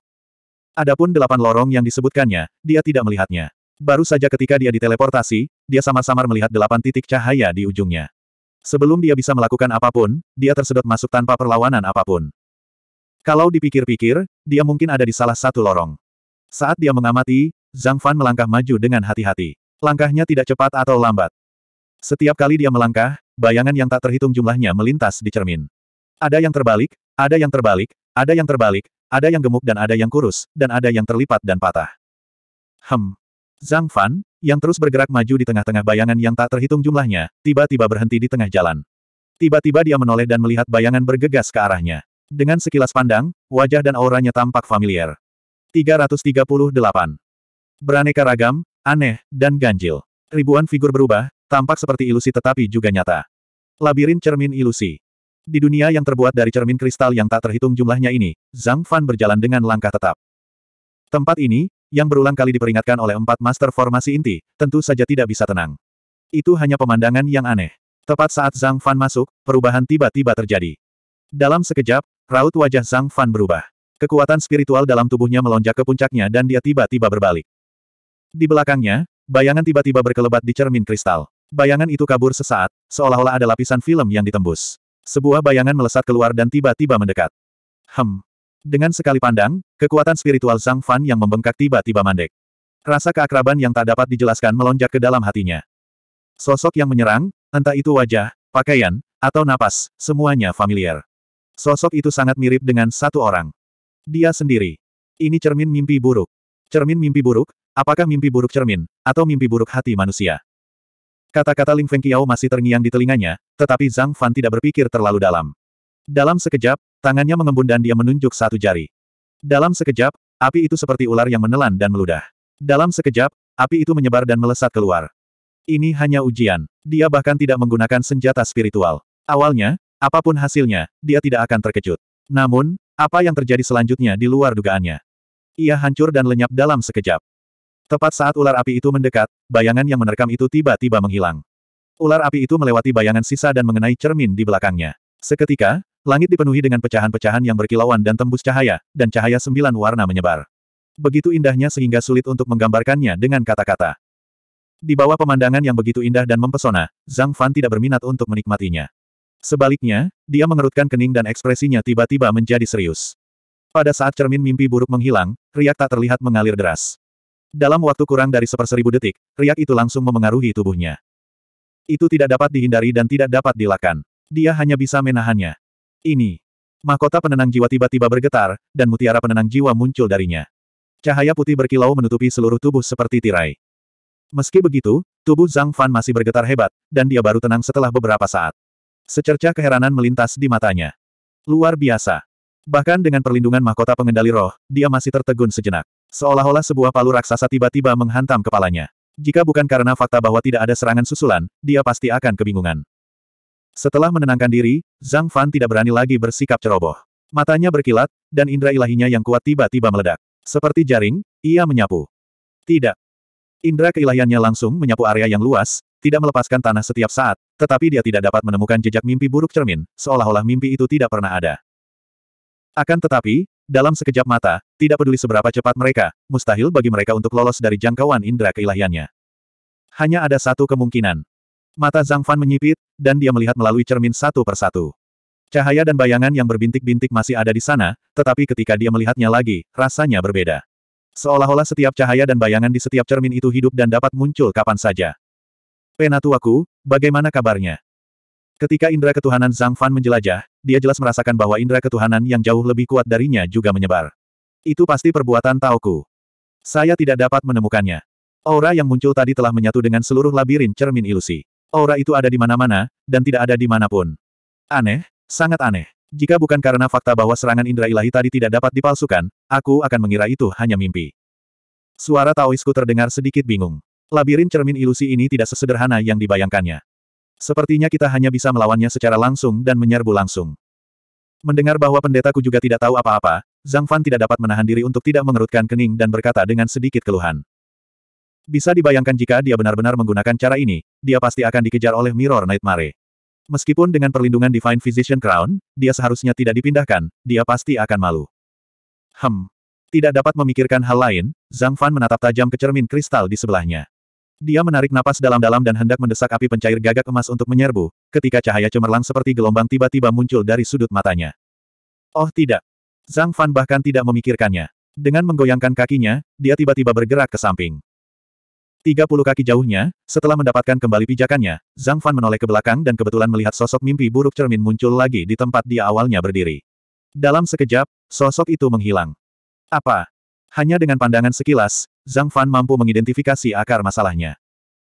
[SPEAKER 1] Adapun delapan lorong yang disebutkannya, dia tidak melihatnya. Baru saja ketika dia diteleportasi, dia samar-samar melihat delapan titik cahaya di ujungnya. Sebelum dia bisa melakukan apapun, dia tersedot masuk tanpa perlawanan apapun. Kalau dipikir-pikir, dia mungkin ada di salah satu lorong. Saat dia mengamati, Zhang Fan melangkah maju dengan hati-hati. Langkahnya tidak cepat atau lambat. Setiap kali dia melangkah, bayangan yang tak terhitung jumlahnya melintas di cermin. Ada yang terbalik, ada yang terbalik, ada yang terbalik, ada yang gemuk dan ada yang kurus, dan ada yang terlipat dan patah. Hem. Zhang Fan, yang terus bergerak maju di tengah-tengah bayangan yang tak terhitung jumlahnya, tiba-tiba berhenti di tengah jalan. Tiba-tiba dia menoleh dan melihat bayangan bergegas ke arahnya. Dengan sekilas pandang, wajah dan auranya tampak familiar. 338. Beraneka ragam, aneh, dan ganjil. Ribuan figur berubah, tampak seperti ilusi tetapi juga nyata. Labirin cermin ilusi. Di dunia yang terbuat dari cermin kristal yang tak terhitung jumlahnya ini, Zhang Fan berjalan dengan langkah tetap. Tempat ini, yang berulang kali diperingatkan oleh empat master formasi inti, tentu saja tidak bisa tenang. Itu hanya pemandangan yang aneh. Tepat saat Zhang Fan masuk, perubahan tiba-tiba terjadi. Dalam sekejap, Raut wajah Zhang Fan berubah. Kekuatan spiritual dalam tubuhnya melonjak ke puncaknya dan dia tiba-tiba berbalik. Di belakangnya, bayangan tiba-tiba berkelebat di cermin kristal. Bayangan itu kabur sesaat, seolah-olah ada lapisan film yang ditembus. Sebuah bayangan melesat keluar dan tiba-tiba mendekat. Hem. Dengan sekali pandang, kekuatan spiritual Zhang Fan yang membengkak tiba-tiba mandek. Rasa keakraban yang tak dapat dijelaskan melonjak ke dalam hatinya. Sosok yang menyerang, entah itu wajah, pakaian, atau napas, semuanya familiar. Sosok itu sangat mirip dengan satu orang. Dia sendiri. Ini cermin mimpi buruk. Cermin mimpi buruk, apakah mimpi buruk cermin, atau mimpi buruk hati manusia? Kata-kata Ling Feng Qiao masih terngiang di telinganya, tetapi Zhang Fan tidak berpikir terlalu dalam. Dalam sekejap, tangannya mengembun dan dia menunjuk satu jari. Dalam sekejap, api itu seperti ular yang menelan dan meludah. Dalam sekejap, api itu menyebar dan melesat keluar. Ini hanya ujian. Dia bahkan tidak menggunakan senjata spiritual. Awalnya, Apapun hasilnya, dia tidak akan terkejut. Namun, apa yang terjadi selanjutnya di luar dugaannya? Ia hancur dan lenyap dalam sekejap. Tepat saat ular api itu mendekat, bayangan yang menerkam itu tiba-tiba menghilang. Ular api itu melewati bayangan sisa dan mengenai cermin di belakangnya. Seketika, langit dipenuhi dengan pecahan-pecahan yang berkilauan dan tembus cahaya, dan cahaya sembilan warna menyebar. Begitu indahnya sehingga sulit untuk menggambarkannya dengan kata-kata. Di bawah pemandangan yang begitu indah dan mempesona, Zhang Fan tidak berminat untuk menikmatinya. Sebaliknya, dia mengerutkan kening dan ekspresinya tiba-tiba menjadi serius. Pada saat cermin mimpi buruk menghilang, riak tak terlihat mengalir deras. Dalam waktu kurang dari seperseribu detik, riak itu langsung memengaruhi tubuhnya. Itu tidak dapat dihindari dan tidak dapat dilakukan. Dia hanya bisa menahannya. Ini. Mahkota penenang jiwa tiba-tiba bergetar, dan mutiara penenang jiwa muncul darinya. Cahaya putih berkilau menutupi seluruh tubuh seperti tirai. Meski begitu, tubuh Zhang Fan masih bergetar hebat, dan dia baru tenang setelah beberapa saat. Secercah keheranan melintas di matanya. Luar biasa. Bahkan dengan perlindungan mahkota pengendali roh, dia masih tertegun sejenak. Seolah-olah sebuah palu raksasa tiba-tiba menghantam kepalanya. Jika bukan karena fakta bahwa tidak ada serangan susulan, dia pasti akan kebingungan. Setelah menenangkan diri, Zhang Fan tidak berani lagi bersikap ceroboh. Matanya berkilat, dan indera ilahinya yang kuat tiba-tiba meledak. Seperti jaring, ia menyapu. Tidak. Indra keilahiannya langsung menyapu area yang luas, tidak melepaskan tanah setiap saat, tetapi dia tidak dapat menemukan jejak mimpi buruk cermin, seolah-olah mimpi itu tidak pernah ada. Akan tetapi, dalam sekejap mata, tidak peduli seberapa cepat mereka, mustahil bagi mereka untuk lolos dari jangkauan indera keilahiannya. Hanya ada satu kemungkinan. Mata Zhang Fan menyipit, dan dia melihat melalui cermin satu persatu. Cahaya dan bayangan yang berbintik-bintik masih ada di sana, tetapi ketika dia melihatnya lagi, rasanya berbeda. Seolah-olah setiap cahaya dan bayangan di setiap cermin itu hidup dan dapat muncul kapan saja. Penatuaku, bagaimana kabarnya? Ketika indera ketuhanan Zhang Fan menjelajah, dia jelas merasakan bahwa indera ketuhanan yang jauh lebih kuat darinya juga menyebar. Itu pasti perbuatan Taoku. Saya tidak dapat menemukannya. Aura yang muncul tadi telah menyatu dengan seluruh labirin cermin ilusi. Aura itu ada di mana-mana, dan tidak ada di manapun. Aneh, sangat aneh. Jika bukan karena fakta bahwa serangan indera ilahi tadi tidak dapat dipalsukan, aku akan mengira itu hanya mimpi. Suara Taoisku terdengar sedikit bingung. Labirin cermin ilusi ini tidak sesederhana yang dibayangkannya. Sepertinya kita hanya bisa melawannya secara langsung dan menyerbu langsung. Mendengar bahwa pendetaku juga tidak tahu apa-apa, Zhang Fan tidak dapat menahan diri untuk tidak mengerutkan kening dan berkata dengan sedikit keluhan. Bisa dibayangkan jika dia benar-benar menggunakan cara ini, dia pasti akan dikejar oleh Mirror Nightmare. Meskipun dengan perlindungan Divine Physician Crown, dia seharusnya tidak dipindahkan, dia pasti akan malu. Hem. Tidak dapat memikirkan hal lain, Zhang Fan menatap tajam ke cermin kristal di sebelahnya. Dia menarik napas dalam-dalam dan hendak mendesak api pencair gagak emas untuk menyerbu, ketika cahaya cemerlang seperti gelombang tiba-tiba muncul dari sudut matanya. Oh tidak. Zhang Fan bahkan tidak memikirkannya. Dengan menggoyangkan kakinya, dia tiba-tiba bergerak ke samping. 30 kaki jauhnya, setelah mendapatkan kembali pijakannya, Zhang Fan menoleh ke belakang dan kebetulan melihat sosok mimpi buruk cermin muncul lagi di tempat dia awalnya berdiri. Dalam sekejap, sosok itu menghilang. Apa? Hanya dengan pandangan sekilas, Zhang Fan mampu mengidentifikasi akar masalahnya.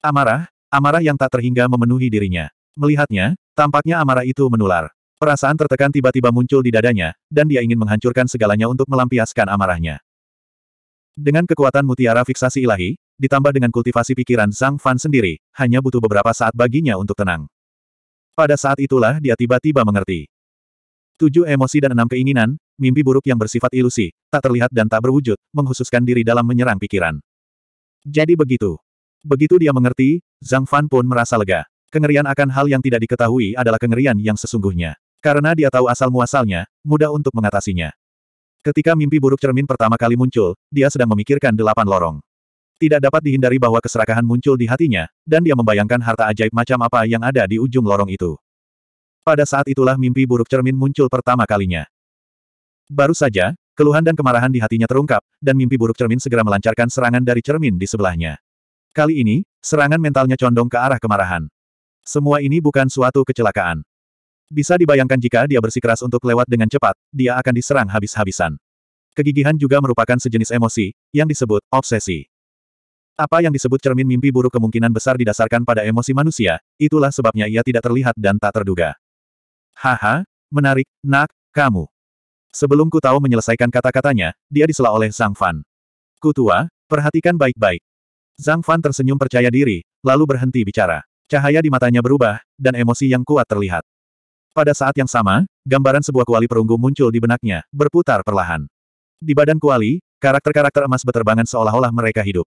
[SPEAKER 1] Amarah, amarah yang tak terhingga memenuhi dirinya. Melihatnya, tampaknya amarah itu menular. Perasaan tertekan tiba-tiba muncul di dadanya, dan dia ingin menghancurkan segalanya untuk melampiaskan amarahnya. Dengan kekuatan mutiara fiksasi ilahi, ditambah dengan kultivasi pikiran Zhang Fan sendiri, hanya butuh beberapa saat baginya untuk tenang. Pada saat itulah dia tiba-tiba mengerti. Tujuh emosi dan enam keinginan, mimpi buruk yang bersifat ilusi, tak terlihat dan tak berwujud, menghususkan diri dalam menyerang pikiran. Jadi begitu. Begitu dia mengerti, Zhang Fan pun merasa lega. Kengerian akan hal yang tidak diketahui adalah kengerian yang sesungguhnya. Karena dia tahu asal-muasalnya, mudah untuk mengatasinya. Ketika mimpi buruk cermin pertama kali muncul, dia sedang memikirkan delapan lorong. Tidak dapat dihindari bahwa keserakahan muncul di hatinya, dan dia membayangkan harta ajaib macam apa yang ada di ujung lorong itu. Pada saat itulah mimpi buruk cermin muncul pertama kalinya. Baru saja, keluhan dan kemarahan di hatinya terungkap, dan mimpi buruk cermin segera melancarkan serangan dari cermin di sebelahnya. Kali ini, serangan mentalnya condong ke arah kemarahan. Semua ini bukan suatu kecelakaan. Bisa dibayangkan jika dia bersikeras untuk lewat dengan cepat, dia akan diserang habis-habisan. Kegigihan juga merupakan sejenis emosi, yang disebut obsesi. Apa yang disebut cermin mimpi buruk kemungkinan besar didasarkan pada emosi manusia, itulah sebabnya ia tidak terlihat dan tak terduga. Haha, menarik, nak, kamu. Sebelum ku tahu menyelesaikan kata-katanya, dia disela oleh Zhang Fan. Kutua, perhatikan baik-baik. Zhang Fan tersenyum percaya diri, lalu berhenti bicara. Cahaya di matanya berubah, dan emosi yang kuat terlihat. Pada saat yang sama, gambaran sebuah kuali perunggu muncul di benaknya, berputar perlahan. Di badan kuali, karakter-karakter emas beterbangan seolah-olah mereka hidup.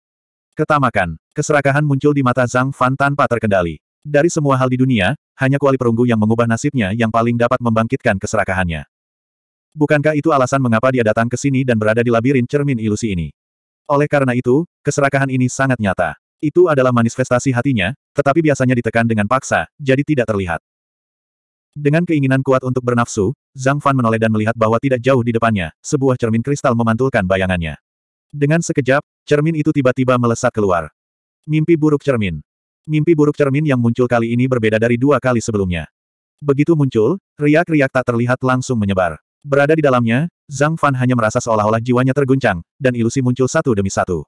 [SPEAKER 1] Ketamakan, keserakahan muncul di mata Zhang Fan tanpa terkendali. Dari semua hal di dunia, hanya kuali perunggu yang mengubah nasibnya yang paling dapat membangkitkan keserakahannya. Bukankah itu alasan mengapa dia datang ke sini dan berada di labirin cermin ilusi ini? Oleh karena itu, keserakahan ini sangat nyata. Itu adalah manifestasi hatinya, tetapi biasanya ditekan dengan paksa, jadi tidak terlihat. Dengan keinginan kuat untuk bernafsu, Zhang Fan menoleh dan melihat bahwa tidak jauh di depannya, sebuah cermin kristal memantulkan bayangannya. Dengan sekejap, cermin itu tiba-tiba melesat keluar. Mimpi buruk cermin. Mimpi buruk cermin yang muncul kali ini berbeda dari dua kali sebelumnya. Begitu muncul, riak-riak tak terlihat langsung menyebar. Berada di dalamnya, Zhang Fan hanya merasa seolah-olah jiwanya terguncang, dan ilusi muncul satu demi satu.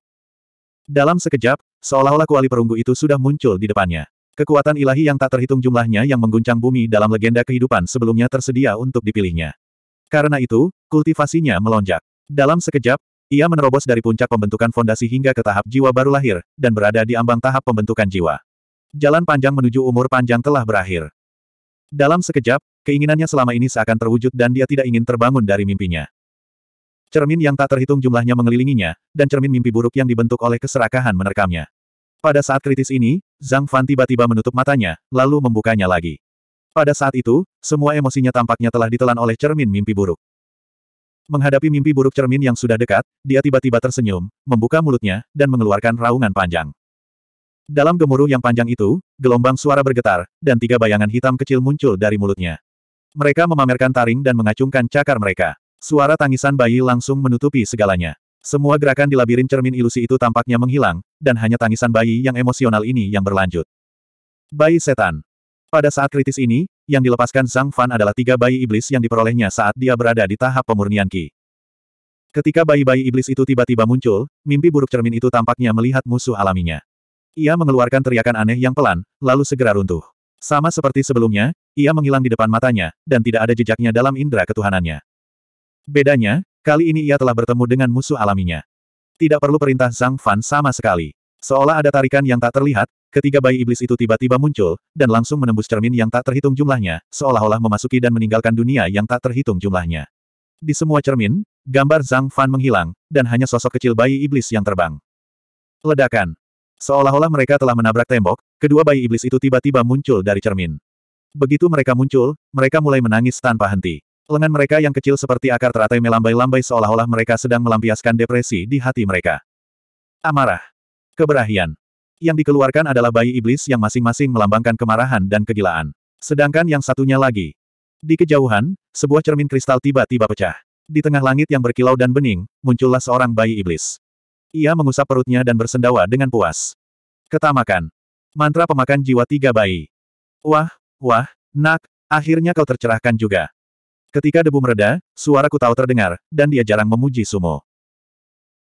[SPEAKER 1] Dalam sekejap, seolah-olah kuali perunggu itu sudah muncul di depannya. Kekuatan ilahi yang tak terhitung jumlahnya yang mengguncang bumi dalam legenda kehidupan sebelumnya tersedia untuk dipilihnya. Karena itu, kultivasinya melonjak. Dalam sekejap, ia menerobos dari puncak pembentukan fondasi hingga ke tahap jiwa baru lahir, dan berada di ambang tahap pembentukan jiwa. Jalan panjang menuju umur panjang telah berakhir. Dalam sekejap, Keinginannya selama ini seakan terwujud dan dia tidak ingin terbangun dari mimpinya. Cermin yang tak terhitung jumlahnya mengelilinginya, dan cermin mimpi buruk yang dibentuk oleh keserakahan menerkamnya. Pada saat kritis ini, Zhang Fan tiba-tiba menutup matanya, lalu membukanya lagi. Pada saat itu, semua emosinya tampaknya telah ditelan oleh cermin mimpi buruk. Menghadapi mimpi buruk cermin yang sudah dekat, dia tiba-tiba tersenyum, membuka mulutnya, dan mengeluarkan raungan panjang. Dalam gemuruh yang panjang itu, gelombang suara bergetar, dan tiga bayangan hitam kecil muncul dari mulutnya. Mereka memamerkan taring dan mengacungkan cakar mereka. Suara tangisan bayi langsung menutupi segalanya. Semua gerakan di labirin cermin ilusi itu tampaknya menghilang, dan hanya tangisan bayi yang emosional ini yang berlanjut. Bayi setan. Pada saat kritis ini, yang dilepaskan Zhang Fan adalah tiga bayi iblis yang diperolehnya saat dia berada di tahap pemurnian Qi. Ketika bayi-bayi iblis itu tiba-tiba muncul, mimpi buruk cermin itu tampaknya melihat musuh alaminya. Ia mengeluarkan teriakan aneh yang pelan, lalu segera runtuh. Sama seperti sebelumnya, ia menghilang di depan matanya, dan tidak ada jejaknya dalam indera ketuhanannya. Bedanya, kali ini ia telah bertemu dengan musuh alaminya. Tidak perlu perintah Zhang Fan sama sekali. Seolah ada tarikan yang tak terlihat, ketiga bayi iblis itu tiba-tiba muncul, dan langsung menembus cermin yang tak terhitung jumlahnya, seolah-olah memasuki dan meninggalkan dunia yang tak terhitung jumlahnya. Di semua cermin, gambar Zhang Fan menghilang, dan hanya sosok kecil bayi iblis yang terbang. Ledakan. Seolah-olah mereka telah menabrak tembok, kedua bayi iblis itu tiba-tiba muncul dari cermin. Begitu mereka muncul, mereka mulai menangis tanpa henti. Lengan mereka yang kecil seperti akar teratai melambai-lambai seolah-olah mereka sedang melampiaskan depresi di hati mereka. Amarah. Keberahian. Yang dikeluarkan adalah bayi iblis yang masing-masing melambangkan kemarahan dan kegilaan. Sedangkan yang satunya lagi. Di kejauhan, sebuah cermin kristal tiba-tiba pecah. Di tengah langit yang berkilau dan bening, muncullah seorang bayi iblis. Ia mengusap perutnya dan bersendawa dengan puas. Ketamakan. Mantra pemakan jiwa tiga bayi. Wah, wah, nak, akhirnya kau tercerahkan juga. Ketika debu mereda, suaraku tahu terdengar, dan dia jarang memuji Sumo.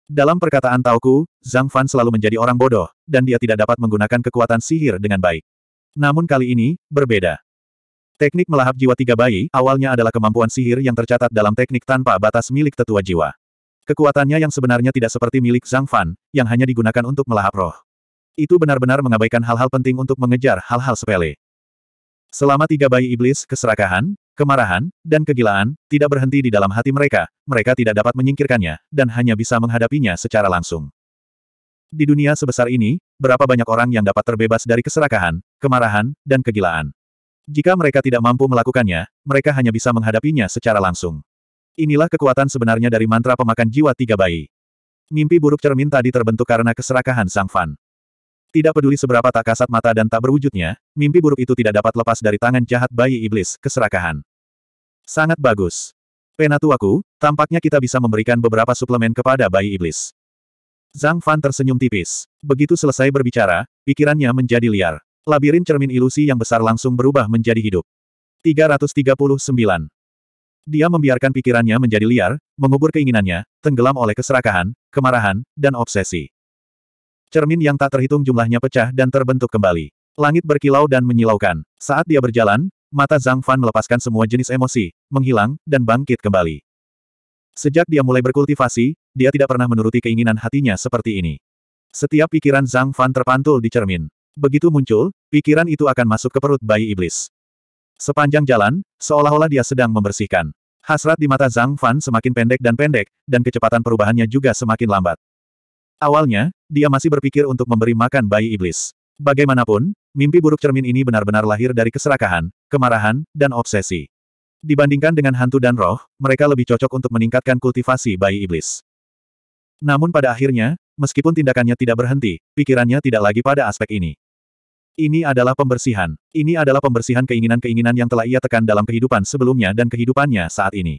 [SPEAKER 1] Dalam perkataan Tauku, Zhang Fan selalu menjadi orang bodoh, dan dia tidak dapat menggunakan kekuatan sihir dengan baik. Namun kali ini, berbeda. Teknik melahap jiwa tiga bayi awalnya adalah kemampuan sihir yang tercatat dalam teknik tanpa batas milik tetua jiwa. Kekuatannya yang sebenarnya tidak seperti milik Zhang Fan, yang hanya digunakan untuk melahap roh. Itu benar-benar mengabaikan hal-hal penting untuk mengejar hal-hal sepele. Selama tiga bayi iblis, keserakahan, kemarahan, dan kegilaan, tidak berhenti di dalam hati mereka, mereka tidak dapat menyingkirkannya, dan hanya bisa menghadapinya secara langsung. Di dunia sebesar ini, berapa banyak orang yang dapat terbebas dari keserakahan, kemarahan, dan kegilaan. Jika mereka tidak mampu melakukannya, mereka hanya bisa menghadapinya secara langsung. Inilah kekuatan sebenarnya dari mantra pemakan jiwa tiga bayi. Mimpi buruk cermin tadi terbentuk karena keserakahan Sang Fan. Tidak peduli seberapa tak kasat mata dan tak berwujudnya, mimpi buruk itu tidak dapat lepas dari tangan jahat bayi iblis, keserakahan. Sangat bagus. Penatuaku, tampaknya kita bisa memberikan beberapa suplemen kepada bayi iblis. Zhang Fan tersenyum tipis. Begitu selesai berbicara, pikirannya menjadi liar. Labirin cermin ilusi yang besar langsung berubah menjadi hidup. 339. Dia membiarkan pikirannya menjadi liar, mengubur keinginannya, tenggelam oleh keserakahan, kemarahan, dan obsesi. Cermin yang tak terhitung jumlahnya pecah dan terbentuk kembali. Langit berkilau dan menyilaukan. Saat dia berjalan, mata Zhang Fan melepaskan semua jenis emosi, menghilang, dan bangkit kembali. Sejak dia mulai berkultivasi, dia tidak pernah menuruti keinginan hatinya seperti ini. Setiap pikiran Zhang Fan terpantul di cermin. Begitu muncul, pikiran itu akan masuk ke perut bayi iblis. Sepanjang jalan, seolah-olah dia sedang membersihkan. Hasrat di mata Zhang Fan semakin pendek dan pendek, dan kecepatan perubahannya juga semakin lambat. Awalnya, dia masih berpikir untuk memberi makan bayi iblis. Bagaimanapun, mimpi buruk cermin ini benar-benar lahir dari keserakahan, kemarahan, dan obsesi. Dibandingkan dengan hantu dan roh, mereka lebih cocok untuk meningkatkan kultivasi bayi iblis. Namun pada akhirnya, meskipun tindakannya tidak berhenti, pikirannya tidak lagi pada aspek ini. Ini adalah pembersihan. Ini adalah pembersihan keinginan-keinginan yang telah ia tekan dalam kehidupan sebelumnya dan kehidupannya saat ini.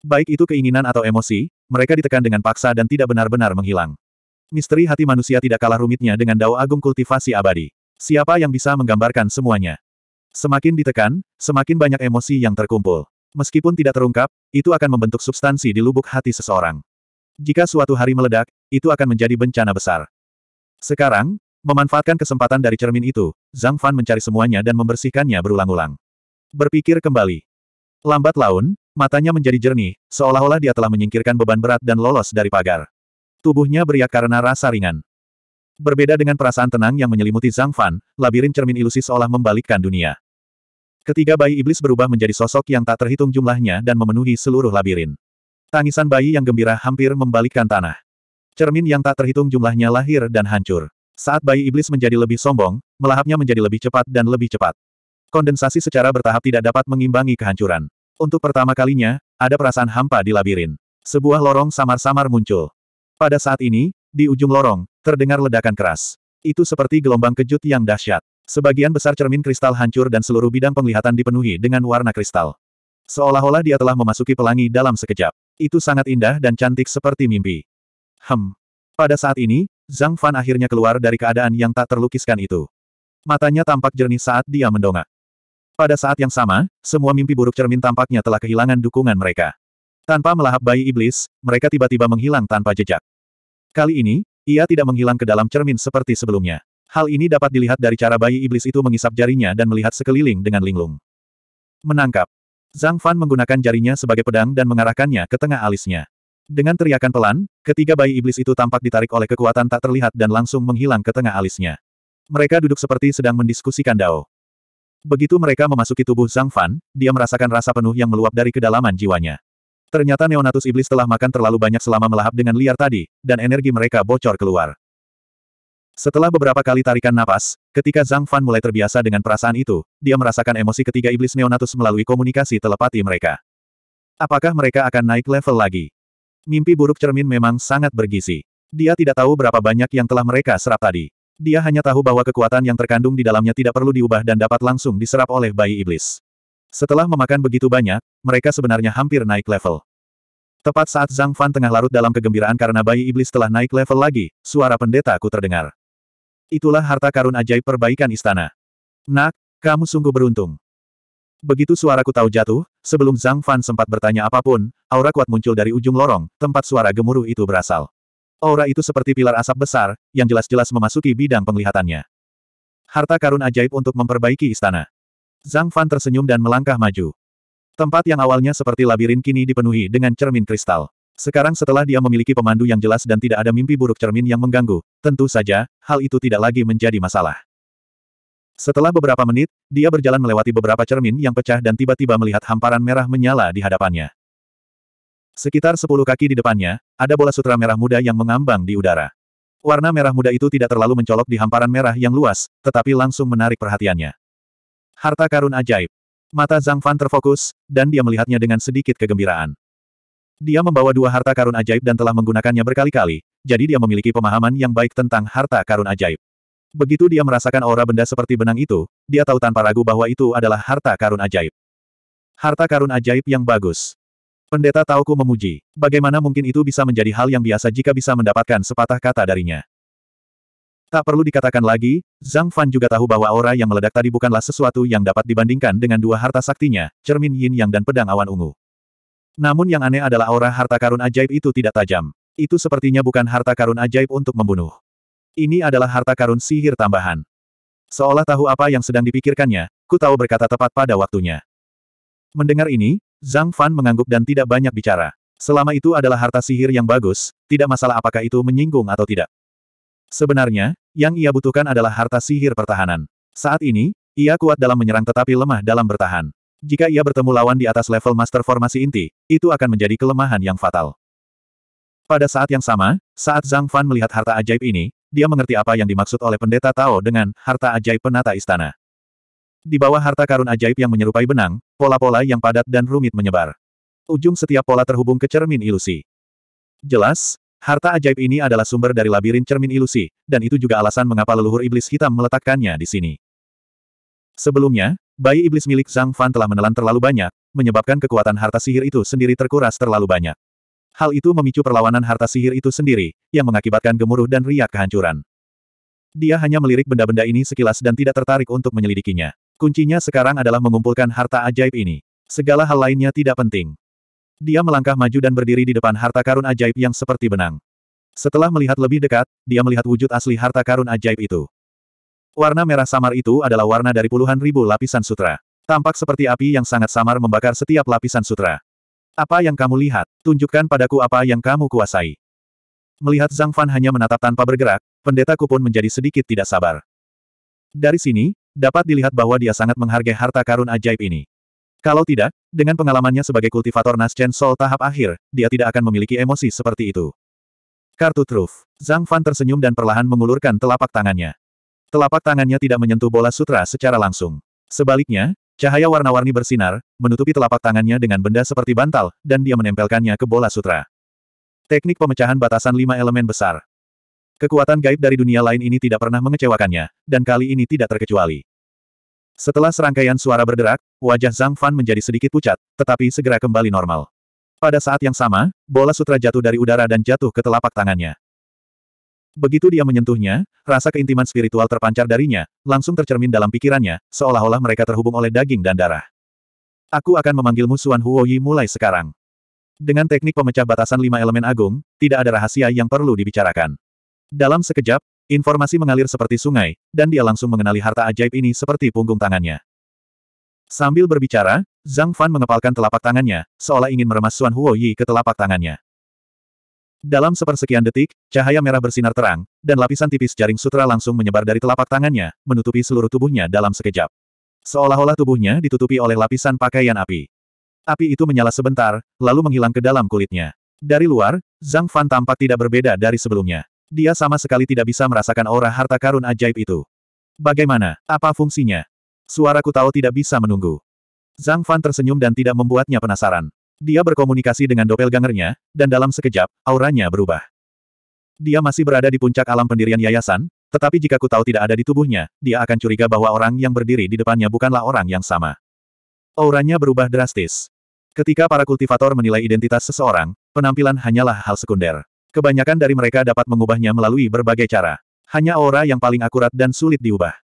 [SPEAKER 1] Baik itu keinginan atau emosi, mereka ditekan dengan paksa dan tidak benar-benar menghilang. Misteri hati manusia tidak kalah rumitnya dengan dao agung kultivasi abadi. Siapa yang bisa menggambarkan semuanya? Semakin ditekan, semakin banyak emosi yang terkumpul. Meskipun tidak terungkap, itu akan membentuk substansi di lubuk hati seseorang. Jika suatu hari meledak, itu akan menjadi bencana besar. Sekarang, Memanfaatkan kesempatan dari cermin itu, Zhang Fan mencari semuanya dan membersihkannya berulang-ulang. Berpikir kembali. Lambat laun, matanya menjadi jernih, seolah-olah dia telah menyingkirkan beban berat dan lolos dari pagar. Tubuhnya beriak karena rasa ringan. Berbeda dengan perasaan tenang yang menyelimuti Zhang Fan, labirin cermin ilusi seolah membalikkan dunia. Ketiga bayi iblis berubah menjadi sosok yang tak terhitung jumlahnya dan memenuhi seluruh labirin. Tangisan bayi yang gembira hampir membalikkan tanah. Cermin yang tak terhitung jumlahnya lahir dan hancur. Saat bayi iblis menjadi lebih sombong, melahapnya menjadi lebih cepat dan lebih cepat. Kondensasi secara bertahap tidak dapat mengimbangi kehancuran. Untuk pertama kalinya, ada perasaan hampa di labirin. Sebuah lorong samar-samar muncul. Pada saat ini, di ujung lorong, terdengar ledakan keras. Itu seperti gelombang kejut yang dahsyat. Sebagian besar cermin kristal hancur dan seluruh bidang penglihatan dipenuhi dengan warna kristal. Seolah-olah dia telah memasuki pelangi dalam sekejap. Itu sangat indah dan cantik seperti mimpi. Hem. Pada saat ini, Zhang Fan akhirnya keluar dari keadaan yang tak terlukiskan itu. Matanya tampak jernih saat dia mendongak. Pada saat yang sama, semua mimpi buruk cermin tampaknya telah kehilangan dukungan mereka. Tanpa melahap bayi iblis, mereka tiba-tiba menghilang tanpa jejak. Kali ini, ia tidak menghilang ke dalam cermin seperti sebelumnya. Hal ini dapat dilihat dari cara bayi iblis itu mengisap jarinya dan melihat sekeliling dengan linglung. Menangkap. Zhang Fan menggunakan jarinya sebagai pedang dan mengarahkannya ke tengah alisnya. Dengan teriakan pelan, ketiga bayi iblis itu tampak ditarik oleh kekuatan tak terlihat dan langsung menghilang ke tengah alisnya. Mereka duduk seperti sedang mendiskusikan Dao. Begitu mereka memasuki tubuh Zhang Fan, dia merasakan rasa penuh yang meluap dari kedalaman jiwanya. Ternyata Neonatus Iblis telah makan terlalu banyak selama melahap dengan liar tadi, dan energi mereka bocor keluar. Setelah beberapa kali tarikan napas, ketika Zhang Fan mulai terbiasa dengan perasaan itu, dia merasakan emosi ketiga iblis Neonatus melalui komunikasi telepati mereka. Apakah mereka akan naik level lagi? Mimpi buruk cermin memang sangat bergizi. Dia tidak tahu berapa banyak yang telah mereka serap tadi. Dia hanya tahu bahwa kekuatan yang terkandung di dalamnya tidak perlu diubah dan dapat langsung diserap oleh bayi iblis. Setelah memakan begitu banyak, mereka sebenarnya hampir naik level. Tepat saat Zhang Fan tengah larut dalam kegembiraan karena bayi iblis telah naik level lagi, suara pendeta ku terdengar. Itulah harta karun ajaib perbaikan istana. Nak, kamu sungguh beruntung. Begitu suaraku tahu jatuh, sebelum Zhang Fan sempat bertanya apapun, aura kuat muncul dari ujung lorong, tempat suara gemuruh itu berasal. Aura itu seperti pilar asap besar, yang jelas-jelas memasuki bidang penglihatannya. Harta karun ajaib untuk memperbaiki istana. Zhang Fan tersenyum dan melangkah maju. Tempat yang awalnya seperti labirin kini dipenuhi dengan cermin kristal. Sekarang setelah dia memiliki pemandu yang jelas dan tidak ada mimpi buruk cermin yang mengganggu, tentu saja, hal itu tidak lagi menjadi masalah. Setelah beberapa menit, dia berjalan melewati beberapa cermin yang pecah dan tiba-tiba melihat hamparan merah menyala di hadapannya. Sekitar sepuluh kaki di depannya, ada bola sutra merah muda yang mengambang di udara. Warna merah muda itu tidak terlalu mencolok di hamparan merah yang luas, tetapi langsung menarik perhatiannya. Harta karun ajaib. Mata Zhang Fan terfokus, dan dia melihatnya dengan sedikit kegembiraan. Dia membawa dua harta karun ajaib dan telah menggunakannya berkali-kali, jadi dia memiliki pemahaman yang baik tentang harta karun ajaib. Begitu dia merasakan aura benda seperti benang itu, dia tahu tanpa ragu bahwa itu adalah harta karun ajaib. Harta karun ajaib yang bagus. Pendeta Tauku memuji, bagaimana mungkin itu bisa menjadi hal yang biasa jika bisa mendapatkan sepatah kata darinya. Tak perlu dikatakan lagi, Zhang Fan juga tahu bahwa aura yang meledak tadi bukanlah sesuatu yang dapat dibandingkan dengan dua harta saktinya, cermin yin yang dan pedang awan ungu. Namun yang aneh adalah aura harta karun ajaib itu tidak tajam. Itu sepertinya bukan harta karun ajaib untuk membunuh. Ini adalah harta karun sihir tambahan. Seolah tahu apa yang sedang dipikirkannya, ku tahu berkata tepat pada waktunya. Mendengar ini, Zhang Fan mengangguk dan tidak banyak bicara. Selama itu adalah harta sihir yang bagus, tidak masalah apakah itu menyinggung atau tidak. Sebenarnya, yang ia butuhkan adalah harta sihir pertahanan. Saat ini, ia kuat dalam menyerang tetapi lemah dalam bertahan. Jika ia bertemu lawan di atas level master formasi inti, itu akan menjadi kelemahan yang fatal. Pada saat yang sama, saat Zhang Fan melihat harta ajaib ini, dia mengerti apa yang dimaksud oleh pendeta Tao dengan harta ajaib penata istana. Di bawah harta karun ajaib yang menyerupai benang, pola-pola yang padat dan rumit menyebar. Ujung setiap pola terhubung ke cermin ilusi. Jelas, harta ajaib ini adalah sumber dari labirin cermin ilusi, dan itu juga alasan mengapa leluhur iblis hitam meletakkannya di sini. Sebelumnya, bayi iblis milik Zhang Fan telah menelan terlalu banyak, menyebabkan kekuatan harta sihir itu sendiri terkuras terlalu banyak. Hal itu memicu perlawanan harta sihir itu sendiri, yang mengakibatkan gemuruh dan riak kehancuran. Dia hanya melirik benda-benda ini sekilas dan tidak tertarik untuk menyelidikinya. Kuncinya sekarang adalah mengumpulkan harta ajaib ini. Segala hal lainnya tidak penting. Dia melangkah maju dan berdiri di depan harta karun ajaib yang seperti benang. Setelah melihat lebih dekat, dia melihat wujud asli harta karun ajaib itu. Warna merah samar itu adalah warna dari puluhan ribu lapisan sutra. Tampak seperti api yang sangat samar membakar setiap lapisan sutra. Apa yang kamu lihat? Tunjukkan padaku apa yang kamu kuasai. Melihat Zhang Fan hanya menatap tanpa bergerak, pendeta pun menjadi sedikit tidak sabar. Dari sini, dapat dilihat bahwa dia sangat menghargai harta karun ajaib ini. Kalau tidak, dengan pengalamannya sebagai kultivator Naschen Sol tahap akhir, dia tidak akan memiliki emosi seperti itu. Kartu truf. Zhang Fan tersenyum dan perlahan mengulurkan telapak tangannya. Telapak tangannya tidak menyentuh bola sutra secara langsung. Sebaliknya, Cahaya warna-warni bersinar, menutupi telapak tangannya dengan benda seperti bantal, dan dia menempelkannya ke bola sutra. Teknik pemecahan batasan lima elemen besar. Kekuatan gaib dari dunia lain ini tidak pernah mengecewakannya, dan kali ini tidak terkecuali. Setelah serangkaian suara berderak, wajah Zhang Fan menjadi sedikit pucat, tetapi segera kembali normal. Pada saat yang sama, bola sutra jatuh dari udara dan jatuh ke telapak tangannya. Begitu dia menyentuhnya, rasa keintiman spiritual terpancar darinya, langsung tercermin dalam pikirannya, seolah-olah mereka terhubung oleh daging dan darah. Aku akan memanggilmu Suan Huoyi mulai sekarang. Dengan teknik pemecah batasan lima elemen agung, tidak ada rahasia yang perlu dibicarakan. Dalam sekejap, informasi mengalir seperti sungai, dan dia langsung mengenali harta ajaib ini seperti punggung tangannya. Sambil berbicara, Zhang Fan mengepalkan telapak tangannya, seolah ingin meremas Suan Huoyi ke telapak tangannya. Dalam sepersekian detik, cahaya merah bersinar terang, dan lapisan tipis jaring sutra langsung menyebar dari telapak tangannya, menutupi seluruh tubuhnya dalam sekejap. Seolah-olah tubuhnya ditutupi oleh lapisan pakaian api. Api itu menyala sebentar, lalu menghilang ke dalam kulitnya. Dari luar, Zhang Fan tampak tidak berbeda dari sebelumnya. Dia sama sekali tidak bisa merasakan aura harta karun ajaib itu. Bagaimana? Apa fungsinya? Suara tahu tidak bisa menunggu. Zhang Fan tersenyum dan tidak membuatnya penasaran. Dia berkomunikasi dengan doppelgangernya, dan dalam sekejap, auranya berubah. Dia masih berada di puncak alam pendirian yayasan, tetapi jika ku tahu tidak ada di tubuhnya, dia akan curiga bahwa orang yang berdiri di depannya bukanlah orang yang sama. Auranya berubah drastis. Ketika para kultivator menilai identitas seseorang, penampilan hanyalah hal sekunder. Kebanyakan dari mereka dapat mengubahnya melalui berbagai cara. Hanya aura yang paling akurat dan sulit diubah.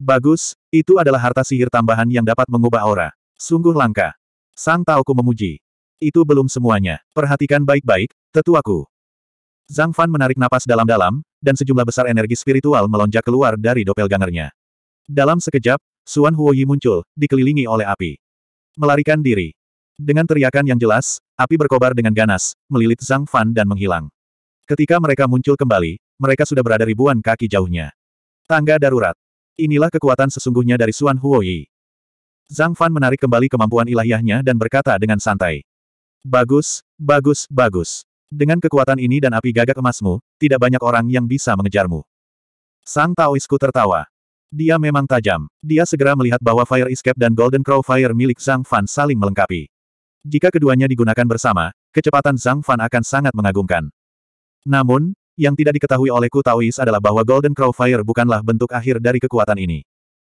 [SPEAKER 1] Bagus, itu adalah harta sihir tambahan yang dapat mengubah aura. Sungguh langka. Sang Taoku memuji. Itu belum semuanya. Perhatikan baik-baik, tetuaku. Zhang Fan menarik napas dalam-dalam, dan sejumlah besar energi spiritual melonjak keluar dari doppelgangernya. Dalam sekejap, Suan Huoyi muncul, dikelilingi oleh api. Melarikan diri. Dengan teriakan yang jelas, api berkobar dengan ganas, melilit Zhang Fan dan menghilang. Ketika mereka muncul kembali, mereka sudah berada ribuan kaki jauhnya. Tangga darurat. Inilah kekuatan sesungguhnya dari Suan Huoyi. Zhang Fan menarik kembali kemampuan ilahiyahnya dan berkata dengan santai. Bagus, bagus, bagus. Dengan kekuatan ini dan api gagak emasmu, tidak banyak orang yang bisa mengejarmu. Sang Taoisku tertawa. Dia memang tajam. Dia segera melihat bahwa Fire Escape dan Golden Crow Fire milik Zhang Fan saling melengkapi. Jika keduanya digunakan bersama, kecepatan Zhang Fan akan sangat mengagumkan. Namun, yang tidak diketahui oleh Ku Taois adalah bahwa Golden Crow Fire bukanlah bentuk akhir dari kekuatan ini.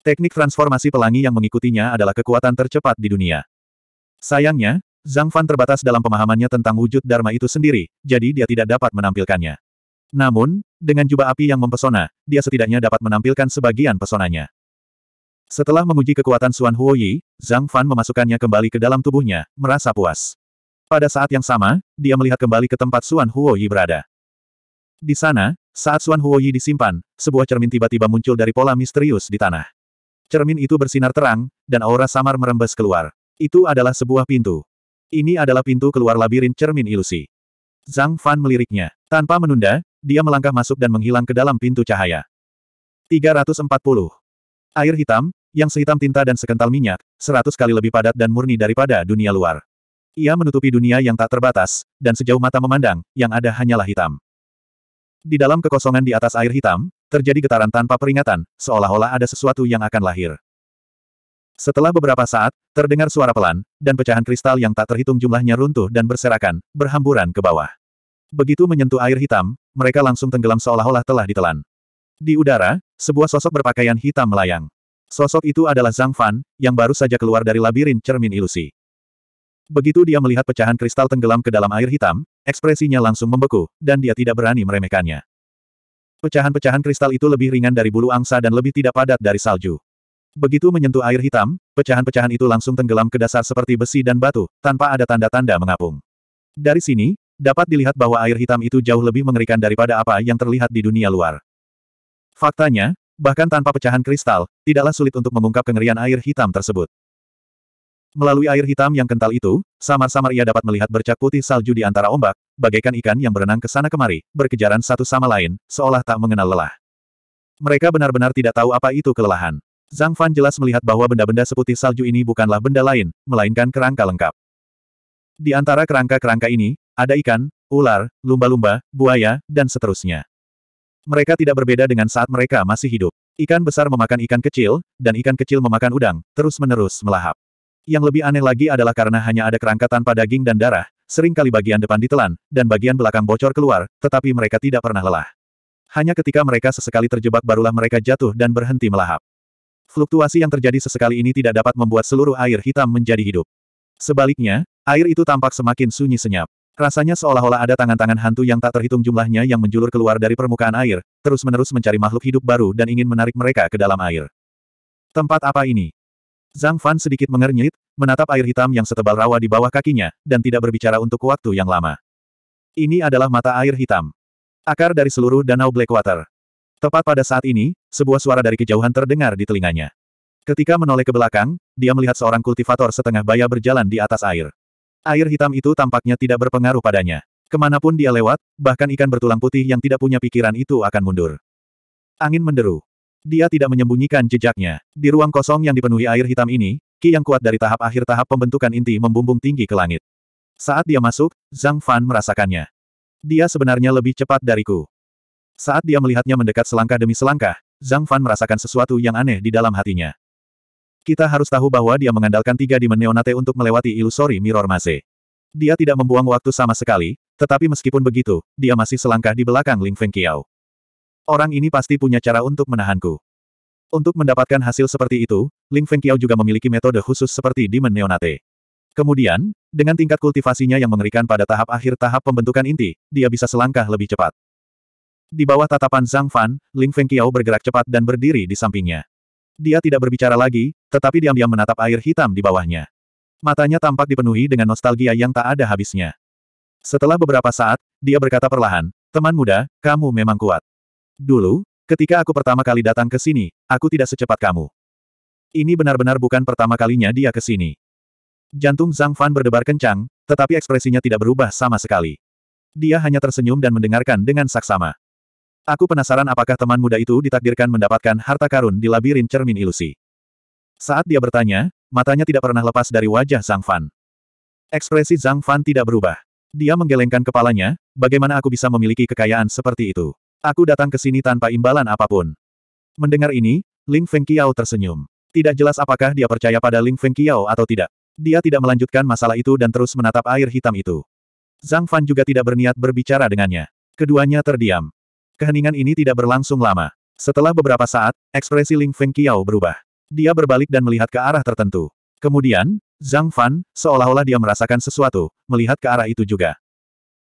[SPEAKER 1] Teknik transformasi pelangi yang mengikutinya adalah kekuatan tercepat di dunia. Sayangnya, Zhang Fan terbatas dalam pemahamannya tentang wujud Dharma itu sendiri, jadi dia tidak dapat menampilkannya. Namun, dengan jubah api yang mempesona, dia setidaknya dapat menampilkan sebagian pesonanya. Setelah menguji kekuatan Xuan Huoyi, Zhang Fan memasukkannya kembali ke dalam tubuhnya, merasa puas. Pada saat yang sama, dia melihat kembali ke tempat Xuan Huoyi berada. Di sana, saat Xuan Huoyi disimpan, sebuah cermin tiba-tiba muncul dari pola misterius di tanah. Cermin itu bersinar terang, dan aura samar merembes keluar. Itu adalah sebuah pintu. Ini adalah pintu keluar labirin cermin ilusi. Zhang Fan meliriknya. Tanpa menunda, dia melangkah masuk dan menghilang ke dalam pintu cahaya. 340. Air hitam, yang sehitam tinta dan sekental minyak, seratus kali lebih padat dan murni daripada dunia luar. Ia menutupi dunia yang tak terbatas, dan sejauh mata memandang, yang ada hanyalah hitam. Di dalam kekosongan di atas air hitam, terjadi getaran tanpa peringatan, seolah-olah ada sesuatu yang akan lahir. Setelah beberapa saat, terdengar suara pelan, dan pecahan kristal yang tak terhitung jumlahnya runtuh dan berserakan, berhamburan ke bawah. Begitu menyentuh air hitam, mereka langsung tenggelam seolah-olah telah ditelan. Di udara, sebuah sosok berpakaian hitam melayang. Sosok itu adalah Zhang Fan, yang baru saja keluar dari labirin cermin ilusi. Begitu dia melihat pecahan kristal tenggelam ke dalam air hitam, ekspresinya langsung membeku, dan dia tidak berani meremehkannya. Pecahan-pecahan kristal itu lebih ringan dari bulu angsa dan lebih tidak padat dari salju. Begitu menyentuh air hitam, pecahan-pecahan itu langsung tenggelam ke dasar seperti besi dan batu, tanpa ada tanda-tanda mengapung. Dari sini, dapat dilihat bahwa air hitam itu jauh lebih mengerikan daripada apa yang terlihat di dunia luar. Faktanya, bahkan tanpa pecahan kristal, tidaklah sulit untuk mengungkap kengerian air hitam tersebut. Melalui air hitam yang kental itu, samar-samar ia dapat melihat bercak putih salju di antara ombak, bagaikan ikan yang berenang ke sana kemari, berkejaran satu sama lain, seolah tak mengenal lelah. Mereka benar-benar tidak tahu apa itu kelelahan. Zhang Fan jelas melihat bahwa benda-benda seputih salju ini bukanlah benda lain, melainkan kerangka lengkap. Di antara kerangka-kerangka ini, ada ikan, ular, lumba-lumba, buaya, dan seterusnya. Mereka tidak berbeda dengan saat mereka masih hidup. Ikan besar memakan ikan kecil, dan ikan kecil memakan udang, terus-menerus melahap. Yang lebih aneh lagi adalah karena hanya ada kerangka tanpa daging dan darah, seringkali bagian depan ditelan, dan bagian belakang bocor keluar, tetapi mereka tidak pernah lelah. Hanya ketika mereka sesekali terjebak barulah mereka jatuh dan berhenti melahap. Fluktuasi yang terjadi sesekali ini tidak dapat membuat seluruh air hitam menjadi hidup. Sebaliknya, air itu tampak semakin sunyi senyap. Rasanya seolah-olah ada tangan-tangan hantu yang tak terhitung jumlahnya yang menjulur keluar dari permukaan air, terus-menerus mencari makhluk hidup baru dan ingin menarik mereka ke dalam air. Tempat apa ini? Zhang Fan sedikit mengernyit, menatap air hitam yang setebal rawa di bawah kakinya, dan tidak berbicara untuk waktu yang lama. Ini adalah mata air hitam. Akar dari seluruh danau Blackwater. Tepat pada saat ini, sebuah suara dari kejauhan terdengar di telinganya. Ketika menoleh ke belakang, dia melihat seorang kultivator setengah baya berjalan di atas air. Air hitam itu tampaknya tidak berpengaruh padanya. Kemanapun dia lewat, bahkan ikan bertulang putih yang tidak punya pikiran itu akan mundur. Angin menderu. Dia tidak menyembunyikan jejaknya. Di ruang kosong yang dipenuhi air hitam ini, ki yang kuat dari tahap akhir tahap pembentukan inti membumbung tinggi ke langit. Saat dia masuk, Zhang Fan merasakannya. Dia sebenarnya lebih cepat dariku. Saat dia melihatnya mendekat selangkah demi selangkah, Zhang Fan merasakan sesuatu yang aneh di dalam hatinya. Kita harus tahu bahwa dia mengandalkan tiga dimen neonate untuk melewati ilusori mirror maze. Dia tidak membuang waktu sama sekali, tetapi meskipun begitu, dia masih selangkah di belakang Ling Feng Qiao. Orang ini pasti punya cara untuk menahanku. Untuk mendapatkan hasil seperti itu, Ling Feng Qiao juga memiliki metode khusus seperti dimen neonate. Kemudian, dengan tingkat kultivasinya yang mengerikan pada tahap akhir tahap pembentukan inti, dia bisa selangkah lebih cepat. Di bawah tatapan Zhang Fan, Ling Fengqiao bergerak cepat dan berdiri di sampingnya. Dia tidak berbicara lagi, tetapi diam-diam menatap air hitam di bawahnya. Matanya tampak dipenuhi dengan nostalgia yang tak ada habisnya. Setelah beberapa saat, dia berkata perlahan, Teman muda, kamu memang kuat. Dulu, ketika aku pertama kali datang ke sini, aku tidak secepat kamu. Ini benar-benar bukan pertama kalinya dia ke sini. Jantung Zhang Fan berdebar kencang, tetapi ekspresinya tidak berubah sama sekali. Dia hanya tersenyum dan mendengarkan dengan saksama. Aku penasaran apakah teman muda itu ditakdirkan mendapatkan harta karun di labirin cermin ilusi. Saat dia bertanya, matanya tidak pernah lepas dari wajah Zhang Fan. Ekspresi Zhang Fan tidak berubah. Dia menggelengkan kepalanya, bagaimana aku bisa memiliki kekayaan seperti itu? Aku datang ke sini tanpa imbalan apapun. Mendengar ini, Ling Feng Fengqiao tersenyum. Tidak jelas apakah dia percaya pada Ling Feng Fengqiao atau tidak. Dia tidak melanjutkan masalah itu dan terus menatap air hitam itu. Zhang Fan juga tidak berniat berbicara dengannya. Keduanya terdiam. Keheningan ini tidak berlangsung lama. Setelah beberapa saat, ekspresi Ling Feng Qiao berubah. Dia berbalik dan melihat ke arah tertentu. Kemudian, Zhang Fan, seolah-olah dia merasakan sesuatu, melihat ke arah itu juga.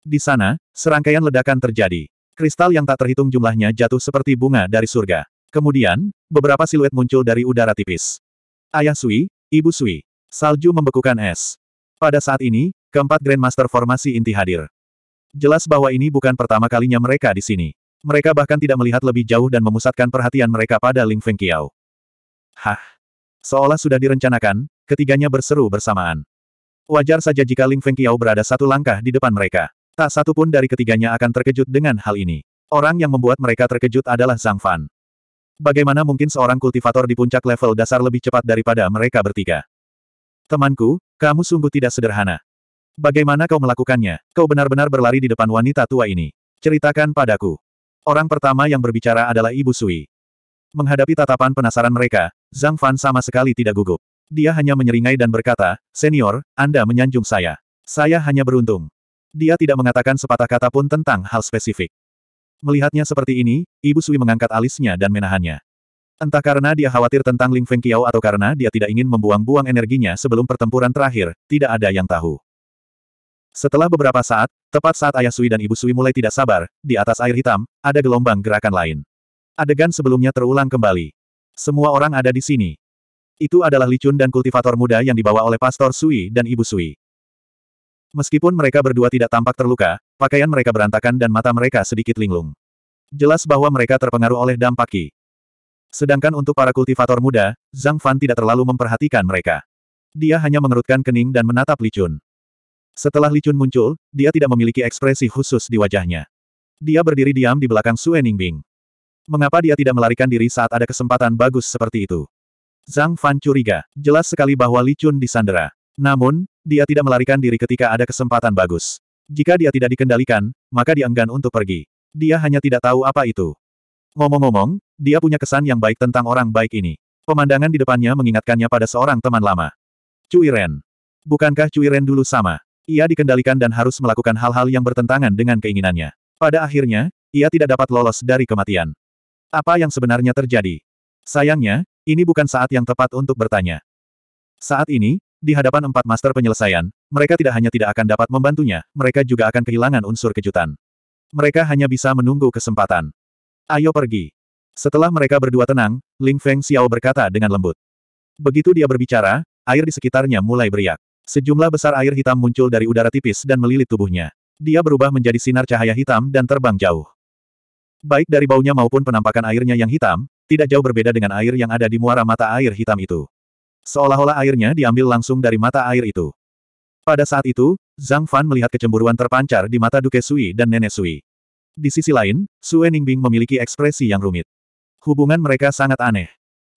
[SPEAKER 1] Di sana, serangkaian ledakan terjadi. Kristal yang tak terhitung jumlahnya jatuh seperti bunga dari surga. Kemudian, beberapa siluet muncul dari udara tipis. Ayah Sui, Ibu Sui. Salju membekukan es. Pada saat ini, keempat Grandmaster formasi inti hadir. Jelas bahwa ini bukan pertama kalinya mereka di sini. Mereka bahkan tidak melihat lebih jauh dan memusatkan perhatian mereka pada Ling Feng Qiao. Hah? Seolah sudah direncanakan, ketiganya berseru bersamaan. Wajar saja jika Ling Feng Qiao berada satu langkah di depan mereka. Tak satu pun dari ketiganya akan terkejut dengan hal ini. Orang yang membuat mereka terkejut adalah Zhang Fan. Bagaimana mungkin seorang kultivator di puncak level dasar lebih cepat daripada mereka bertiga? Temanku, kamu sungguh tidak sederhana. Bagaimana kau melakukannya? Kau benar-benar berlari di depan wanita tua ini. Ceritakan padaku. Orang pertama yang berbicara adalah Ibu Sui. Menghadapi tatapan penasaran mereka, Zhang Fan sama sekali tidak gugup. Dia hanya menyeringai dan berkata, Senior, Anda menyanjung saya. Saya hanya beruntung. Dia tidak mengatakan sepatah kata pun tentang hal spesifik. Melihatnya seperti ini, Ibu Sui mengangkat alisnya dan menahannya. Entah karena dia khawatir tentang Ling Feng Qiao atau karena dia tidak ingin membuang-buang energinya sebelum pertempuran terakhir, tidak ada yang tahu. Setelah beberapa saat, tepat saat ayah Sui dan ibu Sui mulai tidak sabar, di atas air hitam, ada gelombang gerakan lain. Adegan sebelumnya terulang kembali. Semua orang ada di sini. Itu adalah licun dan kultivator muda yang dibawa oleh Pastor Sui dan Ibu Sui. Meskipun mereka berdua tidak tampak terluka, pakaian mereka berantakan dan mata mereka sedikit linglung. Jelas bahwa mereka terpengaruh oleh dampak Qi. Sedangkan untuk para kultivator muda, Zhang Fan tidak terlalu memperhatikan mereka. Dia hanya mengerutkan kening dan menatap licun. Setelah Li Chun muncul, dia tidak memiliki ekspresi khusus di wajahnya. Dia berdiri diam di belakang Sue Ningbing. Mengapa dia tidak melarikan diri saat ada kesempatan bagus seperti itu? Zhang Fan curiga. Jelas sekali bahwa Li Chun disandera. Namun, dia tidak melarikan diri ketika ada kesempatan bagus. Jika dia tidak dikendalikan, maka dia untuk pergi. Dia hanya tidak tahu apa itu. Ngomong-ngomong, dia punya kesan yang baik tentang orang baik ini. Pemandangan di depannya mengingatkannya pada seorang teman lama. Cui Ren. Bukankah Cui Ren dulu sama? Ia dikendalikan dan harus melakukan hal-hal yang bertentangan dengan keinginannya. Pada akhirnya, ia tidak dapat lolos dari kematian. Apa yang sebenarnya terjadi? Sayangnya, ini bukan saat yang tepat untuk bertanya. Saat ini, di hadapan empat master penyelesaian, mereka tidak hanya tidak akan dapat membantunya, mereka juga akan kehilangan unsur kejutan. Mereka hanya bisa menunggu kesempatan. Ayo pergi. Setelah mereka berdua tenang, Ling Feng Xiao berkata dengan lembut. Begitu dia berbicara, air di sekitarnya mulai beriak. Sejumlah besar air hitam muncul dari udara tipis dan melilit tubuhnya. Dia berubah menjadi sinar cahaya hitam dan terbang jauh. Baik dari baunya maupun penampakan airnya yang hitam, tidak jauh berbeda dengan air yang ada di muara mata air hitam itu. Seolah-olah airnya diambil langsung dari mata air itu. Pada saat itu, Zhang Fan melihat kecemburuan terpancar di mata Duke Sui dan Nenek Sui. Di sisi lain, Su Ningbing memiliki ekspresi yang rumit. Hubungan mereka sangat aneh.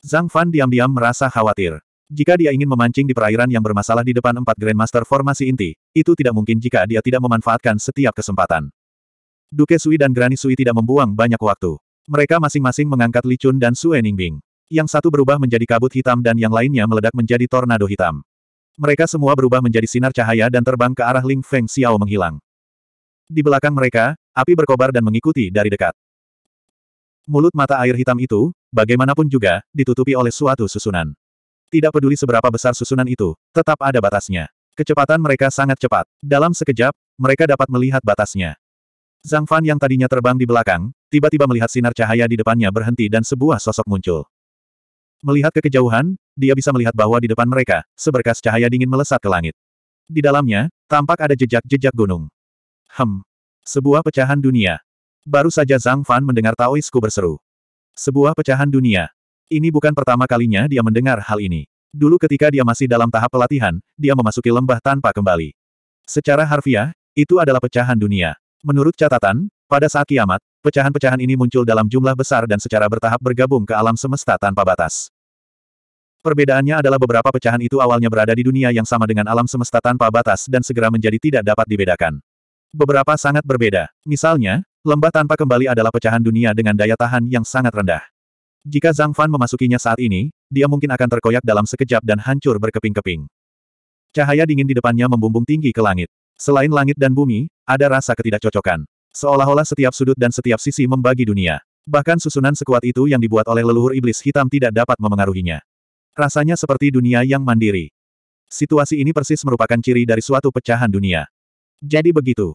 [SPEAKER 1] Zhang Fan diam-diam merasa khawatir. Jika dia ingin memancing di perairan yang bermasalah di depan empat Grandmaster formasi inti, itu tidak mungkin jika dia tidak memanfaatkan setiap kesempatan. Duke Sui dan Granny Sui tidak membuang banyak waktu. Mereka masing-masing mengangkat Li Chun dan Sue Ningbing. Yang satu berubah menjadi kabut hitam dan yang lainnya meledak menjadi tornado hitam. Mereka semua berubah menjadi sinar cahaya dan terbang ke arah Ling Feng Xiao menghilang. Di belakang mereka, api berkobar dan mengikuti dari dekat. Mulut mata air hitam itu, bagaimanapun juga, ditutupi oleh suatu susunan. Tidak peduli seberapa besar susunan itu, tetap ada batasnya. Kecepatan mereka sangat cepat. Dalam sekejap, mereka dapat melihat batasnya. Zhang Fan yang tadinya terbang di belakang, tiba-tiba melihat sinar cahaya di depannya berhenti dan sebuah sosok muncul. Melihat ke kejauhan, dia bisa melihat bahwa di depan mereka, seberkas cahaya dingin melesat ke langit. Di dalamnya, tampak ada jejak-jejak gunung. Hem. Sebuah pecahan dunia. Baru saja Zhang Fan mendengar Taoisku berseru. Sebuah pecahan dunia. Ini bukan pertama kalinya dia mendengar hal ini. Dulu ketika dia masih dalam tahap pelatihan, dia memasuki lembah tanpa kembali. Secara harfiah, itu adalah pecahan dunia. Menurut catatan, pada saat kiamat, pecahan-pecahan ini muncul dalam jumlah besar dan secara bertahap bergabung ke alam semesta tanpa batas. Perbedaannya adalah beberapa pecahan itu awalnya berada di dunia yang sama dengan alam semesta tanpa batas dan segera menjadi tidak dapat dibedakan. Beberapa sangat berbeda. Misalnya, lembah tanpa kembali adalah pecahan dunia dengan daya tahan yang sangat rendah. Jika Zhang Fan memasukinya saat ini, dia mungkin akan terkoyak dalam sekejap dan hancur berkeping-keping. Cahaya dingin di depannya membumbung tinggi ke langit. Selain langit dan bumi, ada rasa ketidakcocokan. Seolah-olah setiap sudut dan setiap sisi membagi dunia. Bahkan susunan sekuat itu yang dibuat oleh leluhur iblis hitam tidak dapat memengaruhinya. Rasanya seperti dunia yang mandiri. Situasi ini persis merupakan ciri dari suatu pecahan dunia. Jadi begitu.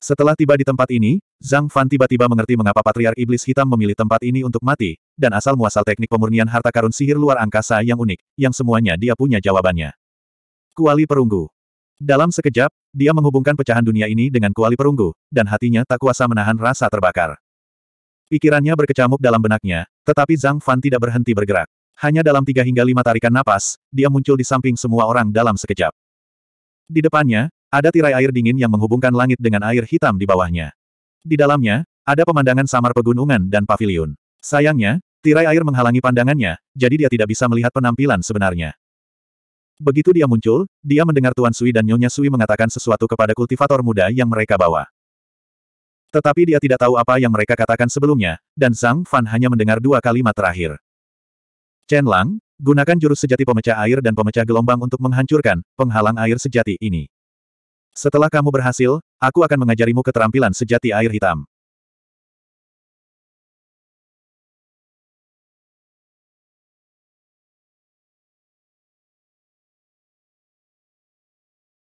[SPEAKER 1] Setelah tiba di tempat ini, Zhang Fan tiba-tiba mengerti mengapa Patriark Iblis Hitam memilih tempat ini untuk mati, dan asal-muasal teknik pemurnian harta karun sihir luar angkasa yang unik, yang semuanya dia punya jawabannya. Kuali Perunggu Dalam sekejap, dia menghubungkan pecahan dunia ini dengan kuali perunggu, dan hatinya tak kuasa menahan rasa terbakar. Pikirannya berkecamuk dalam benaknya, tetapi Zhang Fan tidak berhenti bergerak. Hanya dalam tiga hingga lima tarikan napas, dia muncul di samping semua orang dalam sekejap. Di depannya, ada tirai air dingin yang menghubungkan langit dengan air hitam di bawahnya. Di dalamnya, ada pemandangan samar pegunungan dan paviliun. Sayangnya, tirai air menghalangi pandangannya, jadi dia tidak bisa melihat penampilan sebenarnya. Begitu dia muncul, dia mendengar Tuan Sui dan Nyonya Sui mengatakan sesuatu kepada kultivator muda yang mereka bawa. Tetapi dia tidak tahu apa yang mereka katakan sebelumnya, dan Zhang Fan hanya mendengar dua kalimat terakhir. Chen Lang, gunakan jurus sejati pemecah air dan pemecah gelombang untuk menghancurkan penghalang air sejati ini. Setelah kamu berhasil, aku akan mengajarimu keterampilan sejati air hitam.